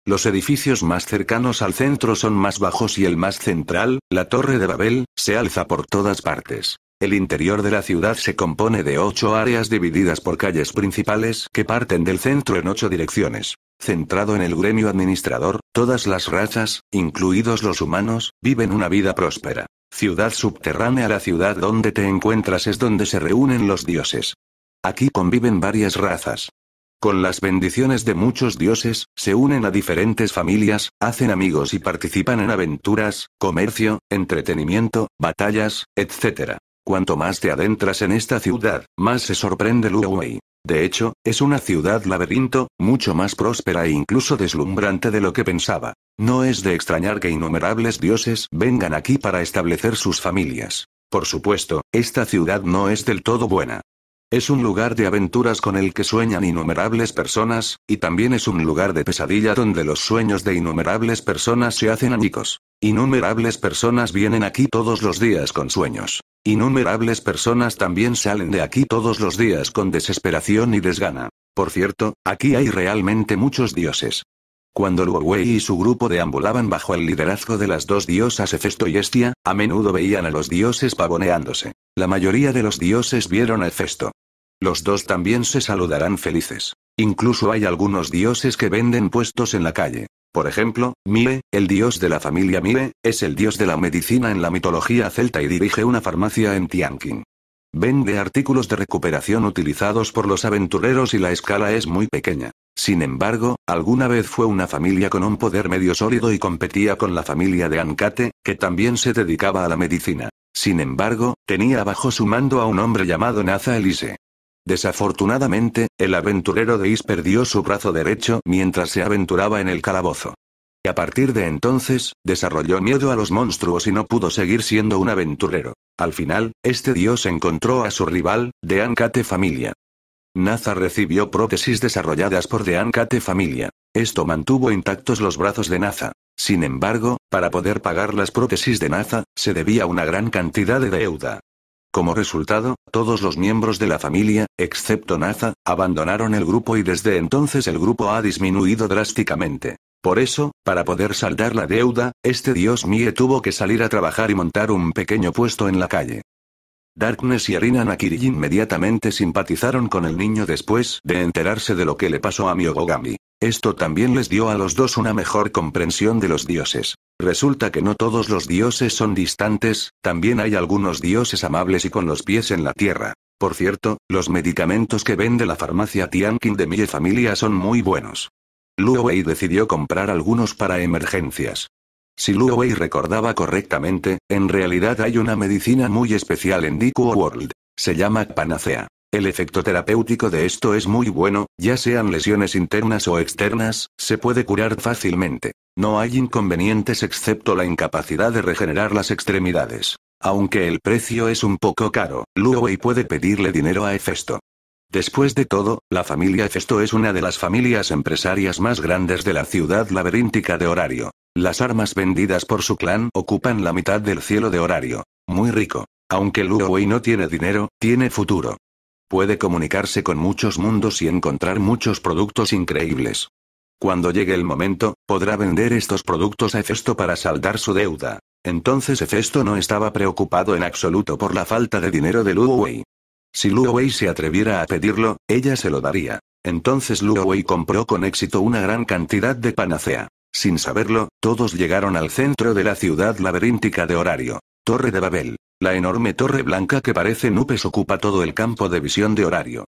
B: Los edificios más cercanos al centro son más bajos y el más central, la Torre de Babel, se alza por todas partes. El interior de la ciudad se compone de ocho áreas divididas por calles principales que parten del centro en ocho direcciones. Centrado en el gremio administrador, todas las razas, incluidos los humanos, viven una vida próspera. Ciudad subterránea La ciudad donde te encuentras es donde se reúnen los dioses. Aquí conviven varias razas. Con las bendiciones de muchos dioses, se unen a diferentes familias, hacen amigos y participan en aventuras, comercio, entretenimiento, batallas, etc. Cuanto más te adentras en esta ciudad, más se sorprende Wei. De hecho, es una ciudad laberinto, mucho más próspera e incluso deslumbrante de lo que pensaba. No es de extrañar que innumerables dioses vengan aquí para establecer sus familias. Por supuesto, esta ciudad no es del todo buena. Es un lugar de aventuras con el que sueñan innumerables personas, y también es un lugar de pesadilla donde los sueños de innumerables personas se hacen añicos. Innumerables personas vienen aquí todos los días con sueños. Innumerables personas también salen de aquí todos los días con desesperación y desgana. Por cierto, aquí hay realmente muchos dioses. Cuando Wei y su grupo deambulaban bajo el liderazgo de las dos diosas Hefesto y Estia, a menudo veían a los dioses pavoneándose. La mayoría de los dioses vieron a Hefesto. Los dos también se saludarán felices. Incluso hay algunos dioses que venden puestos en la calle. Por ejemplo, Mile, el dios de la familia Mile, es el dios de la medicina en la mitología celta y dirige una farmacia en Tianjin. Vende artículos de recuperación utilizados por los aventureros y la escala es muy pequeña. Sin embargo, alguna vez fue una familia con un poder medio sólido y competía con la familia de Ancate, que también se dedicaba a la medicina. Sin embargo, tenía bajo su mando a un hombre llamado Naza Elise. Desafortunadamente, el aventurero de Is perdió su brazo derecho mientras se aventuraba en el calabozo. A partir de entonces, desarrolló miedo a los monstruos y no pudo seguir siendo un aventurero. Al final, este dios encontró a su rival, de Ancate Familia. Naza recibió prótesis desarrolladas por de Ancate Familia. Esto mantuvo intactos los brazos de Naza. Sin embargo, para poder pagar las prótesis de Naza, se debía una gran cantidad de deuda. Como resultado, todos los miembros de la familia, excepto Naza, abandonaron el grupo y desde entonces el grupo ha disminuido drásticamente. Por eso, para poder saldar la deuda, este dios Mie tuvo que salir a trabajar y montar un pequeño puesto en la calle. Darkness y Arina Nakiri inmediatamente simpatizaron con el niño después de enterarse de lo que le pasó a Myogogami. Esto también les dio a los dos una mejor comprensión de los dioses. Resulta que no todos los dioses son distantes, también hay algunos dioses amables y con los pies en la tierra. Por cierto, los medicamentos que vende la farmacia Tiankin de Mie Familia son muy buenos. Luo decidió comprar algunos para emergencias. Si Luo recordaba correctamente, en realidad hay una medicina muy especial en DQ World. Se llama Panacea. El efecto terapéutico de esto es muy bueno, ya sean lesiones internas o externas, se puede curar fácilmente. No hay inconvenientes excepto la incapacidad de regenerar las extremidades. Aunque el precio es un poco caro, Luo puede pedirle dinero a Hefesto. Después de todo, la familia Festo es una de las familias empresarias más grandes de la ciudad laberíntica de Horario. Las armas vendidas por su clan ocupan la mitad del cielo de Horario. Muy rico. Aunque Luo Wei no tiene dinero, tiene futuro. Puede comunicarse con muchos mundos y encontrar muchos productos increíbles. Cuando llegue el momento, podrá vender estos productos a Hefesto para saldar su deuda. Entonces Hefesto no estaba preocupado en absoluto por la falta de dinero de Luo si Luo se atreviera a pedirlo, ella se lo daría. Entonces Luo compró con éxito una gran cantidad de panacea. Sin saberlo, todos llegaron al centro de la ciudad laberíntica de horario. Torre de Babel. La enorme torre blanca que parece nubes ocupa todo el campo de visión de horario.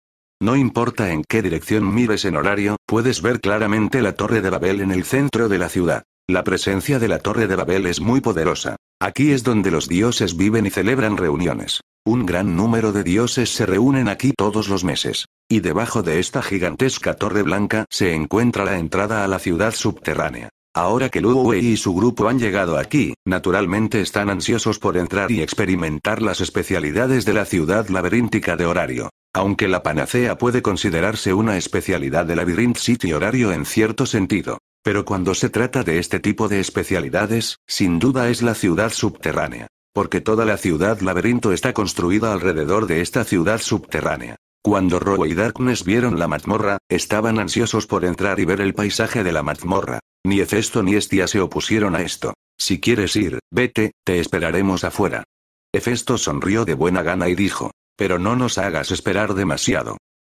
B: No importa en qué dirección mires en horario, puedes ver claramente la Torre de Babel en el centro de la ciudad. La presencia de la Torre de Babel es muy poderosa. Aquí es donde los dioses viven y celebran reuniones. Un gran número de dioses se reúnen aquí todos los meses. Y debajo de esta gigantesca torre blanca se encuentra la entrada a la ciudad subterránea. Ahora que Lu y su grupo han llegado aquí, naturalmente están ansiosos por entrar y experimentar las especialidades de la ciudad laberíntica de horario. Aunque la panacea puede considerarse una especialidad de Labyrinth City horario en cierto sentido. Pero cuando se trata de este tipo de especialidades, sin duda es la ciudad subterránea. Porque toda la ciudad laberinto está construida alrededor de esta ciudad subterránea. Cuando Rogue y Darkness vieron la mazmorra, estaban ansiosos por entrar y ver el paisaje de la mazmorra. Ni Hefesto ni Estia se opusieron a esto. Si quieres ir, vete, te esperaremos afuera. Hefesto sonrió de buena gana y dijo, pero no nos hagas esperar demasiado.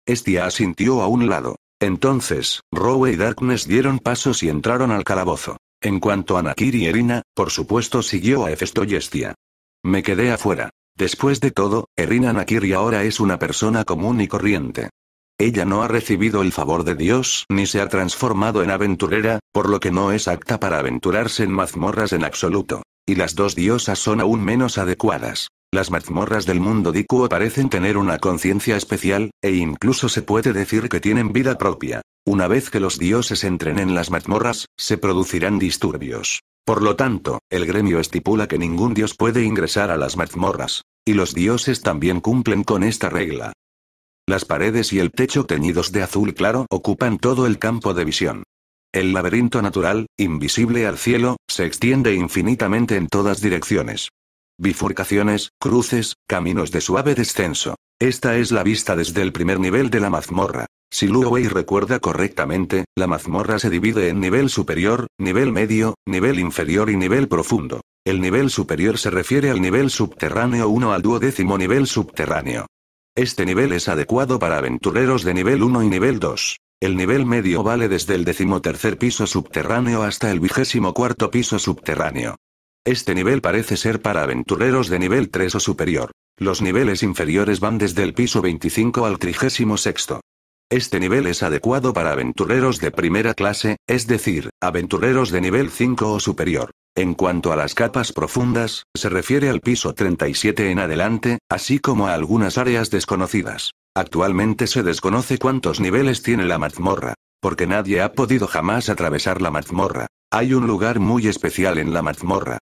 B: Estia asintió a un lado. Entonces, Rowe y Darkness dieron pasos y entraron al calabozo. En cuanto a Nakiri Erina, por supuesto siguió a Efesto y Me quedé afuera. Después de todo, Erina Nakiri ahora es una persona común y corriente. Ella no ha recibido el favor de Dios ni se ha transformado en aventurera, por lo que no es apta para aventurarse en mazmorras en absoluto. Y las dos diosas son aún menos adecuadas. Las mazmorras del mundo Dikuo parecen tener una conciencia especial, e incluso se puede decir que tienen vida propia. Una vez que los dioses entren en las mazmorras, se producirán disturbios. Por lo tanto, el gremio estipula que ningún dios puede ingresar a las mazmorras. Y los dioses también cumplen con esta regla. Las paredes y el techo teñidos de azul claro ocupan todo el campo de visión. El laberinto natural, invisible al cielo, se extiende infinitamente en todas direcciones. Bifurcaciones, cruces, caminos de suave descenso. Esta es la vista desde el primer nivel de la mazmorra. Si Luo Wei recuerda correctamente, la mazmorra se divide en nivel superior, nivel medio, nivel inferior y nivel profundo. El nivel superior se refiere al nivel subterráneo 1 al duodécimo nivel subterráneo. Este nivel es adecuado para aventureros de nivel 1 y nivel 2. El nivel medio vale desde el decimotercer piso subterráneo hasta el vigésimo cuarto piso subterráneo. Este nivel parece ser para aventureros de nivel 3 o superior. Los niveles inferiores van desde el piso 25 al 36. Este nivel es adecuado para aventureros de primera clase, es decir, aventureros de nivel 5 o superior. En cuanto a las capas profundas, se refiere al piso 37 en adelante, así como a algunas áreas desconocidas. Actualmente se desconoce cuántos niveles tiene la mazmorra, porque nadie ha podido jamás atravesar la mazmorra. Hay un lugar muy especial en la mazmorra,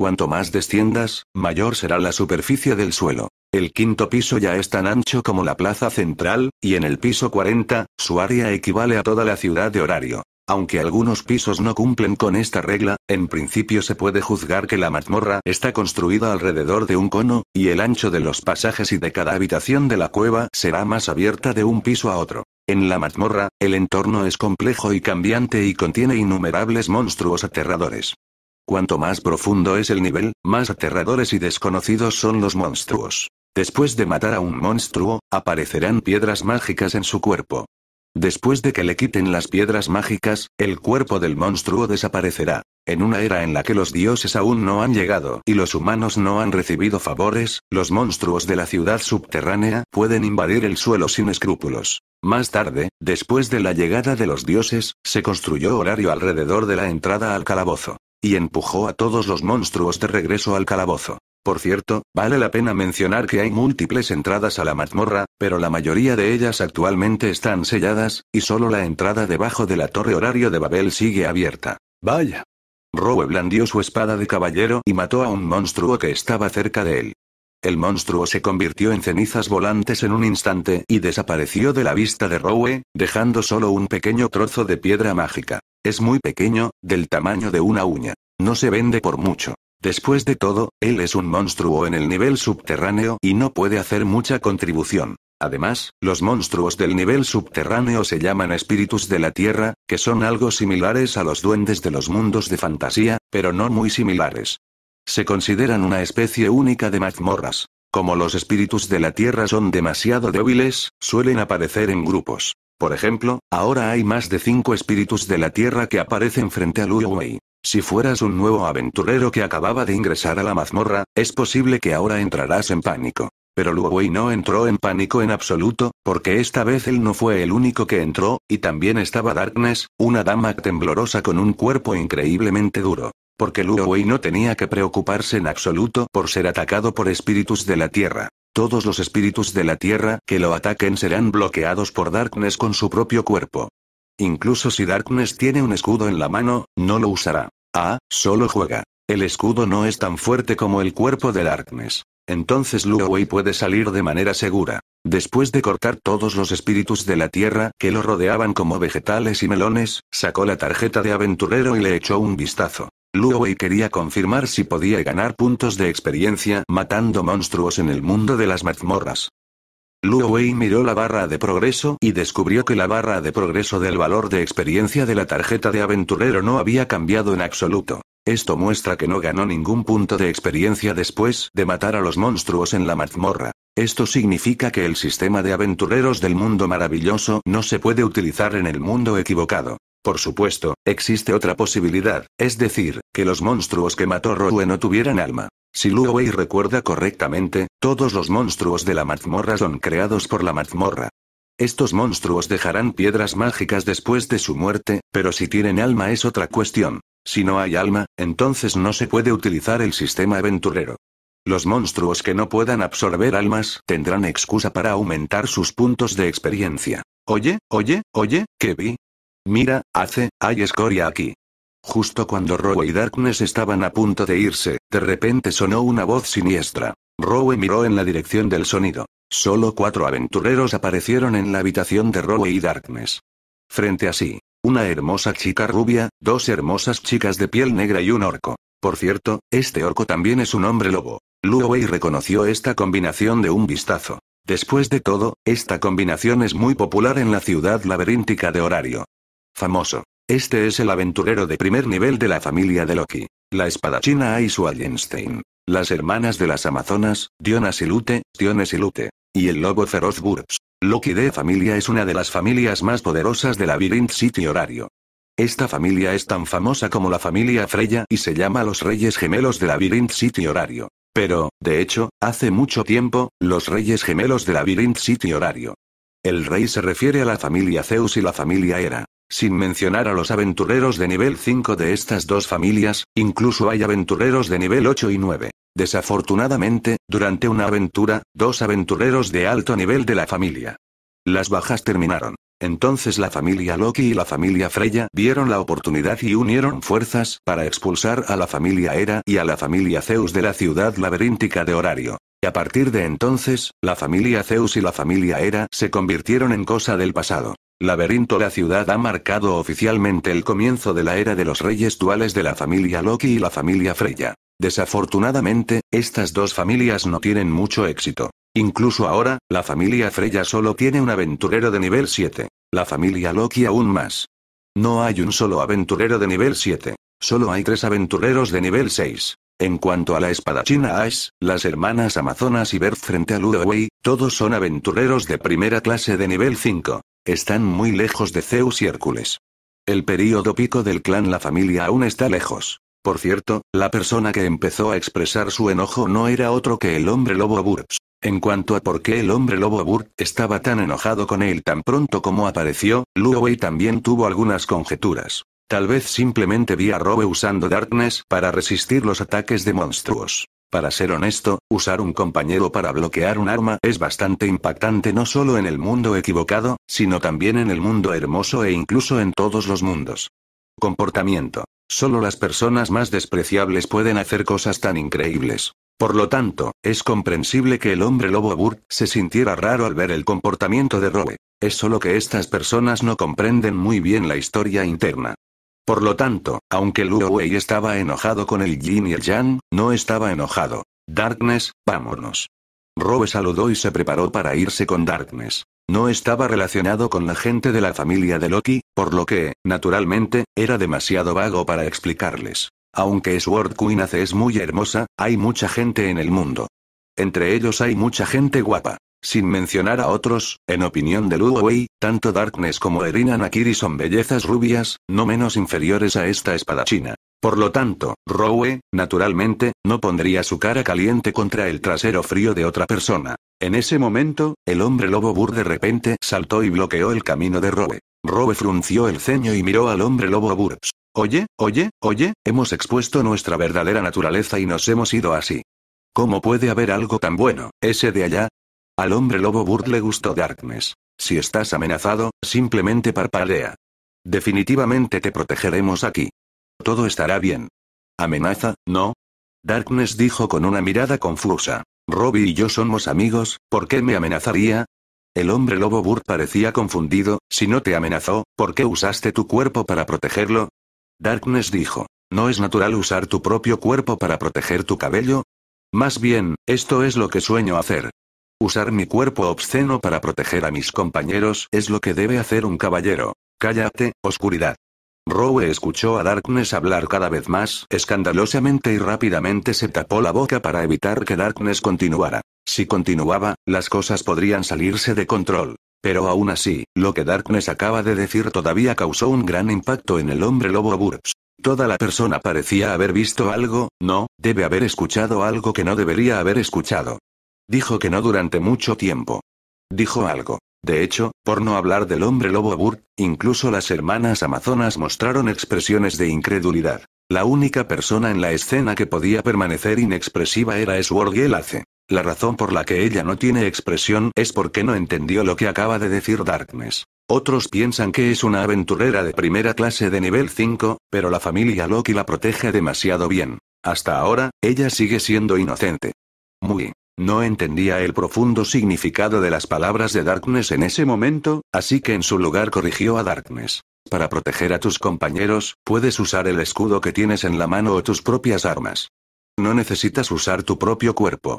B: Cuanto más desciendas, mayor será la superficie del suelo. El quinto piso ya es tan ancho como la plaza central, y en el piso 40, su área equivale a toda la ciudad de horario. Aunque algunos pisos no cumplen con esta regla, en principio se puede juzgar que la mazmorra está construida alrededor de un cono, y el ancho de los pasajes y de cada habitación de la cueva será más abierta de un piso a otro. En la mazmorra, el entorno es complejo y cambiante y contiene innumerables monstruos aterradores. Cuanto más profundo es el nivel, más aterradores y desconocidos son los monstruos. Después de matar a un monstruo, aparecerán piedras mágicas en su cuerpo. Después de que le quiten las piedras mágicas, el cuerpo del monstruo desaparecerá. En una era en la que los dioses aún no han llegado y los humanos no han recibido favores, los monstruos de la ciudad subterránea pueden invadir el suelo sin escrúpulos. Más tarde, después de la llegada de los dioses, se construyó horario alrededor de la entrada al calabozo. Y empujó a todos los monstruos de regreso al calabozo. Por cierto, vale la pena mencionar que hay múltiples entradas a la mazmorra, pero la mayoría de ellas actualmente están selladas, y solo la entrada debajo de la torre horario de Babel sigue abierta. Vaya. Rowe blandió su espada de caballero y mató a un monstruo que estaba cerca de él. El monstruo se convirtió en cenizas volantes en un instante y desapareció de la vista de Rowe, dejando solo un pequeño trozo de piedra mágica. Es muy pequeño, del tamaño de una uña. No se vende por mucho. Después de todo, él es un monstruo en el nivel subterráneo y no puede hacer mucha contribución. Además, los monstruos del nivel subterráneo se llaman espíritus de la tierra, que son algo similares a los duendes de los mundos de fantasía, pero no muy similares. Se consideran una especie única de mazmorras. Como los espíritus de la Tierra son demasiado débiles, suelen aparecer en grupos. Por ejemplo, ahora hay más de cinco espíritus de la Tierra que aparecen frente a Wei. Si fueras un nuevo aventurero que acababa de ingresar a la mazmorra, es posible que ahora entrarás en pánico. Pero Wei no entró en pánico en absoluto, porque esta vez él no fue el único que entró, y también estaba Darkness, una dama temblorosa con un cuerpo increíblemente duro porque Luo no tenía que preocuparse en absoluto por ser atacado por espíritus de la Tierra. Todos los espíritus de la Tierra que lo ataquen serán bloqueados por Darkness con su propio cuerpo. Incluso si Darkness tiene un escudo en la mano, no lo usará. Ah, solo juega. El escudo no es tan fuerte como el cuerpo de Darkness. Entonces Luo puede salir de manera segura. Después de cortar todos los espíritus de la tierra que lo rodeaban como vegetales y melones, sacó la tarjeta de aventurero y le echó un vistazo. Luo quería confirmar si podía ganar puntos de experiencia matando monstruos en el mundo de las mazmorras. Luo miró la barra de progreso y descubrió que la barra de progreso del valor de experiencia de la tarjeta de aventurero no había cambiado en absoluto. Esto muestra que no ganó ningún punto de experiencia después de matar a los monstruos en la mazmorra. Esto significa que el sistema de aventureros del mundo maravilloso no se puede utilizar en el mundo equivocado. Por supuesto, existe otra posibilidad, es decir, que los monstruos que mató Rue no tuvieran alma. Si Luo Wei recuerda correctamente, todos los monstruos de la mazmorra son creados por la mazmorra. Estos monstruos dejarán piedras mágicas después de su muerte, pero si tienen alma es otra cuestión. Si no hay alma, entonces no se puede utilizar el sistema aventurero. Los monstruos que no puedan absorber almas tendrán excusa para aumentar sus puntos de experiencia. Oye, oye, oye, ¿qué vi? Mira, hace, hay escoria aquí. Justo cuando Rowe y Darkness estaban a punto de irse, de repente sonó una voz siniestra. Rowe miró en la dirección del sonido. Solo cuatro aventureros aparecieron en la habitación de Rowe y Darkness. Frente a sí, una hermosa chica rubia, dos hermosas chicas de piel negra y un orco. Por cierto, este orco también es un hombre lobo. Luowei reconoció esta combinación de un vistazo. Después de todo, esta combinación es muy popular en la ciudad laberíntica de horario. Famoso. Este es el aventurero de primer nivel de la familia de Loki. La espadachina su Allenstein. Las hermanas de las Amazonas, Dionas y Lute, Diones y Lute. Y el lobo feroz Burbs. Loki de familia es una de las familias más poderosas de la Labyrinth City Horario. Esta familia es tan famosa como la familia Freya y se llama los Reyes Gemelos de la Labyrinth City Horario. Pero, de hecho, hace mucho tiempo, los Reyes Gemelos de la Labyrinth City Horario. El rey se refiere a la familia Zeus y la familia era sin mencionar a los aventureros de nivel 5 de estas dos familias, incluso hay aventureros de nivel 8 y 9. Desafortunadamente, durante una aventura, dos aventureros de alto nivel de la familia. Las bajas terminaron. Entonces la familia Loki y la familia Freya vieron la oportunidad y unieron fuerzas para expulsar a la familia Hera y a la familia Zeus de la ciudad laberíntica de Horario a partir de entonces, la familia Zeus y la familia Hera se convirtieron en cosa del pasado. Laberinto La ciudad ha marcado oficialmente el comienzo de la era de los reyes duales de la familia Loki y la familia Freya. Desafortunadamente, estas dos familias no tienen mucho éxito. Incluso ahora, la familia Freya solo tiene un aventurero de nivel 7. La familia Loki aún más. No hay un solo aventurero de nivel 7. Solo hay tres aventureros de nivel 6. En cuanto a la espadachina Ash, las hermanas Amazonas y Bert frente a Luowei, todos son aventureros de primera clase de nivel 5. Están muy lejos de Zeus y Hércules. El período pico del clan La Familia aún está lejos. Por cierto, la persona que empezó a expresar su enojo no era otro que el hombre lobo Burps. En cuanto a por qué el hombre lobo Burp estaba tan enojado con él tan pronto como apareció, Luowei también tuvo algunas conjeturas. Tal vez simplemente vi a Robe usando Darkness para resistir los ataques de monstruos. Para ser honesto, usar un compañero para bloquear un arma es bastante impactante no solo en el mundo equivocado, sino también en el mundo hermoso e incluso en todos los mundos. Comportamiento. Solo las personas más despreciables pueden hacer cosas tan increíbles. Por lo tanto, es comprensible que el hombre lobo Burr se sintiera raro al ver el comportamiento de Robe. Es solo que estas personas no comprenden muy bien la historia interna. Por lo tanto, aunque Luo Wei estaba enojado con el Yin y el Yang, no estaba enojado. Darkness, vámonos. Robe saludó y se preparó para irse con Darkness. No estaba relacionado con la gente de la familia de Loki, por lo que, naturalmente, era demasiado vago para explicarles. Aunque Sword Queen hace es muy hermosa, hay mucha gente en el mundo. Entre ellos hay mucha gente guapa. Sin mencionar a otros, en opinión de Lu Wei, tanto Darkness como Erina Nakiri son bellezas rubias, no menos inferiores a esta espadachina. Por lo tanto, Rowe, naturalmente, no pondría su cara caliente contra el trasero frío de otra persona. En ese momento, el hombre lobo Bur de repente saltó y bloqueó el camino de Rowe. Rowe frunció el ceño y miró al hombre lobo Bur. Oye, oye, oye, hemos expuesto nuestra verdadera naturaleza y nos hemos ido así. ¿Cómo puede haber algo tan bueno? Ese de allá, al hombre lobo Burt le gustó Darkness. Si estás amenazado, simplemente parpadea. Definitivamente te protegeremos aquí. Todo estará bien. Amenaza, ¿no? Darkness dijo con una mirada confusa. Robbie y yo somos amigos, ¿por qué me amenazaría? El hombre lobo Burt parecía confundido, si no te amenazó, ¿por qué usaste tu cuerpo para protegerlo? Darkness dijo, ¿no es natural usar tu propio cuerpo para proteger tu cabello? Más bien, esto es lo que sueño hacer. Usar mi cuerpo obsceno para proteger a mis compañeros es lo que debe hacer un caballero. Cállate, oscuridad. Rowe escuchó a Darkness hablar cada vez más escandalosamente y rápidamente se tapó la boca para evitar que Darkness continuara. Si continuaba, las cosas podrían salirse de control. Pero aún así, lo que Darkness acaba de decir todavía causó un gran impacto en el hombre lobo Burps. Toda la persona parecía haber visto algo, no, debe haber escuchado algo que no debería haber escuchado. Dijo que no durante mucho tiempo. Dijo algo. De hecho, por no hablar del hombre lobo Burt, incluso las hermanas amazonas mostraron expresiones de incredulidad. La única persona en la escena que podía permanecer inexpresiva era Sword Ace. La razón por la que ella no tiene expresión es porque no entendió lo que acaba de decir Darkness. Otros piensan que es una aventurera de primera clase de nivel 5, pero la familia Loki la protege demasiado bien. Hasta ahora, ella sigue siendo inocente. Muy. No entendía el profundo significado de las palabras de Darkness en ese momento, así que en su lugar corrigió a Darkness. Para proteger a tus compañeros, puedes usar el escudo que tienes en la mano o tus propias armas. No necesitas usar tu propio cuerpo.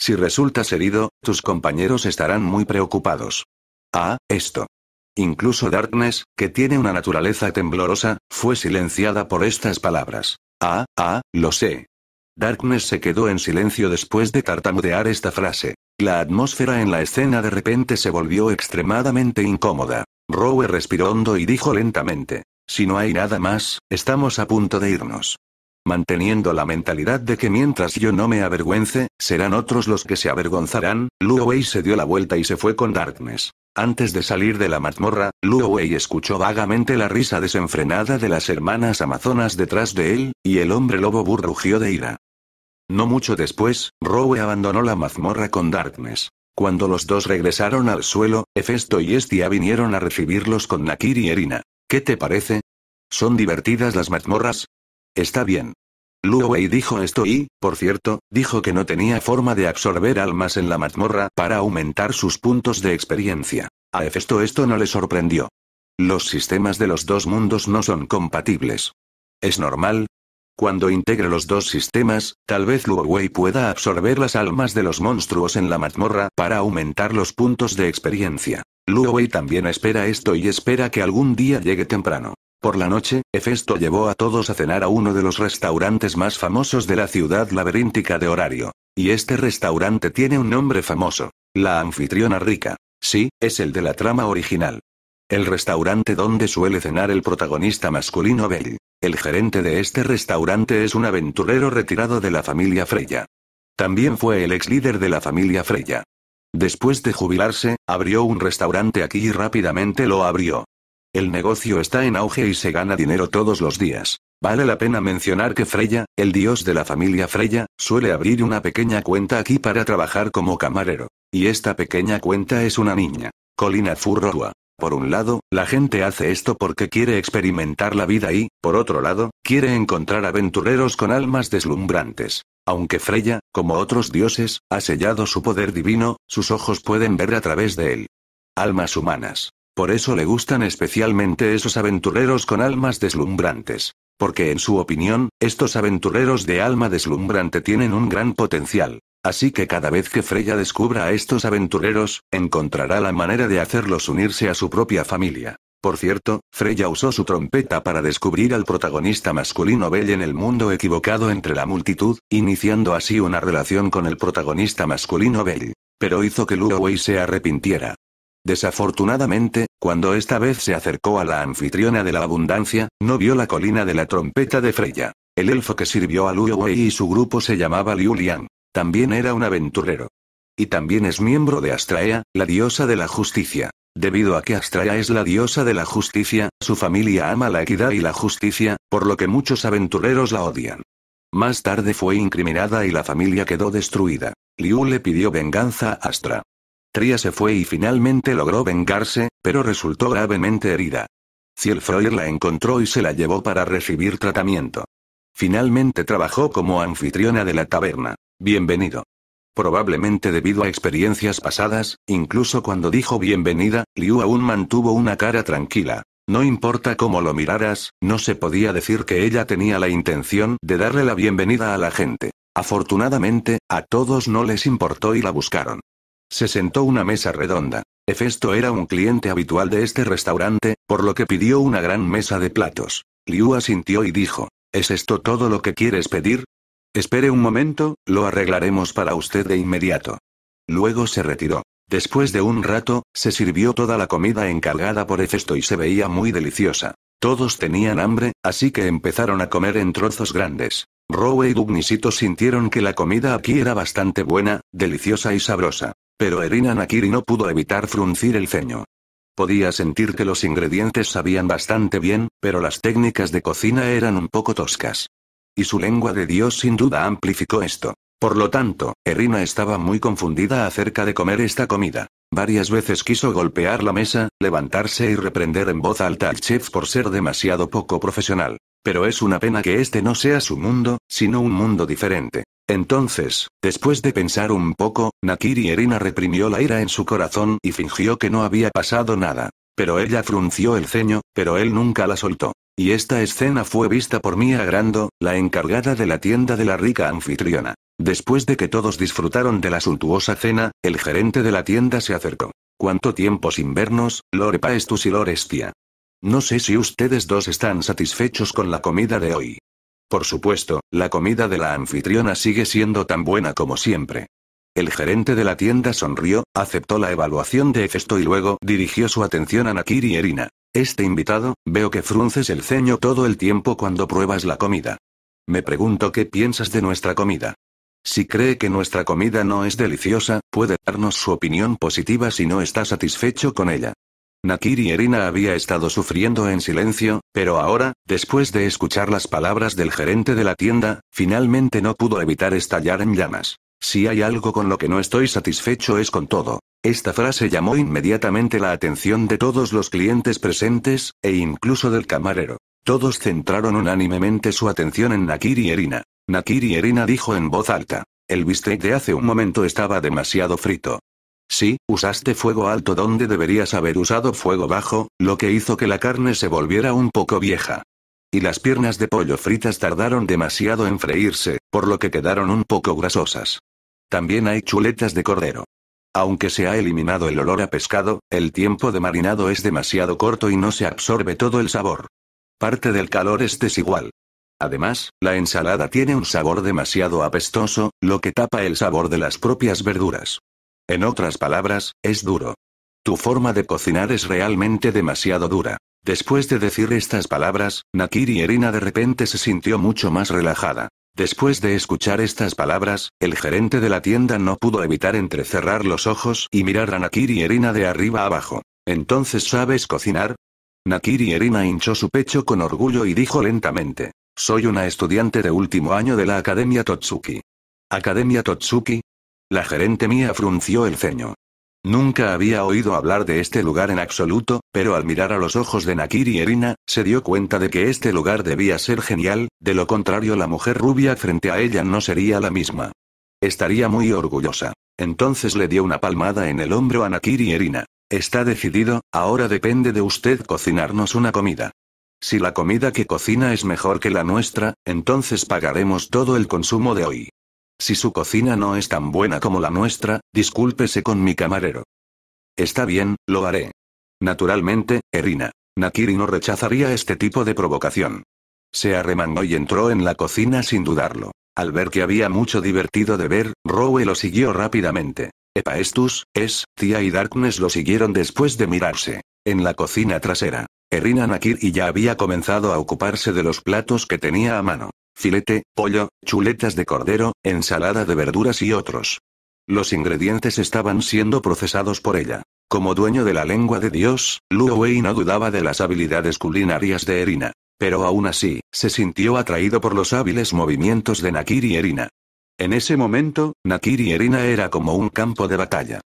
B: Si resultas herido, tus compañeros estarán muy preocupados. Ah, esto. Incluso Darkness, que tiene una naturaleza temblorosa, fue silenciada por estas palabras. Ah, ah, lo sé, Darkness se quedó en silencio después de tartamudear esta frase. La atmósfera en la escena de repente se volvió extremadamente incómoda. Rowe respiró hondo y dijo lentamente. Si no hay nada más, estamos a punto de irnos. Manteniendo la mentalidad de que mientras yo no me avergüence, serán otros los que se avergonzarán, Wei se dio la vuelta y se fue con Darkness. Antes de salir de la mazmorra, Luo Wei escuchó vagamente la risa desenfrenada de las hermanas amazonas detrás de él, y el hombre lobo burrugió de ira. No mucho después, Rowe abandonó la mazmorra con Darkness. Cuando los dos regresaron al suelo, Hefesto y Estia vinieron a recibirlos con Nakir y Erina. ¿Qué te parece? ¿Son divertidas las mazmorras? Está bien. Luo dijo esto y, por cierto, dijo que no tenía forma de absorber almas en la mazmorra para aumentar sus puntos de experiencia. A Hefesto esto no le sorprendió. Los sistemas de los dos mundos no son compatibles. ¿Es normal? Cuando integre los dos sistemas, tal vez Luo pueda absorber las almas de los monstruos en la mazmorra para aumentar los puntos de experiencia. Lu también espera esto y espera que algún día llegue temprano. Por la noche, Hefesto llevó a todos a cenar a uno de los restaurantes más famosos de la ciudad laberíntica de horario. Y este restaurante tiene un nombre famoso. La anfitriona rica. Sí, es el de la trama original. El restaurante donde suele cenar el protagonista masculino Bell. El gerente de este restaurante es un aventurero retirado de la familia Freya. También fue el ex líder de la familia Freya. Después de jubilarse, abrió un restaurante aquí y rápidamente lo abrió. El negocio está en auge y se gana dinero todos los días. Vale la pena mencionar que Freya, el dios de la familia Freya, suele abrir una pequeña cuenta aquí para trabajar como camarero. Y esta pequeña cuenta es una niña. Colina Furroa. Por un lado, la gente hace esto porque quiere experimentar la vida y, por otro lado, quiere encontrar aventureros con almas deslumbrantes. Aunque Freya, como otros dioses, ha sellado su poder divino, sus ojos pueden ver a través de él. Almas humanas. Por eso le gustan especialmente esos aventureros con almas deslumbrantes. Porque en su opinión, estos aventureros de alma deslumbrante tienen un gran potencial. Así que cada vez que Freya descubra a estos aventureros, encontrará la manera de hacerlos unirse a su propia familia. Por cierto, Freya usó su trompeta para descubrir al protagonista masculino Bell en el mundo equivocado entre la multitud, iniciando así una relación con el protagonista masculino Bell. Pero hizo que Wei se arrepintiera. Desafortunadamente, cuando esta vez se acercó a la anfitriona de la abundancia, no vio la colina de la trompeta de Freya. El elfo que sirvió a Liu Wei y su grupo se llamaba Liu Liang. También era un aventurero. Y también es miembro de Astraea, la diosa de la justicia. Debido a que Astraea es la diosa de la justicia, su familia ama la equidad y la justicia, por lo que muchos aventureros la odian. Más tarde fue incriminada y la familia quedó destruida. Liu le pidió venganza a Astra. Tria se fue y finalmente logró vengarse, pero resultó gravemente herida. Cielfroir la encontró y se la llevó para recibir tratamiento. Finalmente trabajó como anfitriona de la taberna. Bienvenido. Probablemente debido a experiencias pasadas, incluso cuando dijo bienvenida, Liu aún mantuvo una cara tranquila. No importa cómo lo miraras, no se podía decir que ella tenía la intención de darle la bienvenida a la gente. Afortunadamente, a todos no les importó y la buscaron. Se sentó una mesa redonda. Hefesto era un cliente habitual de este restaurante, por lo que pidió una gran mesa de platos. Liu asintió y dijo, ¿Es esto todo lo que quieres pedir? Espere un momento, lo arreglaremos para usted de inmediato. Luego se retiró. Después de un rato, se sirvió toda la comida encargada por Hefesto y se veía muy deliciosa. Todos tenían hambre, así que empezaron a comer en trozos grandes. Rowe y Dugnisito sintieron que la comida aquí era bastante buena, deliciosa y sabrosa. Pero Erina Nakiri no pudo evitar fruncir el ceño. Podía sentir que los ingredientes sabían bastante bien, pero las técnicas de cocina eran un poco toscas. Y su lengua de Dios sin duda amplificó esto. Por lo tanto, Erina estaba muy confundida acerca de comer esta comida. Varias veces quiso golpear la mesa, levantarse y reprender en voz alta al chef por ser demasiado poco profesional. Pero es una pena que este no sea su mundo, sino un mundo diferente. Entonces, después de pensar un poco, Nakiri Erina reprimió la ira en su corazón y fingió que no había pasado nada. Pero ella frunció el ceño, pero él nunca la soltó. Y esta escena fue vista por Mia Grando, la encargada de la tienda de la rica anfitriona. Después de que todos disfrutaron de la suntuosa cena, el gerente de la tienda se acercó. ¿Cuánto tiempo sin vernos, Lorepa Paestus y Lorestia? No sé si ustedes dos están satisfechos con la comida de hoy. Por supuesto, la comida de la anfitriona sigue siendo tan buena como siempre. El gerente de la tienda sonrió, aceptó la evaluación de esto y luego dirigió su atención a Nakiri Erina. Este invitado, veo que frunces el ceño todo el tiempo cuando pruebas la comida. Me pregunto qué piensas de nuestra comida. Si cree que nuestra comida no es deliciosa, puede darnos su opinión positiva si no está satisfecho con ella. Nakiri Erina había estado sufriendo en silencio, pero ahora, después de escuchar las palabras del gerente de la tienda, finalmente no pudo evitar estallar en llamas. Si hay algo con lo que no estoy satisfecho es con todo. Esta frase llamó inmediatamente la atención de todos los clientes presentes, e incluso del camarero. Todos centraron unánimemente su atención en Nakiri Erina. Nakiri Erina dijo en voz alta. El bistec de hace un momento estaba demasiado frito. Sí, usaste fuego alto donde deberías haber usado fuego bajo, lo que hizo que la carne se volviera un poco vieja. Y las piernas de pollo fritas tardaron demasiado en freírse, por lo que quedaron un poco grasosas. También hay chuletas de cordero. Aunque se ha eliminado el olor a pescado, el tiempo de marinado es demasiado corto y no se absorbe todo el sabor. Parte del calor es desigual. Además, la ensalada tiene un sabor demasiado apestoso, lo que tapa el sabor de las propias verduras. En otras palabras, es duro. Tu forma de cocinar es realmente demasiado dura. Después de decir estas palabras, Nakiri Erina de repente se sintió mucho más relajada. Después de escuchar estas palabras, el gerente de la tienda no pudo evitar entrecerrar los ojos y mirar a Nakiri Erina de arriba abajo. ¿Entonces sabes cocinar? Nakiri Erina hinchó su pecho con orgullo y dijo lentamente. Soy una estudiante de último año de la Academia Totsuki. ¿Academia Totsuki? La gerente mía frunció el ceño. Nunca había oído hablar de este lugar en absoluto, pero al mirar a los ojos de Nakiri Erina, se dio cuenta de que este lugar debía ser genial, de lo contrario la mujer rubia frente a ella no sería la misma. Estaría muy orgullosa. Entonces le dio una palmada en el hombro a Nakiri Erina. Está decidido, ahora depende de usted cocinarnos una comida. Si la comida que cocina es mejor que la nuestra, entonces pagaremos todo el consumo de hoy. Si su cocina no es tan buena como la nuestra, discúlpese con mi camarero. Está bien, lo haré. Naturalmente, Erina. Nakiri no rechazaría este tipo de provocación. Se arremangó y entró en la cocina sin dudarlo. Al ver que había mucho divertido de ver, Rowe lo siguió rápidamente. Epaestus, Es, Tía y Darkness lo siguieron después de mirarse. En la cocina trasera, Erina Nakiri ya había comenzado a ocuparse de los platos que tenía a mano filete, pollo, chuletas de cordero, ensalada de verduras y otros. Los ingredientes estaban siendo procesados por ella. Como dueño de la lengua de Dios, Luo Wei no dudaba de las habilidades culinarias de Erina. Pero aún así, se sintió atraído por los hábiles movimientos de y Erina. En ese momento, Nakiri Erina era como un campo de batalla.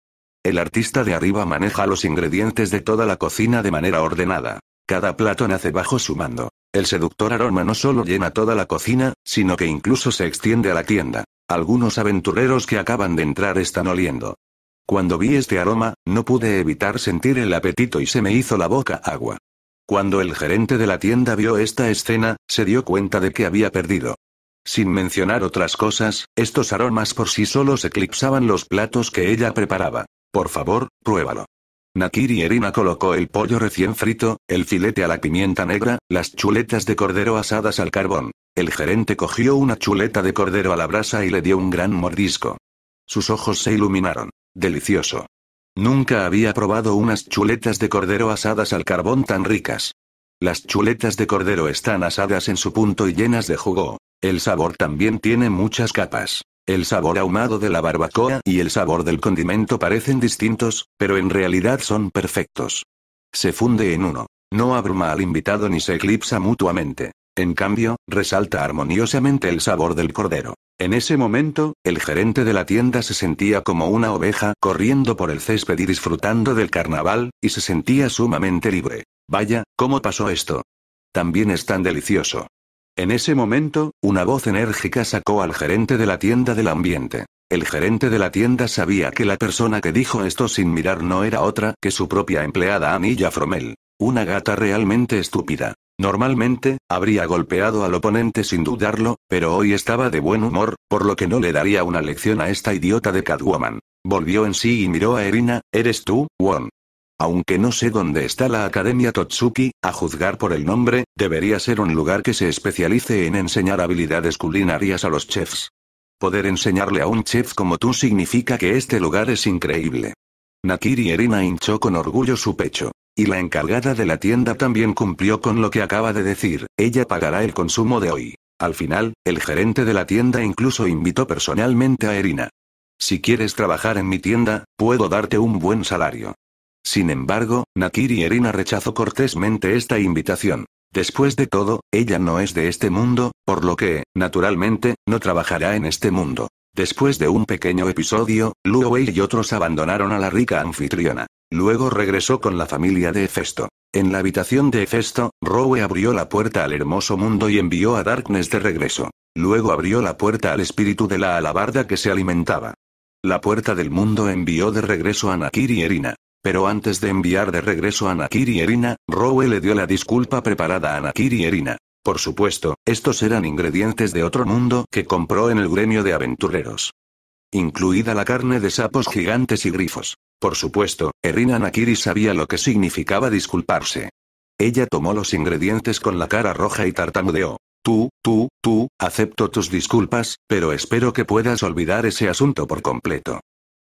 B: El artista de arriba maneja los ingredientes de toda la cocina de manera ordenada. Cada plato nace bajo su mando. El seductor aroma no solo llena toda la cocina, sino que incluso se extiende a la tienda. Algunos aventureros que acaban de entrar están oliendo. Cuando vi este aroma, no pude evitar sentir el apetito y se me hizo la boca agua. Cuando el gerente de la tienda vio esta escena, se dio cuenta de que había perdido. Sin mencionar otras cosas, estos aromas por sí solos eclipsaban los platos que ella preparaba. Por favor, pruébalo. Nakiri Erina colocó el pollo recién frito, el filete a la pimienta negra, las chuletas de cordero asadas al carbón. El gerente cogió una chuleta de cordero a la brasa y le dio un gran mordisco. Sus ojos se iluminaron. Delicioso. Nunca había probado unas chuletas de cordero asadas al carbón tan ricas. Las chuletas de cordero están asadas en su punto y llenas de jugo. El sabor también tiene muchas capas. El sabor ahumado de la barbacoa y el sabor del condimento parecen distintos, pero en realidad son perfectos. Se funde en uno. No abruma al invitado ni se eclipsa mutuamente. En cambio, resalta armoniosamente el sabor del cordero. En ese momento, el gerente de la tienda se sentía como una oveja corriendo por el césped y disfrutando del carnaval, y se sentía sumamente libre. Vaya, ¿cómo pasó esto? También es tan delicioso. En ese momento, una voz enérgica sacó al gerente de la tienda del ambiente. El gerente de la tienda sabía que la persona que dijo esto sin mirar no era otra que su propia empleada Anilla Fromel. Una gata realmente estúpida. Normalmente, habría golpeado al oponente sin dudarlo, pero hoy estaba de buen humor, por lo que no le daría una lección a esta idiota de Catwoman. Volvió en sí y miró a Erina, ¿eres tú, Won? Aunque no sé dónde está la Academia Totsuki, a juzgar por el nombre, debería ser un lugar que se especialice en enseñar habilidades culinarias a los chefs. Poder enseñarle a un chef como tú significa que este lugar es increíble. Nakiri Erina hinchó con orgullo su pecho. Y la encargada de la tienda también cumplió con lo que acaba de decir, ella pagará el consumo de hoy. Al final, el gerente de la tienda incluso invitó personalmente a Erina. Si quieres trabajar en mi tienda, puedo darte un buen salario. Sin embargo, Nakiri Erina rechazó cortésmente esta invitación. Después de todo, ella no es de este mundo, por lo que, naturalmente, no trabajará en este mundo. Después de un pequeño episodio, Luo Wei y otros abandonaron a la rica anfitriona. Luego regresó con la familia de Hefesto. En la habitación de Hefesto, Rowe abrió la puerta al hermoso mundo y envió a Darkness de regreso. Luego abrió la puerta al espíritu de la alabarda que se alimentaba. La puerta del mundo envió de regreso a Nakiri Erina. Pero antes de enviar de regreso a Nakiri Erina, Rowe le dio la disculpa preparada a Nakiri Erina. Por supuesto, estos eran ingredientes de otro mundo que compró en el gremio de aventureros. Incluida la carne de sapos gigantes y grifos. Por supuesto, Erina Nakiri sabía lo que significaba disculparse. Ella tomó los ingredientes con la cara roja y tartamudeó. Tú, tú, tú, acepto tus disculpas, pero espero que puedas olvidar ese asunto por completo.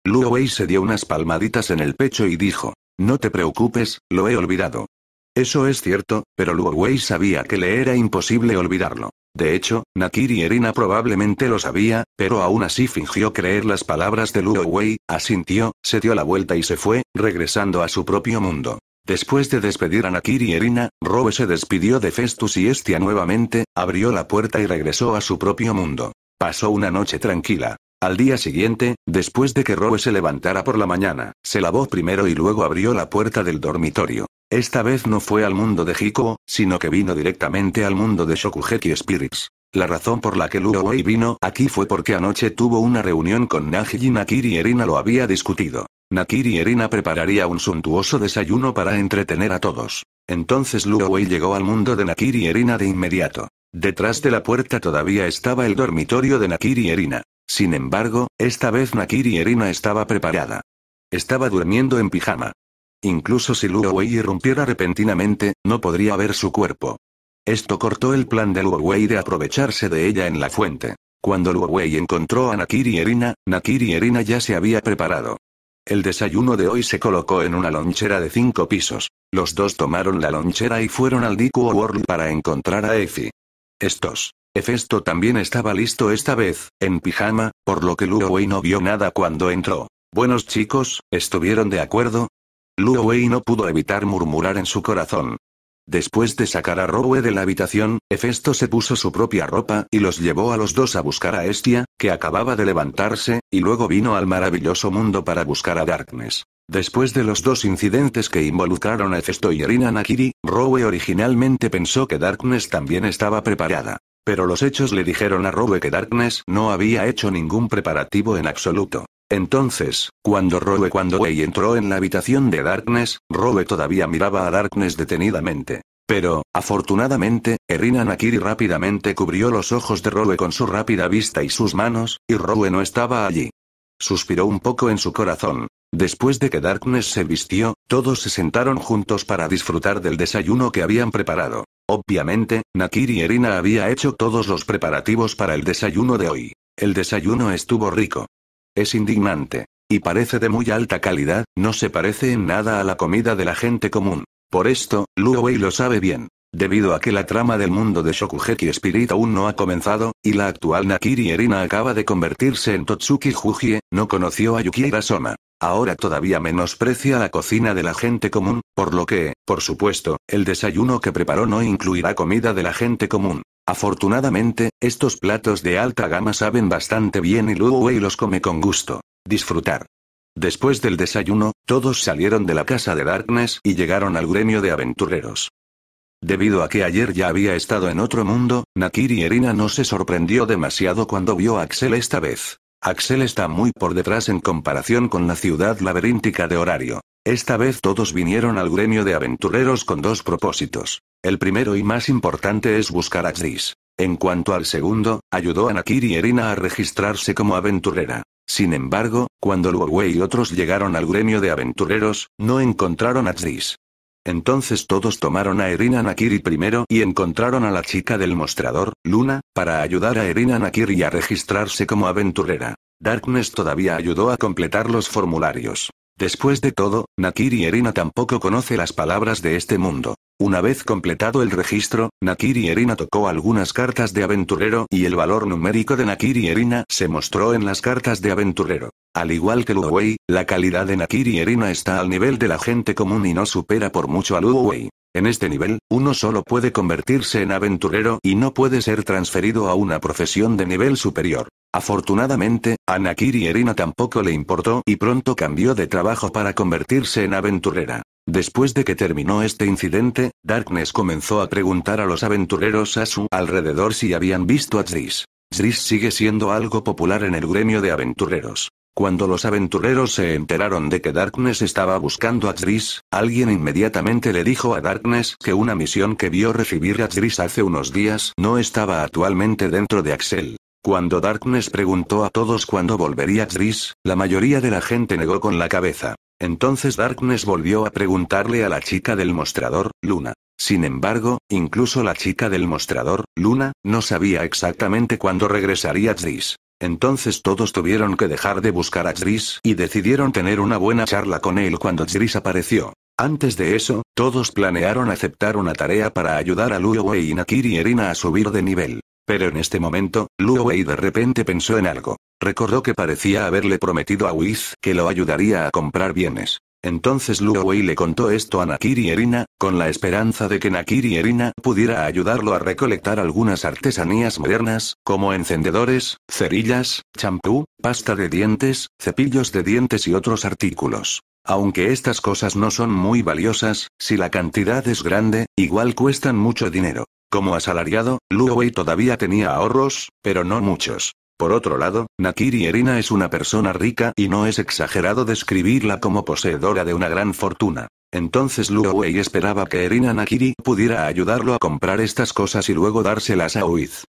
B: Luowei se dio unas palmaditas en el pecho y dijo. No te preocupes, lo he olvidado. Eso es cierto, pero Luo Wei sabía que le era imposible olvidarlo. De hecho, Nakiri Erina probablemente lo sabía, pero aún así fingió creer las palabras de Luo Wei, asintió, se dio la vuelta y se fue, regresando a su propio mundo. Después de despedir a Nakiri Erina, Robe se despidió de Festus y Estia nuevamente, abrió la puerta y regresó a su propio mundo. Pasó una noche tranquila. Al día siguiente, después de que Roe se levantara por la mañana, se lavó primero y luego abrió la puerta del dormitorio. Esta vez no fue al mundo de Hiko, sino que vino directamente al mundo de Shokugeki Spirits. La razón por la que Luo vino aquí fue porque anoche tuvo una reunión con Naji y Nakiri Erina lo había discutido. Nakiri Erina prepararía un suntuoso desayuno para entretener a todos. Entonces Luo llegó al mundo de Nakiri Erina de inmediato. Detrás de la puerta todavía estaba el dormitorio de Nakiri Erina. Sin embargo, esta vez Nakiri Erina estaba preparada. Estaba durmiendo en pijama. Incluso si Luo Wei irrumpiera repentinamente, no podría ver su cuerpo. Esto cortó el plan de Luo de aprovecharse de ella en la fuente. Cuando Luo encontró a Nakiri Erina, Nakiri Erina ya se había preparado. El desayuno de hoy se colocó en una lonchera de cinco pisos. Los dos tomaron la lonchera y fueron al Diku World para encontrar a Effie. Estos. Hefesto también estaba listo esta vez, en pijama, por lo que Luo no vio nada cuando entró. Buenos chicos, ¿estuvieron de acuerdo? Luo no pudo evitar murmurar en su corazón. Después de sacar a Rowe de la habitación, Hefesto se puso su propia ropa y los llevó a los dos a buscar a Estia, que acababa de levantarse, y luego vino al maravilloso mundo para buscar a Darkness. Después de los dos incidentes que involucraron a Festo y Erina Nakiri, Rowe originalmente pensó que Darkness también estaba preparada. Pero los hechos le dijeron a Rowe que Darkness no había hecho ningún preparativo en absoluto. Entonces, cuando Rowe cuando Wei entró en la habitación de Darkness, Rowe todavía miraba a Darkness detenidamente. Pero, afortunadamente, Erina Nakiri rápidamente cubrió los ojos de Rowe con su rápida vista y sus manos, y Rowe no estaba allí. Suspiró un poco en su corazón. Después de que Darkness se vistió, todos se sentaron juntos para disfrutar del desayuno que habían preparado. Obviamente, Nakir y Erina había hecho todos los preparativos para el desayuno de hoy. El desayuno estuvo rico. Es indignante. Y parece de muy alta calidad, no se parece en nada a la comida de la gente común. Por esto, Wei lo sabe bien. Debido a que la trama del mundo de Shokugeki Spirit aún no ha comenzado, y la actual Nakiri Erina acaba de convertirse en Totsuki Jujie, no conoció a Yuki Soma. Ahora todavía menosprecia la cocina de la gente común, por lo que, por supuesto, el desayuno que preparó no incluirá comida de la gente común. Afortunadamente, estos platos de alta gama saben bastante bien y Luo Wei los come con gusto. Disfrutar. Después del desayuno, todos salieron de la casa de Darkness y llegaron al gremio de aventureros. Debido a que ayer ya había estado en otro mundo, Nakiri Erina no se sorprendió demasiado cuando vio a Axel esta vez. Axel está muy por detrás en comparación con la ciudad laberíntica de horario. Esta vez todos vinieron al gremio de aventureros con dos propósitos. El primero y más importante es buscar a Tris. En cuanto al segundo, ayudó a Nakiri Erina a registrarse como aventurera. Sin embargo, cuando Wei y otros llegaron al gremio de aventureros, no encontraron a Tris. Entonces todos tomaron a Erina Nakiri primero y encontraron a la chica del mostrador, Luna, para ayudar a Erina Nakiri a registrarse como aventurera. Darkness todavía ayudó a completar los formularios. Después de todo, Nakiri Erina tampoco conoce las palabras de este mundo. Una vez completado el registro, Nakiri Erina tocó algunas cartas de aventurero y el valor numérico de Nakiri Erina se mostró en las cartas de aventurero. Al igual que Luowei, la calidad de Nakiri Erina está al nivel de la gente común y no supera por mucho a Luowei. En este nivel, uno solo puede convertirse en aventurero y no puede ser transferido a una profesión de nivel superior. Afortunadamente, a Nakiri Erina tampoco le importó y pronto cambió de trabajo para convertirse en aventurera. Después de que terminó este incidente, Darkness comenzó a preguntar a los aventureros a su alrededor si habían visto a Zris. Zris sigue siendo algo popular en el gremio de aventureros. Cuando los aventureros se enteraron de que Darkness estaba buscando a Zris, alguien inmediatamente le dijo a Darkness que una misión que vio recibir a Zris hace unos días no estaba actualmente dentro de Axel. Cuando Darkness preguntó a todos cuándo volvería Zris, la mayoría de la gente negó con la cabeza. Entonces Darkness volvió a preguntarle a la chica del mostrador, Luna. Sin embargo, incluso la chica del mostrador, Luna, no sabía exactamente cuándo regresaría Tris. Entonces todos tuvieron que dejar de buscar a Tris y decidieron tener una buena charla con él cuando Tris apareció. Antes de eso, todos planearon aceptar una tarea para ayudar a Luo Wei y Nakiri y Erina a subir de nivel. Pero en este momento, Luo Wei de repente pensó en algo. Recordó que parecía haberle prometido a Wiz que lo ayudaría a comprar bienes. Entonces Luo le contó esto a Nakiri Erina, con la esperanza de que Nakiri Erina pudiera ayudarlo a recolectar algunas artesanías modernas, como encendedores, cerillas, champú, pasta de dientes, cepillos de dientes y otros artículos. Aunque estas cosas no son muy valiosas, si la cantidad es grande, igual cuestan mucho dinero. Como asalariado, Luo todavía tenía ahorros, pero no muchos. Por otro lado, Nakiri Erina es una persona rica y no es exagerado describirla como poseedora de una gran fortuna. Entonces Luo Wei esperaba que Erina Nakiri pudiera ayudarlo a comprar estas cosas y luego dárselas a Uiz.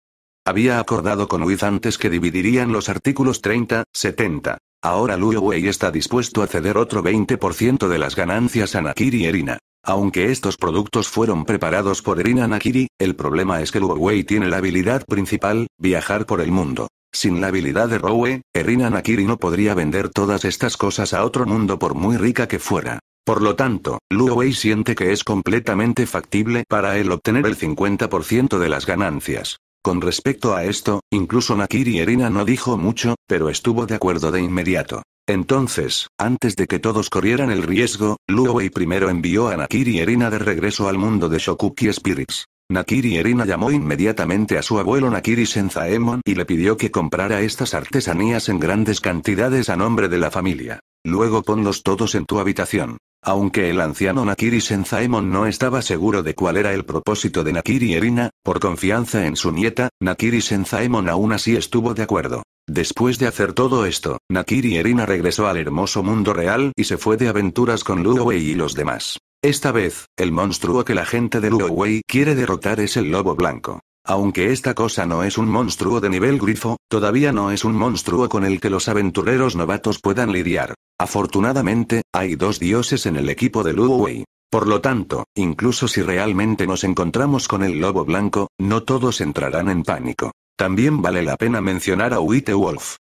B: Había acordado con Uiz antes que dividirían los artículos 30, 70. Ahora Luowei Wei está dispuesto a ceder otro 20% de las ganancias a Nakiri Erina. Aunque estos productos fueron preparados por Erina Nakiri, el problema es que Luo Wei tiene la habilidad principal, viajar por el mundo. Sin la habilidad de Rowe, Erina Nakiri no podría vender todas estas cosas a otro mundo por muy rica que fuera. Por lo tanto, Luo Wei siente que es completamente factible para él obtener el 50% de las ganancias. Con respecto a esto, incluso Nakiri Erina no dijo mucho, pero estuvo de acuerdo de inmediato. Entonces, antes de que todos corrieran el riesgo, Wei primero envió a Nakiri Erina de regreso al mundo de Shokuki Spirits. Nakiri Erina llamó inmediatamente a su abuelo Nakiri Senzaemon y le pidió que comprara estas artesanías en grandes cantidades a nombre de la familia. Luego ponlos todos en tu habitación. Aunque el anciano Nakiri Senzaemon no estaba seguro de cuál era el propósito de Nakiri Erina, por confianza en su nieta, Nakiri Senzaemon aún así estuvo de acuerdo. Después de hacer todo esto, Nakiri Erina regresó al hermoso mundo real y se fue de aventuras con Luowei y los demás. Esta vez, el monstruo que la gente de Wei quiere derrotar es el lobo blanco. Aunque esta cosa no es un monstruo de nivel grifo, todavía no es un monstruo con el que los aventureros novatos puedan lidiar. Afortunadamente, hay dos dioses en el equipo de Wei. Por lo tanto, incluso si realmente nos encontramos con el lobo blanco, no todos entrarán en pánico. También vale la pena mencionar a Witte Wolf.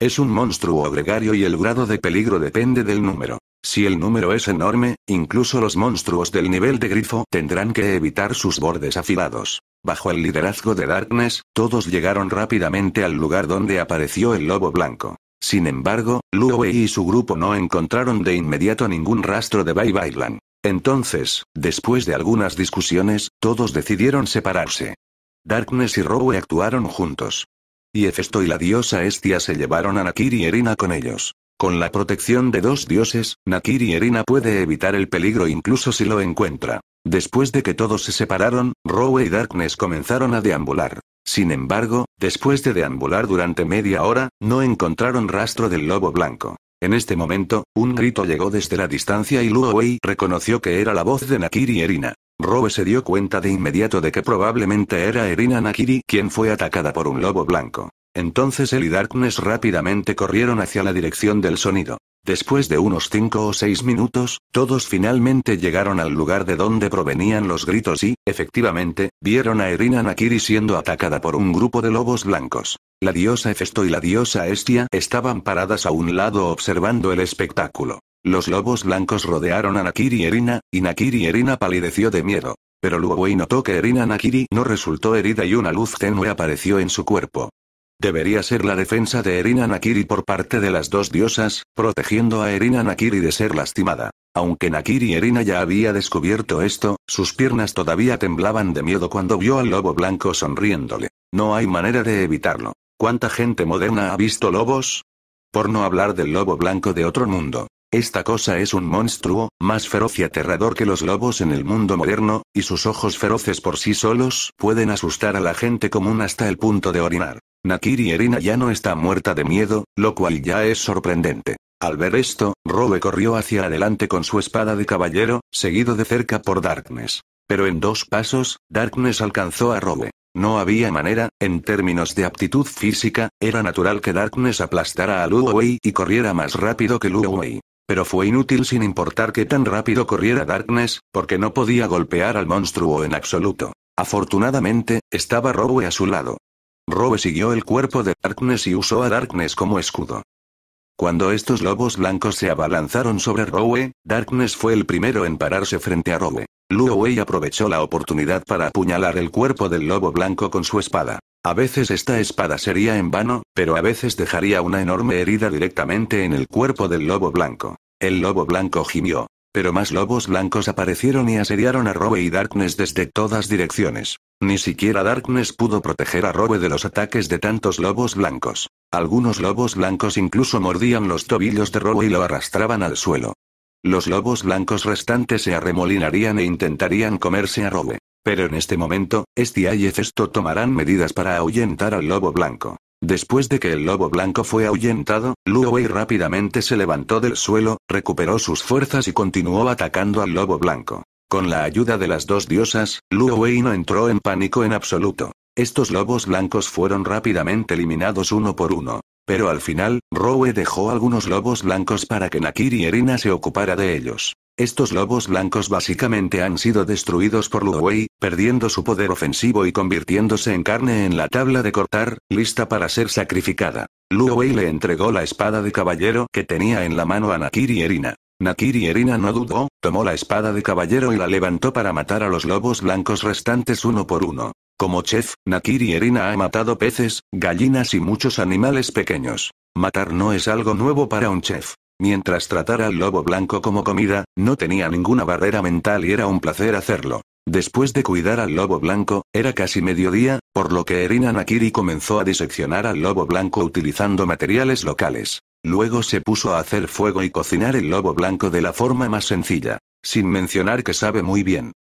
B: Es un monstruo gregario y el grado de peligro depende del número. Si el número es enorme, incluso los monstruos del nivel de grifo tendrán que evitar sus bordes afilados. Bajo el liderazgo de Darkness, todos llegaron rápidamente al lugar donde apareció el lobo blanco. Sin embargo, Luo y su grupo no encontraron de inmediato ningún rastro de Bai Bailan. Entonces, después de algunas discusiones, todos decidieron separarse. Darkness y Rowe actuaron juntos. Y Hefesto y la diosa Estia se llevaron a Nakiri y Erina con ellos. Con la protección de dos dioses, Nakiri y Erina puede evitar el peligro incluso si lo encuentra. Después de que todos se separaron, Rowe y Darkness comenzaron a deambular. Sin embargo, después de deambular durante media hora, no encontraron rastro del lobo blanco. En este momento, un grito llegó desde la distancia y Luo Wei reconoció que era la voz de Nakiri y Erina. Rowe se dio cuenta de inmediato de que probablemente era Erina Nakiri quien fue atacada por un lobo blanco. Entonces él y Darkness rápidamente corrieron hacia la dirección del sonido. Después de unos cinco o seis minutos, todos finalmente llegaron al lugar de donde provenían los gritos y, efectivamente, vieron a Erina Nakiri siendo atacada por un grupo de lobos blancos. La diosa Hefesto y la diosa Estia estaban paradas a un lado observando el espectáculo. Los lobos blancos rodearon a Nakiri y Erina, y Nakiri y Erina palideció de miedo. Pero Luowei notó que Erina Nakiri no resultó herida y una luz tenue apareció en su cuerpo. Debería ser la defensa de Erina Nakiri por parte de las dos diosas, protegiendo a Erina Nakiri de ser lastimada. Aunque Nakiri Erina ya había descubierto esto, sus piernas todavía temblaban de miedo cuando vio al lobo blanco sonriéndole. No hay manera de evitarlo. ¿Cuánta gente moderna ha visto lobos? Por no hablar del lobo blanco de otro mundo. Esta cosa es un monstruo, más feroz y aterrador que los lobos en el mundo moderno, y sus ojos feroces por sí solos pueden asustar a la gente común hasta el punto de orinar. Nakiri Erina ya no está muerta de miedo, lo cual ya es sorprendente. Al ver esto, Robe corrió hacia adelante con su espada de caballero, seguido de cerca por Darkness. Pero en dos pasos, Darkness alcanzó a Robe. No había manera, en términos de aptitud física, era natural que Darkness aplastara a Wei y corriera más rápido que Wei. Pero fue inútil sin importar que tan rápido corriera Darkness, porque no podía golpear al monstruo en absoluto. Afortunadamente, estaba Rowe a su lado. Rowe siguió el cuerpo de Darkness y usó a Darkness como escudo. Cuando estos lobos blancos se abalanzaron sobre Rowe, Darkness fue el primero en pararse frente a Rowe. Luo Wei aprovechó la oportunidad para apuñalar el cuerpo del lobo blanco con su espada. A veces esta espada sería en vano, pero a veces dejaría una enorme herida directamente en el cuerpo del lobo blanco. El lobo blanco gimió. Pero más lobos blancos aparecieron y asediaron a Robe y Darkness desde todas direcciones. Ni siquiera Darkness pudo proteger a Robe de los ataques de tantos lobos blancos. Algunos lobos blancos incluso mordían los tobillos de Robe y lo arrastraban al suelo. Los lobos blancos restantes se arremolinarían e intentarían comerse a Robe. Pero en este momento, Estia y tomarán medidas para ahuyentar al lobo blanco. Después de que el lobo blanco fue ahuyentado, Luowei rápidamente se levantó del suelo, recuperó sus fuerzas y continuó atacando al lobo blanco. Con la ayuda de las dos diosas, Luowei no entró en pánico en absoluto. Estos lobos blancos fueron rápidamente eliminados uno por uno. Pero al final, Rowe dejó algunos lobos blancos para que Nakiri y Erina se ocupara de ellos. Estos lobos blancos básicamente han sido destruidos por Luowei, perdiendo su poder ofensivo y convirtiéndose en carne en la tabla de cortar, lista para ser sacrificada. Luowei le entregó la espada de caballero que tenía en la mano a Nakiri Erina. Nakiri Erina no dudó, tomó la espada de caballero y la levantó para matar a los lobos blancos restantes uno por uno. Como chef, Nakiri Erina ha matado peces, gallinas y muchos animales pequeños. Matar no es algo nuevo para un chef. Mientras tratara al lobo blanco como comida, no tenía ninguna barrera mental y era un placer hacerlo. Después de cuidar al lobo blanco, era casi mediodía, por lo que Erina Nakiri comenzó a diseccionar al lobo blanco utilizando materiales locales. Luego se puso a hacer fuego y cocinar el lobo blanco de la forma más sencilla, sin mencionar que sabe muy bien.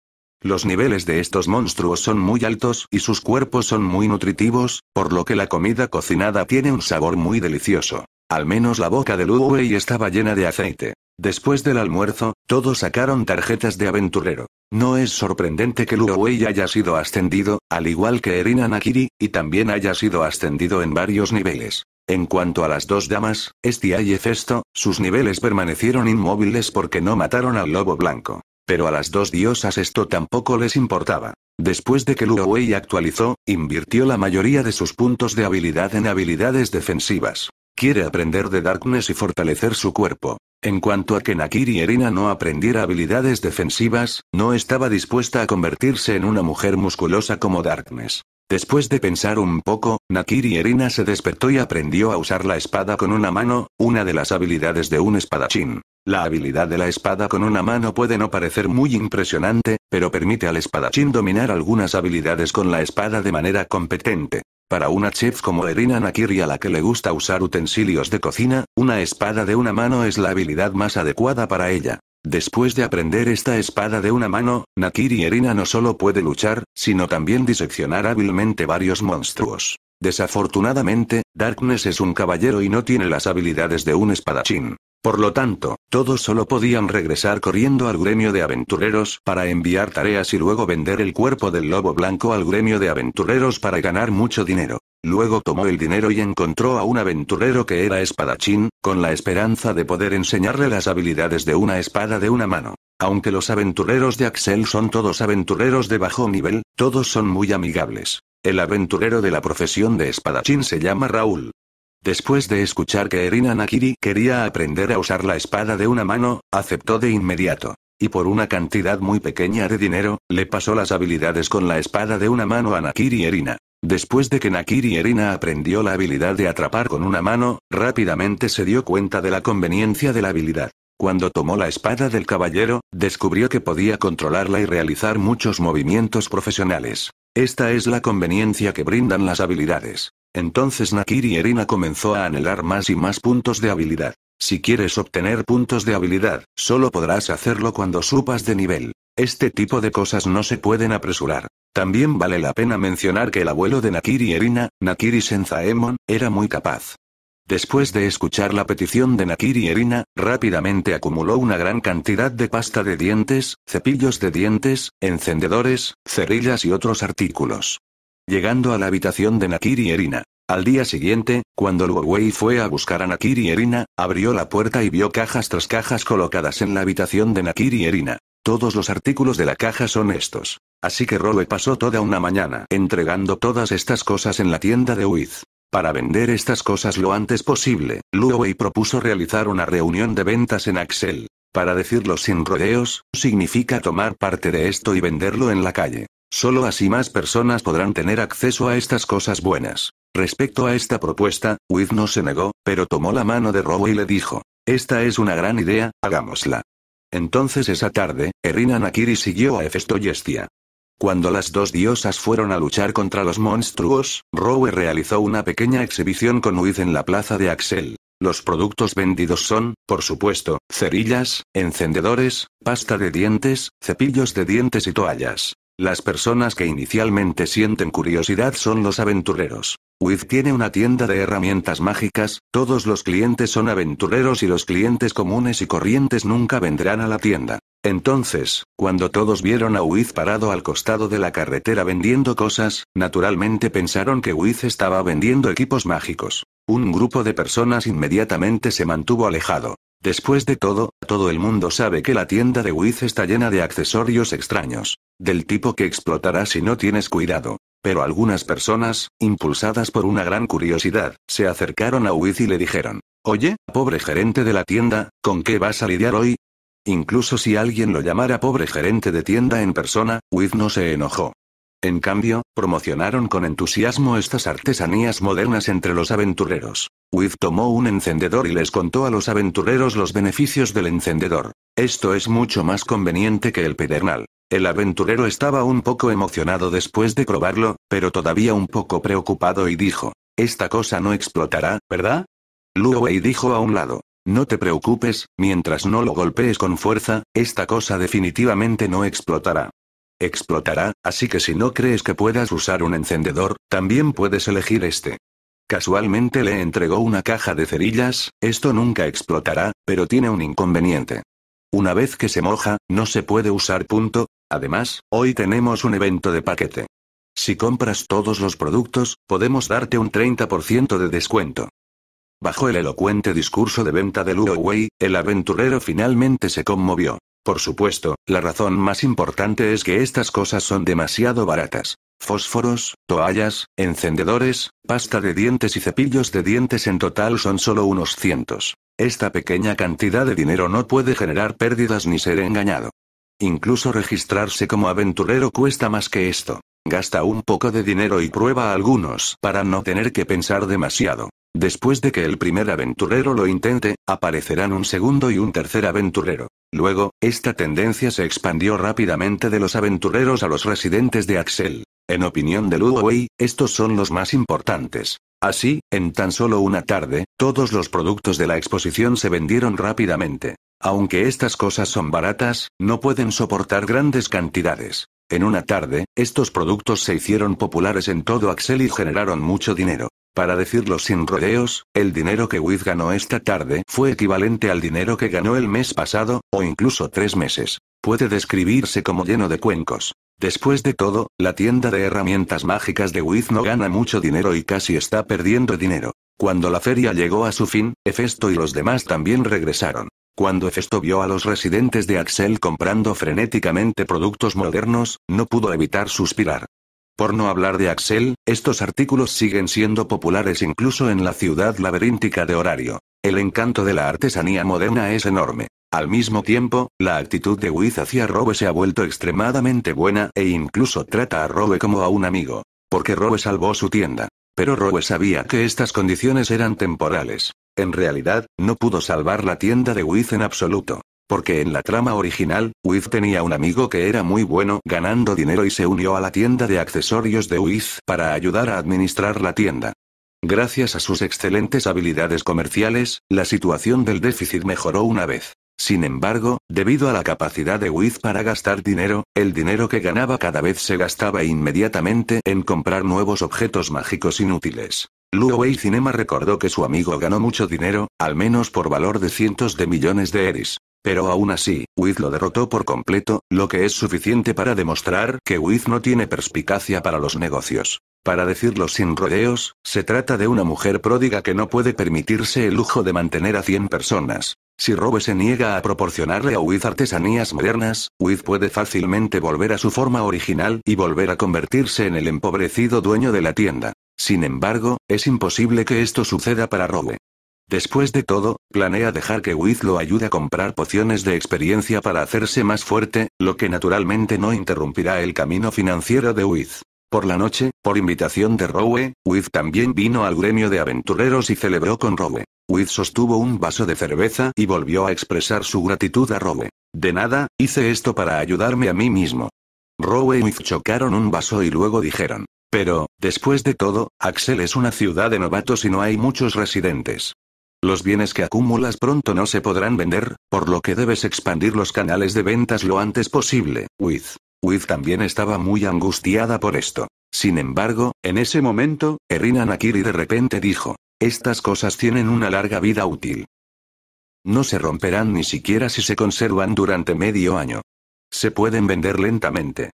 B: Los niveles de estos monstruos son muy altos y sus cuerpos son muy nutritivos, por lo que la comida cocinada tiene un sabor muy delicioso. Al menos la boca de Wei estaba llena de aceite. Después del almuerzo, todos sacaron tarjetas de aventurero. No es sorprendente que Wei haya sido ascendido, al igual que Erina Nakiri, y también haya sido ascendido en varios niveles. En cuanto a las dos damas, Estia y Hefesto, sus niveles permanecieron inmóviles porque no mataron al lobo blanco. Pero a las dos diosas esto tampoco les importaba. Después de que Luowei actualizó, invirtió la mayoría de sus puntos de habilidad en habilidades defensivas. Quiere aprender de Darkness y fortalecer su cuerpo. En cuanto a que Nakiri Erina no aprendiera habilidades defensivas, no estaba dispuesta a convertirse en una mujer musculosa como Darkness. Después de pensar un poco, Nakiri Erina se despertó y aprendió a usar la espada con una mano, una de las habilidades de un espadachín. La habilidad de la espada con una mano puede no parecer muy impresionante, pero permite al espadachín dominar algunas habilidades con la espada de manera competente. Para una chef como Erina Nakiri a la que le gusta usar utensilios de cocina, una espada de una mano es la habilidad más adecuada para ella. Después de aprender esta espada de una mano, Nakiri Erina no solo puede luchar, sino también diseccionar hábilmente varios monstruos. Desafortunadamente, Darkness es un caballero y no tiene las habilidades de un espadachín. Por lo tanto, todos solo podían regresar corriendo al gremio de aventureros para enviar tareas y luego vender el cuerpo del lobo blanco al gremio de aventureros para ganar mucho dinero. Luego tomó el dinero y encontró a un aventurero que era espadachín, con la esperanza de poder enseñarle las habilidades de una espada de una mano. Aunque los aventureros de Axel son todos aventureros de bajo nivel, todos son muy amigables. El aventurero de la profesión de espadachín se llama Raúl. Después de escuchar que Erina Nakiri quería aprender a usar la espada de una mano, aceptó de inmediato. Y por una cantidad muy pequeña de dinero, le pasó las habilidades con la espada de una mano a Nakiri Erina. Después de que Nakiri Erina aprendió la habilidad de atrapar con una mano, rápidamente se dio cuenta de la conveniencia de la habilidad. Cuando tomó la espada del caballero, descubrió que podía controlarla y realizar muchos movimientos profesionales. Esta es la conveniencia que brindan las habilidades. Entonces Nakiri Erina comenzó a anhelar más y más puntos de habilidad. Si quieres obtener puntos de habilidad, solo podrás hacerlo cuando supas de nivel. Este tipo de cosas no se pueden apresurar. También vale la pena mencionar que el abuelo de Nakiri Erina, Nakiri Senzaemon, era muy capaz. Después de escuchar la petición de Nakiri Erina, rápidamente acumuló una gran cantidad de pasta de dientes, cepillos de dientes, encendedores, cerillas y otros artículos. Llegando a la habitación de Nakiri Erina. Al día siguiente, cuando Wei fue a buscar a Nakiri Erina, abrió la puerta y vio cajas tras cajas colocadas en la habitación de Nakiri Erina. Todos los artículos de la caja son estos. Así que Role pasó toda una mañana entregando todas estas cosas en la tienda de Wiz. Para vender estas cosas lo antes posible, Luowei propuso realizar una reunión de ventas en Axel. Para decirlo sin rodeos, significa tomar parte de esto y venderlo en la calle. Solo así más personas podrán tener acceso a estas cosas buenas. Respecto a esta propuesta, Wiz no se negó, pero tomó la mano de Robo y le dijo, esta es una gran idea, hagámosla. Entonces esa tarde, Erina Nakiri siguió a Efesto cuando las dos diosas fueron a luchar contra los monstruos, Rowe realizó una pequeña exhibición con Wiz en la plaza de Axel. Los productos vendidos son, por supuesto, cerillas, encendedores, pasta de dientes, cepillos de dientes y toallas. Las personas que inicialmente sienten curiosidad son los aventureros. Wiz tiene una tienda de herramientas mágicas, todos los clientes son aventureros y los clientes comunes y corrientes nunca vendrán a la tienda. Entonces, cuando todos vieron a Wiz parado al costado de la carretera vendiendo cosas, naturalmente pensaron que Wiz estaba vendiendo equipos mágicos. Un grupo de personas inmediatamente se mantuvo alejado. Después de todo, todo el mundo sabe que la tienda de Wiz está llena de accesorios extraños. Del tipo que explotará si no tienes cuidado. Pero algunas personas, impulsadas por una gran curiosidad, se acercaron a Wiz y le dijeron, Oye, pobre gerente de la tienda, ¿con qué vas a lidiar hoy? Incluso si alguien lo llamara pobre gerente de tienda en persona, Wiz no se enojó. En cambio, promocionaron con entusiasmo estas artesanías modernas entre los aventureros. Wiz tomó un encendedor y les contó a los aventureros los beneficios del encendedor. Esto es mucho más conveniente que el pedernal. El aventurero estaba un poco emocionado después de probarlo, pero todavía un poco preocupado y dijo, Esta cosa no explotará, ¿verdad? Luowei dijo a un lado, no te preocupes, mientras no lo golpees con fuerza, esta cosa definitivamente no explotará. Explotará, así que si no crees que puedas usar un encendedor, también puedes elegir este. Casualmente le entregó una caja de cerillas, esto nunca explotará, pero tiene un inconveniente. Una vez que se moja, no se puede usar punto, además, hoy tenemos un evento de paquete. Si compras todos los productos, podemos darte un 30% de descuento. Bajo el elocuente discurso de venta de Luo el aventurero finalmente se conmovió. Por supuesto, la razón más importante es que estas cosas son demasiado baratas. Fósforos, toallas, encendedores, pasta de dientes y cepillos de dientes en total son solo unos cientos. Esta pequeña cantidad de dinero no puede generar pérdidas ni ser engañado. Incluso registrarse como aventurero cuesta más que esto. Gasta un poco de dinero y prueba algunos para no tener que pensar demasiado. Después de que el primer aventurero lo intente, aparecerán un segundo y un tercer aventurero. Luego, esta tendencia se expandió rápidamente de los aventureros a los residentes de Axel. En opinión de Luowei, estos son los más importantes. Así, en tan solo una tarde, todos los productos de la exposición se vendieron rápidamente. Aunque estas cosas son baratas, no pueden soportar grandes cantidades. En una tarde, estos productos se hicieron populares en todo Axel y generaron mucho dinero. Para decirlo sin rodeos, el dinero que Wiz ganó esta tarde fue equivalente al dinero que ganó el mes pasado, o incluso tres meses. Puede describirse como lleno de cuencos. Después de todo, la tienda de herramientas mágicas de Wiz no gana mucho dinero y casi está perdiendo dinero. Cuando la feria llegó a su fin, Hefesto y los demás también regresaron. Cuando Hefesto vio a los residentes de Axel comprando frenéticamente productos modernos, no pudo evitar suspirar. Por no hablar de Axel, estos artículos siguen siendo populares incluso en la ciudad laberíntica de Horario. El encanto de la artesanía moderna es enorme. Al mismo tiempo, la actitud de Wiz hacia Robe se ha vuelto extremadamente buena e incluso trata a Robe como a un amigo. Porque Robe salvó su tienda. Pero Robe sabía que estas condiciones eran temporales. En realidad, no pudo salvar la tienda de Wiz en absoluto. Porque en la trama original, Wiz tenía un amigo que era muy bueno ganando dinero y se unió a la tienda de accesorios de Wiz para ayudar a administrar la tienda. Gracias a sus excelentes habilidades comerciales, la situación del déficit mejoró una vez. Sin embargo, debido a la capacidad de Wiz para gastar dinero, el dinero que ganaba cada vez se gastaba inmediatamente en comprar nuevos objetos mágicos inútiles. Luo Wei Cinema recordó que su amigo ganó mucho dinero, al menos por valor de cientos de millones de eris. Pero aún así, Wiz lo derrotó por completo, lo que es suficiente para demostrar que Wiz no tiene perspicacia para los negocios. Para decirlo sin rodeos, se trata de una mujer pródiga que no puede permitirse el lujo de mantener a 100 personas. Si Robe se niega a proporcionarle a Wiz artesanías modernas, Wiz puede fácilmente volver a su forma original y volver a convertirse en el empobrecido dueño de la tienda. Sin embargo, es imposible que esto suceda para Robe. Después de todo, planea dejar que Wiz lo ayude a comprar pociones de experiencia para hacerse más fuerte, lo que naturalmente no interrumpirá el camino financiero de Wiz. Por la noche, por invitación de Rowe, Wiz también vino al gremio de aventureros y celebró con Rowe. Wiz sostuvo un vaso de cerveza y volvió a expresar su gratitud a Rowe. De nada, hice esto para ayudarme a mí mismo. Rowe y Wiz chocaron un vaso y luego dijeron. Pero, después de todo, Axel es una ciudad de novatos y no hay muchos residentes. Los bienes que acumulas pronto no se podrán vender, por lo que debes expandir los canales de ventas lo antes posible. With. With también estaba muy angustiada por esto. Sin embargo, en ese momento, Erina Nakiri de repente dijo, estas cosas tienen una larga vida útil. No se romperán ni siquiera si se conservan durante medio año. Se pueden vender lentamente.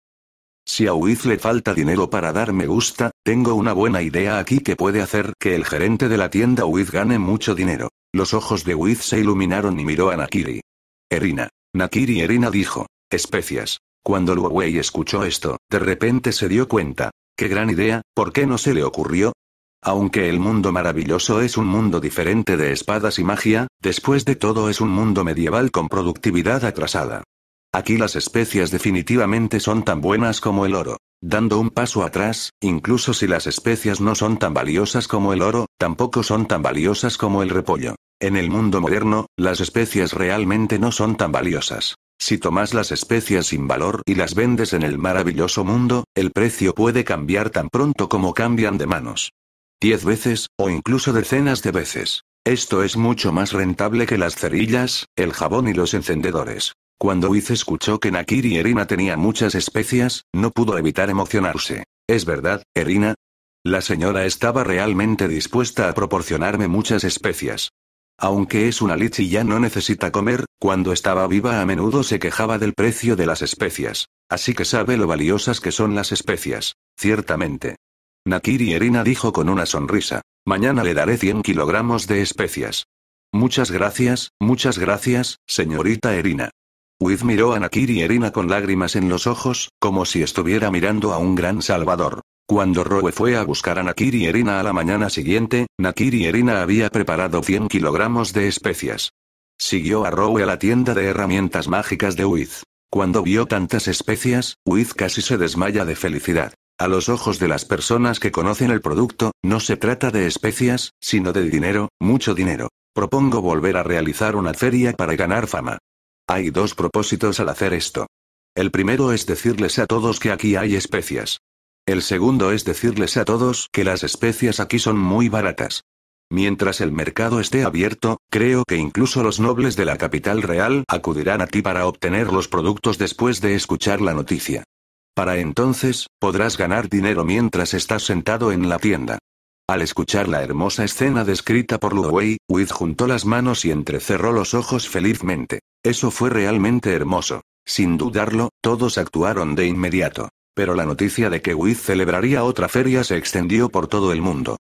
B: Si a Wiz le falta dinero para dar me gusta, tengo una buena idea aquí que puede hacer que el gerente de la tienda Wiz gane mucho dinero. Los ojos de Wiz se iluminaron y miró a Nakiri. Erina. Nakiri Erina dijo. Especias. Cuando Luowei escuchó esto, de repente se dio cuenta. ¡Qué gran idea! ¿Por qué no se le ocurrió? Aunque el mundo maravilloso es un mundo diferente de espadas y magia, después de todo es un mundo medieval con productividad atrasada. Aquí las especias definitivamente son tan buenas como el oro. Dando un paso atrás, incluso si las especias no son tan valiosas como el oro, tampoco son tan valiosas como el repollo. En el mundo moderno, las especias realmente no son tan valiosas. Si tomas las especias sin valor y las vendes en el maravilloso mundo, el precio puede cambiar tan pronto como cambian de manos. Diez veces, o incluso decenas de veces. Esto es mucho más rentable que las cerillas, el jabón y los encendedores. Cuando Wiz escuchó que Nakiri y Erina tenía muchas especias, no pudo evitar emocionarse. ¿Es verdad, Erina? La señora estaba realmente dispuesta a proporcionarme muchas especias. Aunque es una lich y ya no necesita comer, cuando estaba viva a menudo se quejaba del precio de las especias. Así que sabe lo valiosas que son las especias. Ciertamente. Nakiri Erina dijo con una sonrisa. Mañana le daré 100 kilogramos de especias. Muchas gracias, muchas gracias, señorita Erina. Wiz miró a Nakiri y Erina con lágrimas en los ojos, como si estuviera mirando a un gran salvador. Cuando Rowe fue a buscar a Nakiri y Erina a la mañana siguiente, Nakiri y Erina había preparado 100 kilogramos de especias. Siguió a Rowe a la tienda de herramientas mágicas de Wiz. Cuando vio tantas especias, Wiz casi se desmaya de felicidad. A los ojos de las personas que conocen el producto, no se trata de especias, sino de dinero, mucho dinero. Propongo volver a realizar una feria para ganar fama. Hay dos propósitos al hacer esto. El primero es decirles a todos que aquí hay especias. El segundo es decirles a todos que las especias aquí son muy baratas. Mientras el mercado esté abierto, creo que incluso los nobles de la capital real acudirán a ti para obtener los productos después de escuchar la noticia. Para entonces, podrás ganar dinero mientras estás sentado en la tienda. Al escuchar la hermosa escena descrita por Lu Wei, juntó las manos y entrecerró los ojos felizmente. Eso fue realmente hermoso. Sin dudarlo, todos actuaron de inmediato. Pero la noticia de que With celebraría otra feria se extendió por todo el mundo.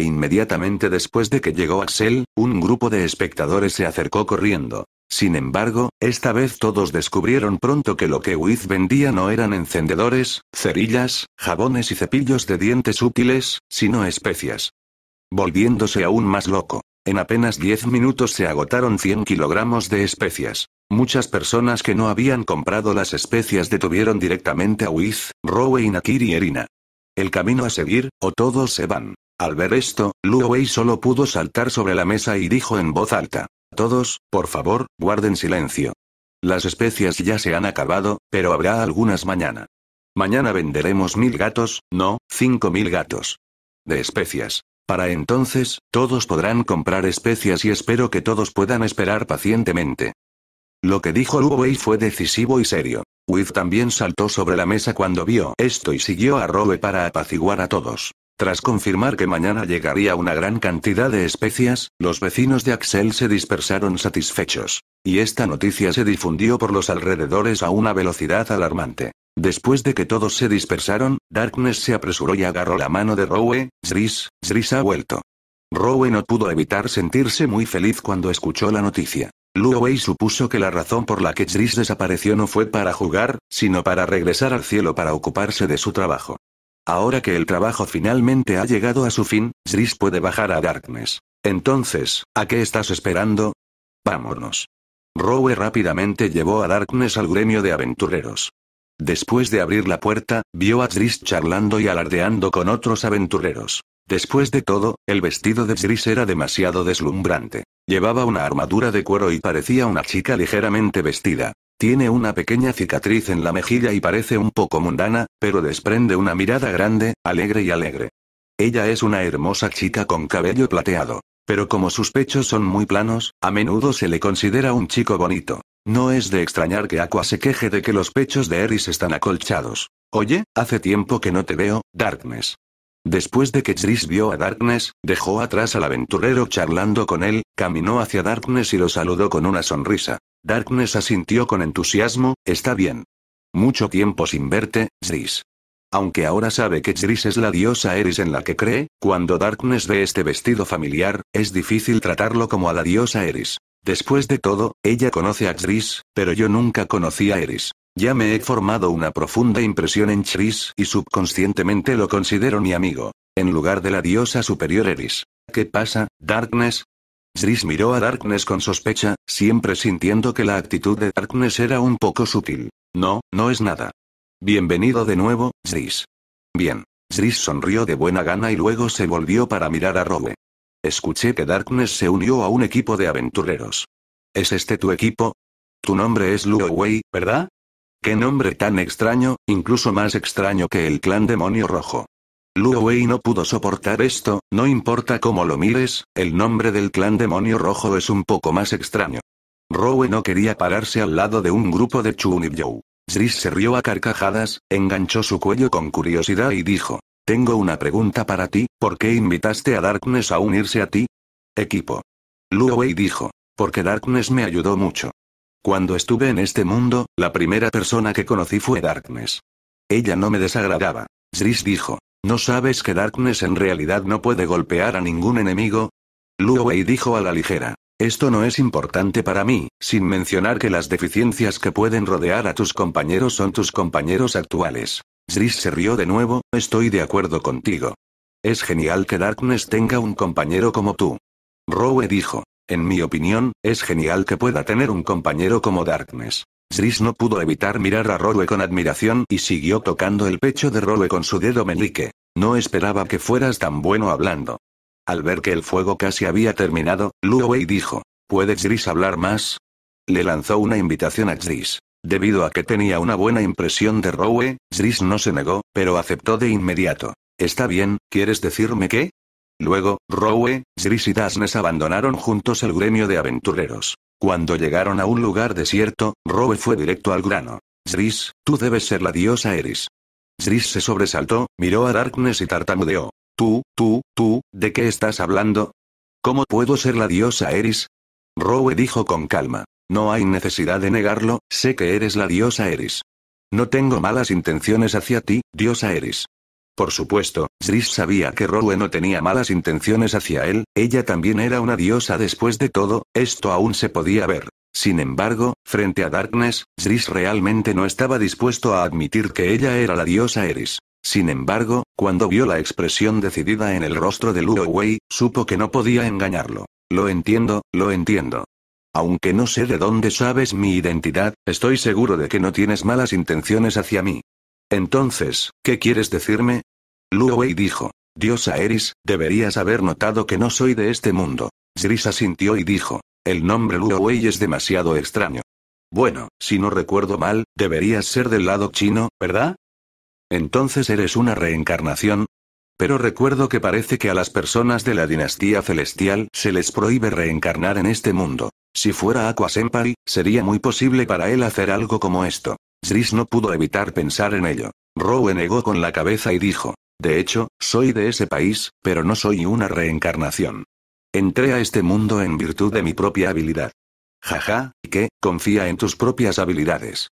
B: Inmediatamente después de que llegó Axel, un grupo de espectadores se acercó corriendo. Sin embargo, esta vez todos descubrieron pronto que lo que Wiz vendía no eran encendedores, cerillas, jabones y cepillos de dientes útiles, sino especias. Volviéndose aún más loco. En apenas 10 minutos se agotaron 100 kilogramos de especias. Muchas personas que no habían comprado las especias detuvieron directamente a Wiz, Rowe y Nakir y Erina. El camino a seguir, o todos se van. Al ver esto, Luo Wei solo pudo saltar sobre la mesa y dijo en voz alta. Todos, por favor, guarden silencio. Las especias ya se han acabado, pero habrá algunas mañana. Mañana venderemos mil gatos, no, cinco mil gatos. De especias. Para entonces, todos podrán comprar especias y espero que todos puedan esperar pacientemente. Lo que dijo Lubei fue decisivo y serio. Wiz también saltó sobre la mesa cuando vio esto y siguió a Roe para apaciguar a todos. Tras confirmar que mañana llegaría una gran cantidad de especias, los vecinos de Axel se dispersaron satisfechos. Y esta noticia se difundió por los alrededores a una velocidad alarmante. Después de que todos se dispersaron, Darkness se apresuró y agarró la mano de Rowe, Zris, Zris ha vuelto. Rowe no pudo evitar sentirse muy feliz cuando escuchó la noticia. Wei supuso que la razón por la que Zris desapareció no fue para jugar, sino para regresar al cielo para ocuparse de su trabajo. Ahora que el trabajo finalmente ha llegado a su fin, Gris puede bajar a Darkness. Entonces, ¿a qué estás esperando? Vámonos. Rowe rápidamente llevó a Darkness al gremio de aventureros. Después de abrir la puerta, vio a Gris charlando y alardeando con otros aventureros. Después de todo, el vestido de Gris era demasiado deslumbrante. Llevaba una armadura de cuero y parecía una chica ligeramente vestida. Tiene una pequeña cicatriz en la mejilla y parece un poco mundana, pero desprende una mirada grande, alegre y alegre. Ella es una hermosa chica con cabello plateado. Pero como sus pechos son muy planos, a menudo se le considera un chico bonito. No es de extrañar que Aqua se queje de que los pechos de Eris están acolchados. Oye, hace tiempo que no te veo, Darkness. Después de que Chris vio a Darkness, dejó atrás al aventurero charlando con él, caminó hacia Darkness y lo saludó con una sonrisa. Darkness asintió con entusiasmo, está bien. Mucho tiempo sin verte, Zris. Aunque ahora sabe que Zris es la diosa Eris en la que cree, cuando Darkness ve este vestido familiar, es difícil tratarlo como a la diosa Eris. Después de todo, ella conoce a Chris, pero yo nunca conocí a Eris. Ya me he formado una profunda impresión en Chris y subconscientemente lo considero mi amigo. En lugar de la diosa superior Eris. ¿Qué pasa, Darkness? Zris miró a Darkness con sospecha, siempre sintiendo que la actitud de Darkness era un poco sutil. No, no es nada. Bienvenido de nuevo, Zris. Bien. Zris sonrió de buena gana y luego se volvió para mirar a Rowe. Escuché que Darkness se unió a un equipo de aventureros. ¿Es este tu equipo? Tu nombre es Luo Wei, ¿verdad? Qué nombre tan extraño, incluso más extraño que el clan demonio rojo. Luo no pudo soportar esto, no importa cómo lo mires, el nombre del clan demonio rojo es un poco más extraño. Rowe no quería pararse al lado de un grupo de Chunibyo. Zris se rió a carcajadas, enganchó su cuello con curiosidad y dijo, tengo una pregunta para ti, ¿por qué invitaste a Darkness a unirse a ti? Equipo. Luo dijo, porque Darkness me ayudó mucho. Cuando estuve en este mundo, la primera persona que conocí fue Darkness. Ella no me desagradaba. Zris dijo, ¿No sabes que Darkness en realidad no puede golpear a ningún enemigo? Luo dijo a la ligera. Esto no es importante para mí, sin mencionar que las deficiencias que pueden rodear a tus compañeros son tus compañeros actuales. Zris se rió de nuevo, estoy de acuerdo contigo. Es genial que Darkness tenga un compañero como tú. Rowe dijo. En mi opinión, es genial que pueda tener un compañero como Darkness. Sris no pudo evitar mirar a Rowe con admiración y siguió tocando el pecho de Rowe con su dedo meñique. No esperaba que fueras tan bueno hablando. Al ver que el fuego casi había terminado, Rowe dijo, ¿Puede Gris hablar más? Le lanzó una invitación a Zris. Debido a que tenía una buena impresión de Rowe, Gris no se negó, pero aceptó de inmediato. Está bien, ¿quieres decirme qué? Luego, Rowe, Gris y Dasnes abandonaron juntos el gremio de aventureros. Cuando llegaron a un lugar desierto, Roe fue directo al grano. Zris, tú debes ser la diosa Eris. Zris se sobresaltó, miró a Darkness y tartamudeó. Tú, tú, tú, ¿de qué estás hablando? ¿Cómo puedo ser la diosa Eris? Roe dijo con calma. No hay necesidad de negarlo, sé que eres la diosa Eris. No tengo malas intenciones hacia ti, diosa Eris. Por supuesto, Zris sabía que Rowe no tenía malas intenciones hacia él, ella también era una diosa después de todo, esto aún se podía ver. Sin embargo, frente a Darkness, Zris realmente no estaba dispuesto a admitir que ella era la diosa Eris. Sin embargo, cuando vio la expresión decidida en el rostro de Luo supo que no podía engañarlo. Lo entiendo, lo entiendo. Aunque no sé de dónde sabes mi identidad, estoy seguro de que no tienes malas intenciones hacia mí. Entonces, ¿qué quieres decirme? Luo Wei dijo. Diosa Eris, deberías haber notado que no soy de este mundo. Zrisa asintió y dijo. El nombre Lu Wei es demasiado extraño. Bueno, si no recuerdo mal, deberías ser del lado chino, ¿verdad? Entonces eres una reencarnación. Pero recuerdo que parece que a las personas de la dinastía celestial se les prohíbe reencarnar en este mundo. Si fuera Aqua Senpai, sería muy posible para él hacer algo como esto. Zris no pudo evitar pensar en ello. Rowe negó con la cabeza y dijo, de hecho, soy de ese país, pero no soy una reencarnación. Entré a este mundo en virtud de mi propia habilidad. Jaja, ¿y qué? Confía en tus propias habilidades.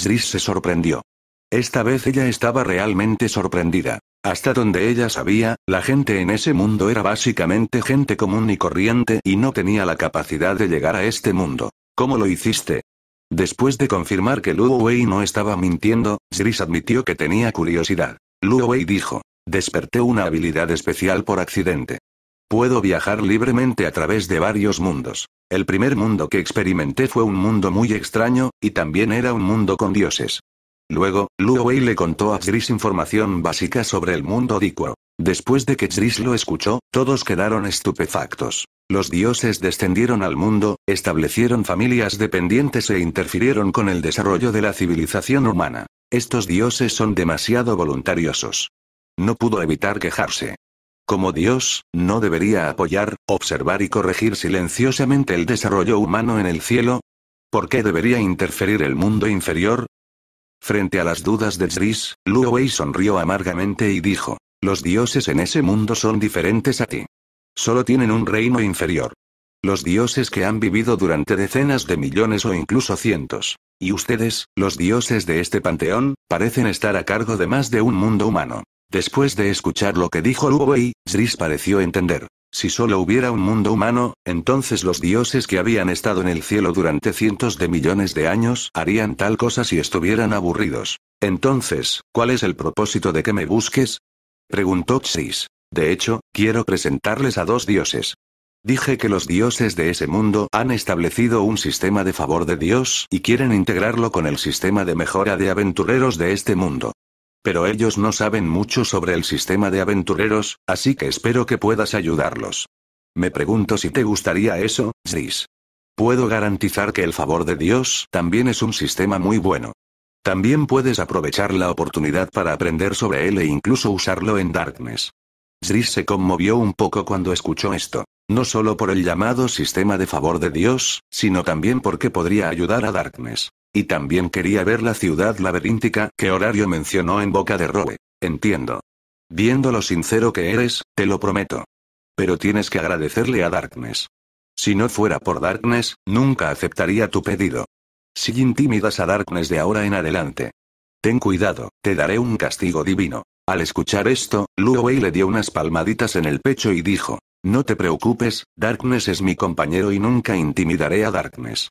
B: Zris se sorprendió. Esta vez ella estaba realmente sorprendida. Hasta donde ella sabía, la gente en ese mundo era básicamente gente común y corriente y no tenía la capacidad de llegar a este mundo. ¿Cómo lo hiciste? Después de confirmar que Lu Wei no estaba mintiendo, Zris admitió que tenía curiosidad. Luowei dijo. Desperté una habilidad especial por accidente. Puedo viajar libremente a través de varios mundos. El primer mundo que experimenté fue un mundo muy extraño, y también era un mundo con dioses. Luego, Luowei le contó a Zris información básica sobre el mundo Dikuo. Después de que Zris lo escuchó, todos quedaron estupefactos. Los dioses descendieron al mundo, establecieron familias dependientes e interfirieron con el desarrollo de la civilización humana. Estos dioses son demasiado voluntariosos. No pudo evitar quejarse. Como Dios, no debería apoyar, observar y corregir silenciosamente el desarrollo humano en el cielo. ¿Por qué debería interferir el mundo inferior? Frente a las dudas de Zris, Luo Wei sonrió amargamente y dijo, los dioses en ese mundo son diferentes a ti. Solo tienen un reino inferior. Los dioses que han vivido durante decenas de millones o incluso cientos y ustedes, los dioses de este panteón, parecen estar a cargo de más de un mundo humano. Después de escuchar lo que dijo Luwei, Zris pareció entender. Si solo hubiera un mundo humano, entonces los dioses que habían estado en el cielo durante cientos de millones de años harían tal cosa si estuvieran aburridos. Entonces, ¿cuál es el propósito de que me busques? Preguntó Zris. De hecho, quiero presentarles a dos dioses. Dije que los dioses de ese mundo han establecido un sistema de favor de Dios y quieren integrarlo con el sistema de mejora de aventureros de este mundo. Pero ellos no saben mucho sobre el sistema de aventureros, así que espero que puedas ayudarlos. Me pregunto si te gustaría eso, Gris. Puedo garantizar que el favor de Dios también es un sistema muy bueno. También puedes aprovechar la oportunidad para aprender sobre él e incluso usarlo en Darkness. Zris se conmovió un poco cuando escuchó esto. No solo por el llamado sistema de favor de Dios, sino también porque podría ayudar a Darkness. Y también quería ver la ciudad laberíntica que Horario mencionó en boca de Roe, Entiendo. Viendo lo sincero que eres, te lo prometo. Pero tienes que agradecerle a Darkness. Si no fuera por Darkness, nunca aceptaría tu pedido. Si intimidas a Darkness de ahora en adelante. Ten cuidado, te daré un castigo divino. Al escuchar esto, Luowei le dio unas palmaditas en el pecho y dijo, no te preocupes, Darkness es mi compañero y nunca intimidaré a Darkness.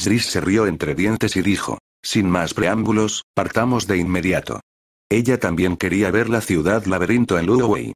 B: Zris se rió entre dientes y dijo, sin más preámbulos, partamos de inmediato. Ella también quería ver la ciudad laberinto en Luowei.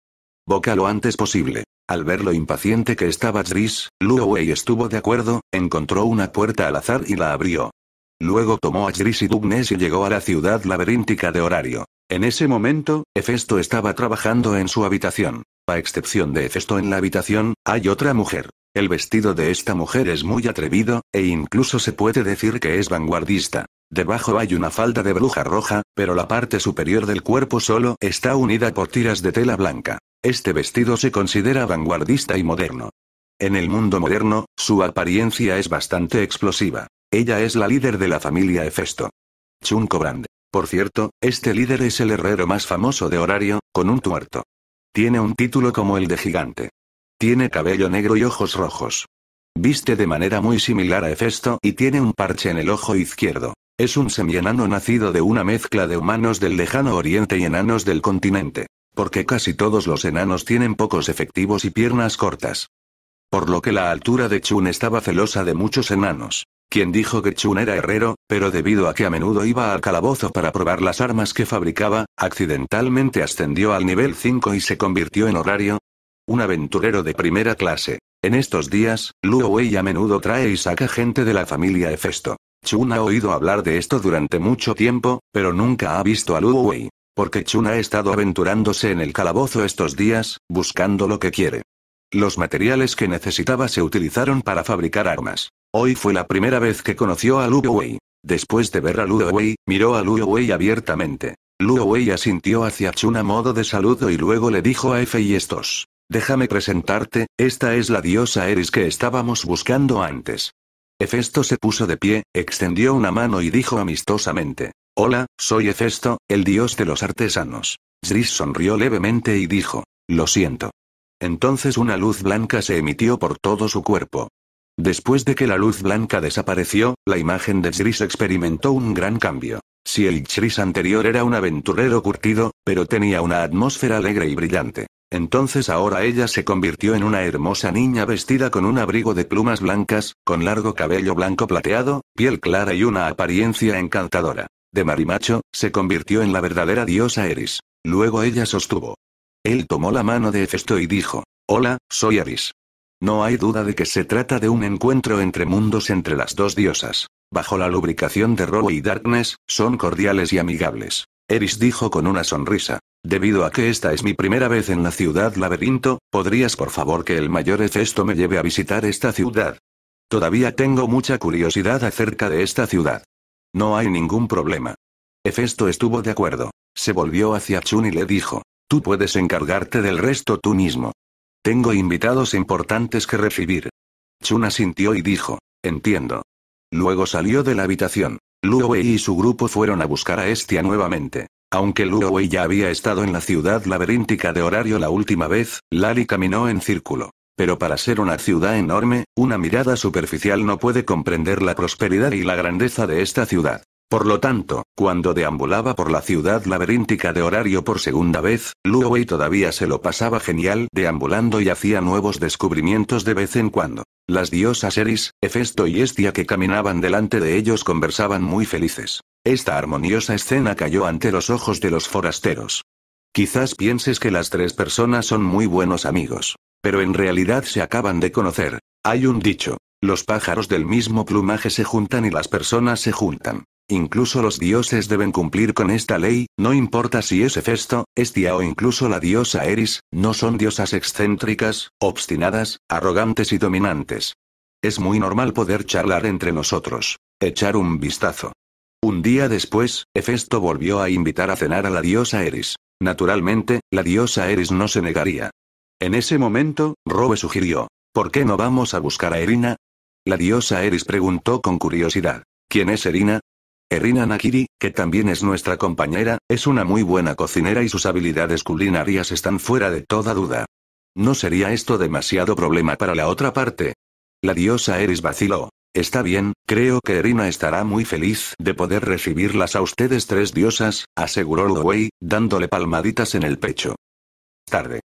B: Boca lo antes posible. Al ver lo impaciente que estaba Zris, Luowei estuvo de acuerdo, encontró una puerta al azar y la abrió. Luego tomó a Zris y Dugnes y llegó a la ciudad laberíntica de horario. En ese momento, Hefesto estaba trabajando en su habitación. A excepción de Hefesto en la habitación, hay otra mujer. El vestido de esta mujer es muy atrevido, e incluso se puede decir que es vanguardista. Debajo hay una falda de bruja roja, pero la parte superior del cuerpo solo está unida por tiras de tela blanca. Este vestido se considera vanguardista y moderno. En el mundo moderno, su apariencia es bastante explosiva. Ella es la líder de la familia Hefesto. Chunko Brand. Por cierto, este líder es el herrero más famoso de Horario, con un tuerto. Tiene un título como el de gigante. Tiene cabello negro y ojos rojos. Viste de manera muy similar a Hefesto y tiene un parche en el ojo izquierdo. Es un semienano nacido de una mezcla de humanos del lejano oriente y enanos del continente. Porque casi todos los enanos tienen pocos efectivos y piernas cortas. Por lo que la altura de Chun estaba celosa de muchos enanos quien dijo que Chun era herrero, pero debido a que a menudo iba al calabozo para probar las armas que fabricaba, accidentalmente ascendió al nivel 5 y se convirtió en horario. Un aventurero de primera clase. En estos días, Luo Wei a menudo trae y saca gente de la familia Hefesto. Chun ha oído hablar de esto durante mucho tiempo, pero nunca ha visto a Luo Wei. Porque Chun ha estado aventurándose en el calabozo estos días, buscando lo que quiere. Los materiales que necesitaba se utilizaron para fabricar armas. Hoy fue la primera vez que conoció a Lu Wei. Después de ver a Luo Wei, miró a Luo Wei abiertamente. Luo Wei asintió hacia Chun a modo de saludo y luego le dijo a Efe y estos. Déjame presentarte, esta es la diosa Eris que estábamos buscando antes. Hefesto se puso de pie, extendió una mano y dijo amistosamente. Hola, soy Efesto, el dios de los artesanos. Zris sonrió levemente y dijo. Lo siento. Entonces una luz blanca se emitió por todo su cuerpo. Después de que la luz blanca desapareció, la imagen de Chris experimentó un gran cambio. Si el Chris anterior era un aventurero curtido, pero tenía una atmósfera alegre y brillante. Entonces ahora ella se convirtió en una hermosa niña vestida con un abrigo de plumas blancas, con largo cabello blanco plateado, piel clara y una apariencia encantadora. De marimacho, se convirtió en la verdadera diosa Eris. Luego ella sostuvo. Él tomó la mano de Hefesto y dijo, Hola, soy Eris. No hay duda de que se trata de un encuentro entre mundos entre las dos diosas. Bajo la lubricación de Robo y Darkness, son cordiales y amigables. Eris dijo con una sonrisa. Debido a que esta es mi primera vez en la ciudad laberinto, ¿podrías por favor que el mayor Hefesto me lleve a visitar esta ciudad? Todavía tengo mucha curiosidad acerca de esta ciudad. No hay ningún problema. Hefesto estuvo de acuerdo. Se volvió hacia Chun y le dijo, Tú puedes encargarte del resto tú mismo. Tengo invitados importantes que recibir. Chuna asintió y dijo, entiendo. Luego salió de la habitación. Luo Wei y su grupo fueron a buscar a Estia nuevamente. Aunque Luo Wei ya había estado en la ciudad laberíntica de horario la última vez, Lali caminó en círculo. Pero para ser una ciudad enorme, una mirada superficial no puede comprender la prosperidad y la grandeza de esta ciudad. Por lo tanto, cuando deambulaba por la ciudad laberíntica de horario por segunda vez, y todavía se lo pasaba genial deambulando y hacía nuevos descubrimientos de vez en cuando. Las diosas Eris, Hefesto y Estia que caminaban delante de ellos conversaban muy felices. Esta armoniosa escena cayó ante los ojos de los forasteros. Quizás pienses que las tres personas son muy buenos amigos. Pero en realidad se acaban de conocer. Hay un dicho, los pájaros del mismo plumaje se juntan y las personas se juntan. Incluso los dioses deben cumplir con esta ley, no importa si es Hefesto, Estia o incluso la diosa Eris, no son diosas excéntricas, obstinadas, arrogantes y dominantes. Es muy normal poder charlar entre nosotros. Echar un vistazo. Un día después, Hefesto volvió a invitar a cenar a la diosa Eris. Naturalmente, la diosa Eris no se negaría. En ese momento, Robe sugirió, ¿por qué no vamos a buscar a Erina? La diosa Eris preguntó con curiosidad. ¿Quién es Erina? Erina Nakiri, que también es nuestra compañera, es una muy buena cocinera y sus habilidades culinarias están fuera de toda duda. ¿No sería esto demasiado problema para la otra parte? La diosa Eris vaciló. Está bien, creo que Erina estará muy feliz de poder recibirlas a ustedes tres diosas, aseguró Luwei, dándole palmaditas en el pecho. Tarde.